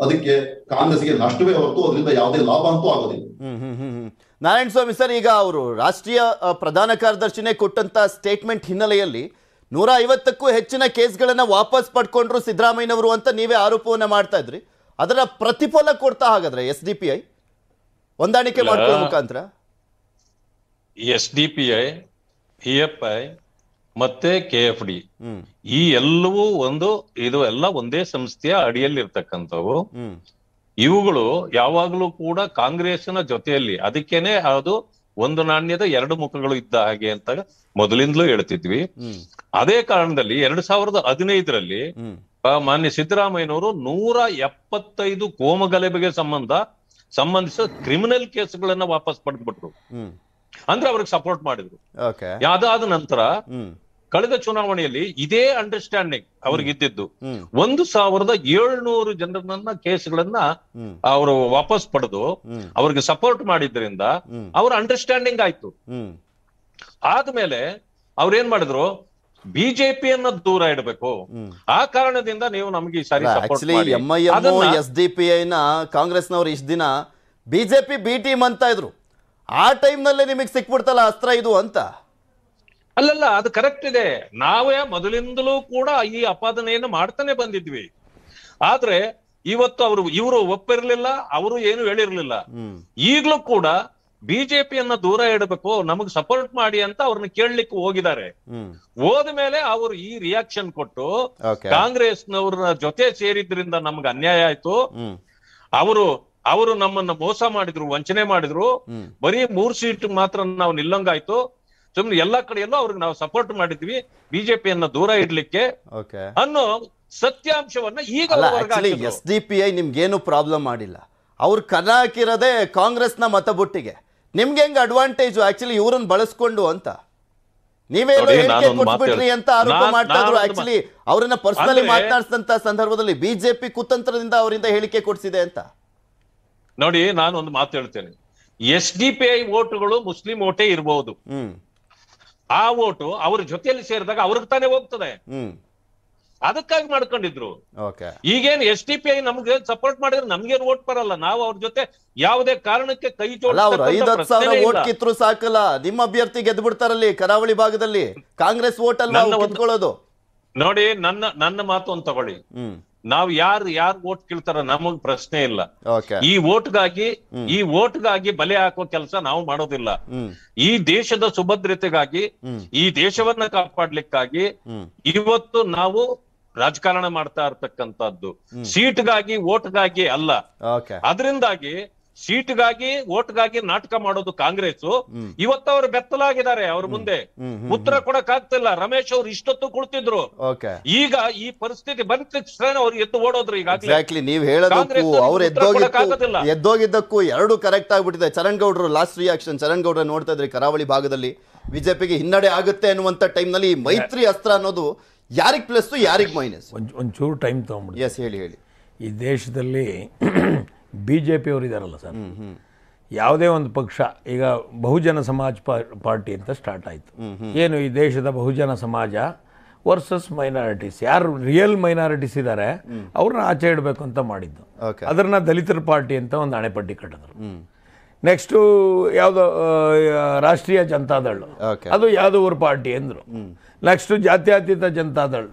ಅದಕ್ಕೆ ಕಾಂಗ್ರೆಸ್ಗೆ ನಷ್ಟವೇ ಹೊರತು ಅದರಿಂದ ಯಾವುದೇ ಲಾಭ ಅಂತೂ ಆಗೋದಿಲ್ಲ ನಾರಾಯಣ ಸ್ವಾಮಿ ಸರ್ ಈಗ ಅವರು ರಾಷ್ಟ್ರೀಯ ಪ್ರಧಾನ ಕಾರ್ಯದರ್ಶಿನೇ ಕೊಟ್ಟಂತ ಸ್ಟೇಟ್ಮೆಂಟ್ ಹಿನ್ನೆಲೆಯಲ್ಲಿ ನೂರ ಐವತ್ತಕ್ಕೂ ಹೆಚ್ಚಿನ ಕೇಸ್ಗಳನ್ನ ವಾಪಸ್ ಪಡ್ಕೊಂಡ್ರು ಸಿದ್ದರಾಮಯ್ಯನವರು ಅಂತ ನೀವೇ ಆರೋಪವನ್ನ ಮಾಡ್ತಾ ಇದ್ರಿ ಅದರ ಪ್ರತಿಫಲ ಕೊಡ್ತಾ ಹಾಗಾದ್ರೆ ಎಸ್ ಡಿ ಪಿ ಐ ಹೊಂದಾಣಿಕೆ ಮಾಡ್ಕೊಳ್ಳೋ ಮುಖಾಂತರ S D P I P F I ಮತ್ತೆ ಕೆ ಎಫ್ ಡಿ ಈ ಎಲ್ಲವೂ ಒಂದು ಇದು ಎಲ್ಲ ಒಂದೇ ಸಂಸ್ಥೆಯ ಅಡಿಯಲ್ಲಿ ಇರ್ತಕ್ಕಂಥವು ಇವುಗಳು ಯಾವಾಗಲೂ ಕೂಡ ಕಾಂಗ್ರೆಸ್ನ ಜೊತೆಯಲ್ಲಿ ಅದಕ್ಕೇನೆ ಅದು ಒಂದು ನಾಣ್ಯದ ಎರಡು ಮುಖಗಳು ಇದ್ದ ಹಾಗೆ ಅಂತ ಮೊದಲಿಂದಲೂ ಹೇಳ್ತಿದ್ವಿ ಅದೇ ಕಾರಣದಲ್ಲಿ ಎರಡ್ ಸಾವಿರದ ಹದಿನೈದರಲ್ಲಿ ಮಾನ್ಯ ಸಿದ್ದರಾಮಯ್ಯನವರು ನೂರ ಎಪ್ಪತ್ತೈದು ಕೋಮಗಲಭೆಗೆ ಸಂಬಂಧ ಸಂಬಂಧಿಸಿದ ಕ್ರಿಮಿನಲ್ ಕೇಸ್ಗಳನ್ನ ವಾಪಸ್ ಪಡೆದ್ಬಿಟ್ರು ಅಂದ್ರೆ ಅವ್ರಿಗೆ ಸಪೋರ್ಟ್ ಮಾಡಿದ್ರು ಅದಾದ ನಂತರ ಕಳೆದ ಚುನಾವಣೆಯಲ್ಲಿ ಇದೇ ಅಂಡರ್ಸ್ಟ್ಯಾಂಡಿಂಗ್ ಅವ್ರಿಗೆ ಇದ್ದಿದ್ದು ಒಂದು ಸಾವಿರದ ಏಳ್ನೂರು ಜನರನ್ನ ಕೇಸ್ಗಳನ್ನ ಅವರು ವಾಪಸ್ ಪಡೆದು ಅವ್ರಿಗೆ ಸಪೋರ್ಟ್ ಮಾಡಿದ್ರಿಂದ ಅವ್ರ ಅಂಡರ್ಸ್ಟ್ಯಾಂಡಿಂಗ್ ಆಯ್ತು ಆದ್ಮೇಲೆ ಅವ್ರೇನ್ ಮಾಡಿದ್ರು ಬಿಜೆಪಿಯನ್ನ ದೂರ ಇಡಬೇಕು ಆ ಕಾರಣದಿಂದ ನೀವು ನಮ್ಗೆ ಈ ಸಾರಿ ಸಪೋರ್ಟ್ ಎಸ್ ಡಿ ಪಿ ಐನ ಕಾಂಗ್ರೆಸ್ನವ್ರು ಇಷ್ಟ ದಿನ ಬಿಜೆಪಿ ಬಿ ಟೀಮ್ ಅಂತ ಇದ್ರು ಆ ಟೈಮ್ನಲ್ಲೇ ನಿಮಗೆ ಸಿಕ್ಬಿಡ್ತಲ್ಲ ಅಸ್ತ್ರ ಇದು ಅಂತ ಅಲ್ಲಲ್ಲ ಅದು ಕರೆಕ್ಟ್ ಇದೆ ನಾವೇ ಮೊದಲಿಂದಲೂ ಕೂಡ ಈ ಅಪಾದನೆಯನ್ನು ಮಾಡ್ತಾನೆ ಬಂದಿದ್ವಿ ಆದ್ರೆ ಇವತ್ತು ಅವರು ಇವರು ಒಪ್ಪಿರ್ಲಿಲ್ಲ ಅವರು ಏನು ಹೇಳಿರ್ಲಿಲ್ಲ ಈಗ್ಲೂ ಕೂಡ ಬಿಜೆಪಿಯನ್ನ ದೂರ ಇಡಬೇಕು ನಮಗ್ ಸಪೋರ್ಟ್ ಮಾಡಿ ಅಂತ ಅವ್ರನ್ನ ಕೇಳಲಿಕ್ಕೆ ಹೋಗಿದ್ದಾರೆ ಮೇಲೆ ಅವರು ಈ ರಿಯಾಕ್ಷನ್ ಕೊಟ್ಟು ಕಾಂಗ್ರೆಸ್ನವ್ರ ಜೊತೆ ಸೇರಿದ್ರಿಂದ ನಮ್ಗೆ ಅನ್ಯಾಯ ಆಯ್ತು ಅವರು ಅವರು ನಮ್ಮನ್ನ ಮೋಸ ಮಾಡಿದ್ರು ವಂಚನೆ ಮಾಡಿದ್ರು ಬರೀ ಮೂರ್ ಸೀಟ್ ಮಾತ್ರ ನಾವು ನಿಲ್ಲಂಗಾಯ್ತು ಸುಮ್ನೆ ಎಲ್ಲಾ ಕಡೆಯಲ್ಲೂ ಅವ್ರಿಗೆ ನಾವು ಸಪೋರ್ಟ್ ಮಾಡಿದ್ವಿ ಬಿಜೆಪಿಯನ್ನ ದೂರ ಇಡ್ಲಿಕ್ಕೆ ಅನ್ನೋ ಸತ್ಯಾಂಶವನ್ನ ಈಗ ಎಸ್ ಡಿ ಪಿ ಐ ನಿಮ್ಗೇನು ಪ್ರಾಬ್ಲಮ್ ಮಾಡಿಲ್ಲ ಅವ್ರು ಕನ ಹಾಕಿರೋದೇ ಕಾಂಗ್ರೆಸ್ನ ಮತಬೊಟ್ಟಿಗೆ ನಿಮ್ಗೆ ಹೆಂಗ್ ಅಡ್ವಾಂಟೇಜ್ ಆಕ್ಚುಲಿ ಇವ್ರನ್ನ ಬಳಸ್ಕೊಂಡು ಅಂತ ನೀವೇನೋ ಮುಟ್ಬಿಡ್ರಿ ಅಂತ ಆರೋಪ ಮಾಡ್ತಾ ಆಕ್ಚುಲಿ ಅವರನ್ನ ಪರ್ಸನಲಿ ಮಾತನಾಡಿಸಿದಂತ ಸಂದರ್ಭದಲ್ಲಿ ಬಿಜೆಪಿ ಕುತಂತ್ರದಿಂದ ಅವರಿಂದ ಹೇಳಿಕೆ ಕೊಡ್ಸಿದೆ ಅಂತ ನೋಡಿ ನಾನು ಒಂದು ಮಾತು ಹೇಳ್ತೇನೆ ಎಸ್ ಡಿ ಪಿ ಐ ಓಟುಗಳು ಮುಸ್ಲಿಂ ಓಟೇ ಇರಬಹುದು ಆ ಓಟು ಅವ್ರ ಜೊತೆಯಲ್ಲಿ ಸೇರಿದಾಗ ಅವ್ರಿಗೆ ತಾನೇ ಹೋಗ್ತದೆ ಅದಕ್ಕಾಗಿ ಮಾಡ್ಕೊಂಡಿದ್ರು ಈಗೇನು ಎಸ್ ಡಿ ಪಿ ಐ ನಮ್ಗೆ ಸಪೋರ್ಟ್ ಮಾಡಿದ್ರೆ ನಮ್ಗೇನು ಓಟ್ ಬರಲ್ಲ ನಾವು ಅವ್ರ ಜೊತೆ ಯಾವುದೇ ಕಾರಣಕ್ಕೆ ಕೈ ಓಟ್ ಕಿತ್ರು ಸಾಕಲ್ಲ ನಿಮ್ಮ ಅಭ್ಯರ್ಥಿ ಗೆದ್ದು ಬಿಡ್ತಾರಲ್ಲಿ ಕರಾವಳಿ ಭಾಗದಲ್ಲಿ ಕಾಂಗ್ರೆಸ್ ಓಟ್ ಅಲ್ಲ ನೋಡಿ ನನ್ನ ನನ್ನ ಮಾತು ಅಂತ ತಗೊಳ್ಳಿ ನಾವು ಯಾರು ಯಾರು ಓಟ್ ಕೇಳ್ತಾರ ನಮಗ್ ಪ್ರಶ್ನೆ ಇಲ್ಲ ಈ ಓಟ್ಗಾಗಿ ಈ ಓಟ್ಗಾಗಿ ಬಲೆ ಹಾಕೋ ಕೆಲಸ ನಾವು ಮಾಡೋದಿಲ್ಲ ಈ ದೇಶದ ಸುಭದ್ರತೆಗಾಗಿ ಈ ದೇಶವನ್ನ ಕಾಪಾಡ್ಲಿಕ್ಕಾಗಿ ಇವತ್ತು ನಾವು ರಾಜಕಾರಣ ಮಾಡ್ತಾ ಇರ್ತಕ್ಕಂಥದ್ದು ಸೀಟ್ಗಾಗಿ ಓಟ್ಗಾಗಿ ಅಲ್ಲ ಅದರಿಂದಾಗಿ ಸೀಟ್ಗಾಗಿ ಓಟ್ಗಾಗಿ ನಾಟಕ ಮಾಡೋದು ಕಾಂಗ್ರೆಸ್ ಇವತ್ತು ಅವರು ಬೆತ್ತಲಾಗಿದ್ದಾರೆ ಅವ್ರ ಮುಂದೆ ಉತ್ತರ ಕೊಡಕ್ ಆಗ್ತಿಲ್ಲ ರಮೇಶ್ ಅವ್ರು ಇಷ್ಟೊತ್ತು ಕುಳಿತಿದ್ರು ಈಗ ಈ ಪರಿಸ್ಥಿತಿ ಬಂದ ತಕ್ಷಣ ಅವ್ರು ಎದ್ದು ಓಡೋದ್ರು ಈಗಾಗಲೇ ನೀವು ಅವ್ರು ಎದ್ದೋಗಿದ್ದಕ್ಕೂ ಎದ್ದೋಗಿದ್ದಕ್ಕೂ ಎರಡು ಕರೆಕ್ಟ್ ಆಗ್ಬಿಟ್ಟಿದೆ ಚರಣ್ ಗೌಡ್ರು ಲಾಸ್ಟ್ ರಿಯಾಕ್ಷನ್ ಚರಣ್ ಗೌಡ್ರ ನೋಡ್ತಾ ಇದ್ರೆ ಕರಾವಳಿ ಭಾಗದಲ್ಲಿ ಬಿಜೆಪಿಗೆ ಹಿನ್ನಡೆ ಆಗುತ್ತೆ ಅನ್ನುವಂತ ಟೈಮ್ ನಲ್ಲಿ ಮೈತ್ರಿ ಅಸ್ತ್ರ ಅನ್ನೋದು ಯಾರಿಗ್ ಪ್ಲಸ್ ಯಾರಿಗ್ ಮೈನಸ್ ಒಂಚೂರು ಟೈಮ್ ತಗೊಂಡ್ಬಿಡಿ ಎಸ್ ಹೇಳಿ ಹೇಳಿ ಈ ದೇಶದಲ್ಲಿ ಬಿ ಜೆ ಇದ್ದಾರಲ್ಲ ಸರ್ ಯಾವುದೇ ಒಂದು ಪಕ್ಷ ಈಗ ಬಹುಜನ ಸಮಾಜ್ ಪಾರ್ಟಿ ಅಂತ ಸ್ಟಾರ್ಟ್ ಆಯಿತು ಏನು ಈ ದೇಶದ ಬಹುಜನ ಸಮಾಜ ವರ್ಸಸ್ ಮೈನಾರಿಟೀಸ್ ಯಾರು ರಿಯಲ್ ಮೈನಾರಿಟೀಸ್ ಇದ್ದಾರೆ ಅವ್ರನ್ನ ಆಚೆ ಇಡಬೇಕು ಅಂತ ಮಾಡಿದ್ದು ಅದನ್ನ ದಲಿತರ ಪಾರ್ಟಿ ಅಂತ ಒಂದು ಅಣೆಪಟ್ಟಿ ಕಟ್ಟಿದ್ರು ನೆಕ್ಸ್ಟು ಯಾವುದೋ ರಾಷ್ಟ್ರೀಯ ಜನತಾದಳು ಅದು ಯಾವುದೋ ಊರು ಪಾರ್ಟಿ ಅಂದರು ನೆಕ್ಸ್ಟು ಜಾತ್ಯಾತೀತ ಜನತಾದಳು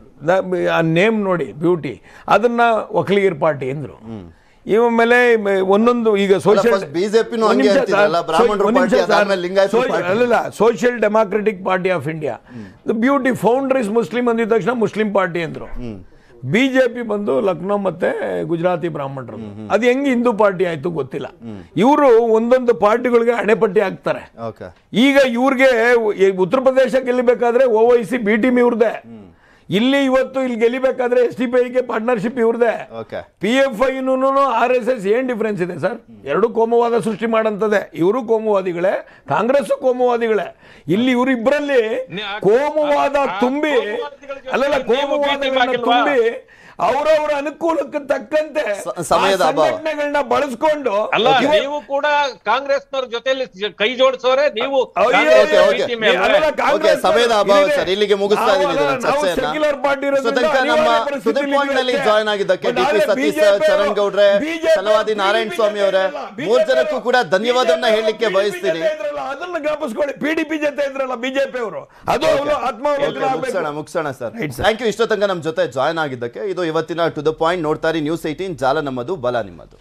ಆ ನೇಮ್ ನೋಡಿ ಬ್ಯೂಟಿ ಅದನ್ನು ಒಕ್ಲಿಗಿರ್ ಪಾರ್ಟಿ ಅಂದರು ಇವ ಮೇಲೆ ಒಂದೊಂದು ಈಗ social BJP democratic party of India the beauty founder is Muslim ಅಂದಿದ ತಕ್ಷಣ ಮುಸ್ಲಿಂ ಪಾರ್ಟಿ ಅಂದ್ರು ಬಿಜೆಪಿ ಬಂದು ಲಕ್ನೋ ಮತ್ತೆ ಗುಜರಾತಿ ಬ್ರಾಹ್ಮಣರು ಅದು ಹೆಂಗೆ ಹಿಂದೂ ಪಾರ್ಟಿ ಆಯ್ತು ಗೊತ್ತಿಲ್ಲ ಇವರು ಒಂದೊಂದು ಪಾರ್ಟಿಗಳಿಗೆ ಅಣೆಪಟ್ಟಿ ಹಾಕ್ತಾರೆ ಈಗ ಇವ್ರಿಗೆ ಉತ್ತರ ಪ್ರದೇಶ ಗೆಲ್ಲಬೇಕಾದ್ರೆ ಓವೈಸಿ ಬಿ ಬಿಟಿಮಿ ಇವ್ರದೇ ಇಲ್ಲಿ ಇವತ್ತು ಇಲ್ಲಿ ಗೆಲಿಬೇಕಾದ್ರೆ ಎಸ್ ಡಿ ಪಿ ಐಗೆ ಪಾರ್ಟ್ನರ್ಶಿಪ್ ಇವ್ರದೇ ಪಿ ಎಫ್ ಐನು ಆರ್ ಎಸ್ ಎಸ್ ಏನ್ ಡಿಫ್ರೆನ್ಸ್ ಇದೆ ಸರ್ ಎರಡು ಕೋಮುವಾದ ಸೃಷ್ಟಿ ಮಾಡಂತದೆ ಇವರು ಕೋಮುವಾದಿಗಳೇ ಕಾಂಗ್ರೆಸ್ ಕೋಮುವಾದಿಗಳೇ ಇಲ್ಲಿ ಇವರಿಬ್ಬರಲ್ಲಿ ಕೋಮುವಾದ ತುಂಬಿ ಅಲ್ಲಲ್ಲ ಕೋಮುವಾದಿಗಳನ್ನ ತುಂಬಿ ಅವರವರ ಅನುಕೂಲಕ್ಕೆ ತಕ್ಕಂತೆ ಸಮಯದ ಸಂಘಟನೆಗಳನ್ನ ಬಳಸ್ಕೊಂಡು ನೀವು ಕೂಡ ಕಾಂಗ್ರೆಸ್ನವ್ರ ಜೊತೆಯಲ್ಲಿ ಕೈ ಜೋಡಿಸೋರೆ ನೀವು ಸಮಯದ ಅಭಾವ ಸರ್ ಇಲ್ಲಿಗೆ ಮುಗಿಸ್ತಾ ಇದ್ದೀನಿ ನಮ್ಮ ಜಾಯ್ನ್ ಆಗಿದ್ದಕ್ಕೆ ಡಿಪಿ ಸತೀಶ್ ಚರಣ್ ಗೌಡ್ರೆ ಸಲವಾದಿ ನಾರಾಯಣ ಸ್ವಾಮಿ ಅವರೇ ಮೂರ್ ಜನಕ್ಕೂ ಕೂಡ ಧನ್ಯವಾದವನ್ನ ಹೇಳಲಿಕ್ಕೆ ಬಯಸ್ತೀನಿ ಅದನ್ನ ಜ್ಞಾಪಿಸ್ಕೊಳ್ಳಿ ಪಿಡಿಪಿ ಜೊತೆ ಇದ್ರಲ್ಲ ಬಿಜೆಪಿ ಅವರು ಅದು ಮುಗಿಸೋಣ ಮುಗಿಸೋಣ ಸರ್ ಥ್ಯಾಂಕ್ ಯು ಇಷ್ಟೋ ತನಕ ನಮ್ಮ ಜೊತೆ ಜಾಯ್ನ್ ಆಗಿದ್ದಕ್ಕೆ ಇದು ಇವತ್ತಿನ ಟು ದ ಪಾಯಿಂಟ್ ನೋಡ್ತಾರೆ ನ್ಯೂಸ್ ಏಯ್ಟೀನ್ ಜಾಲ ನಮ್ಮದು ಬಲ ನಿಮ್ಮದು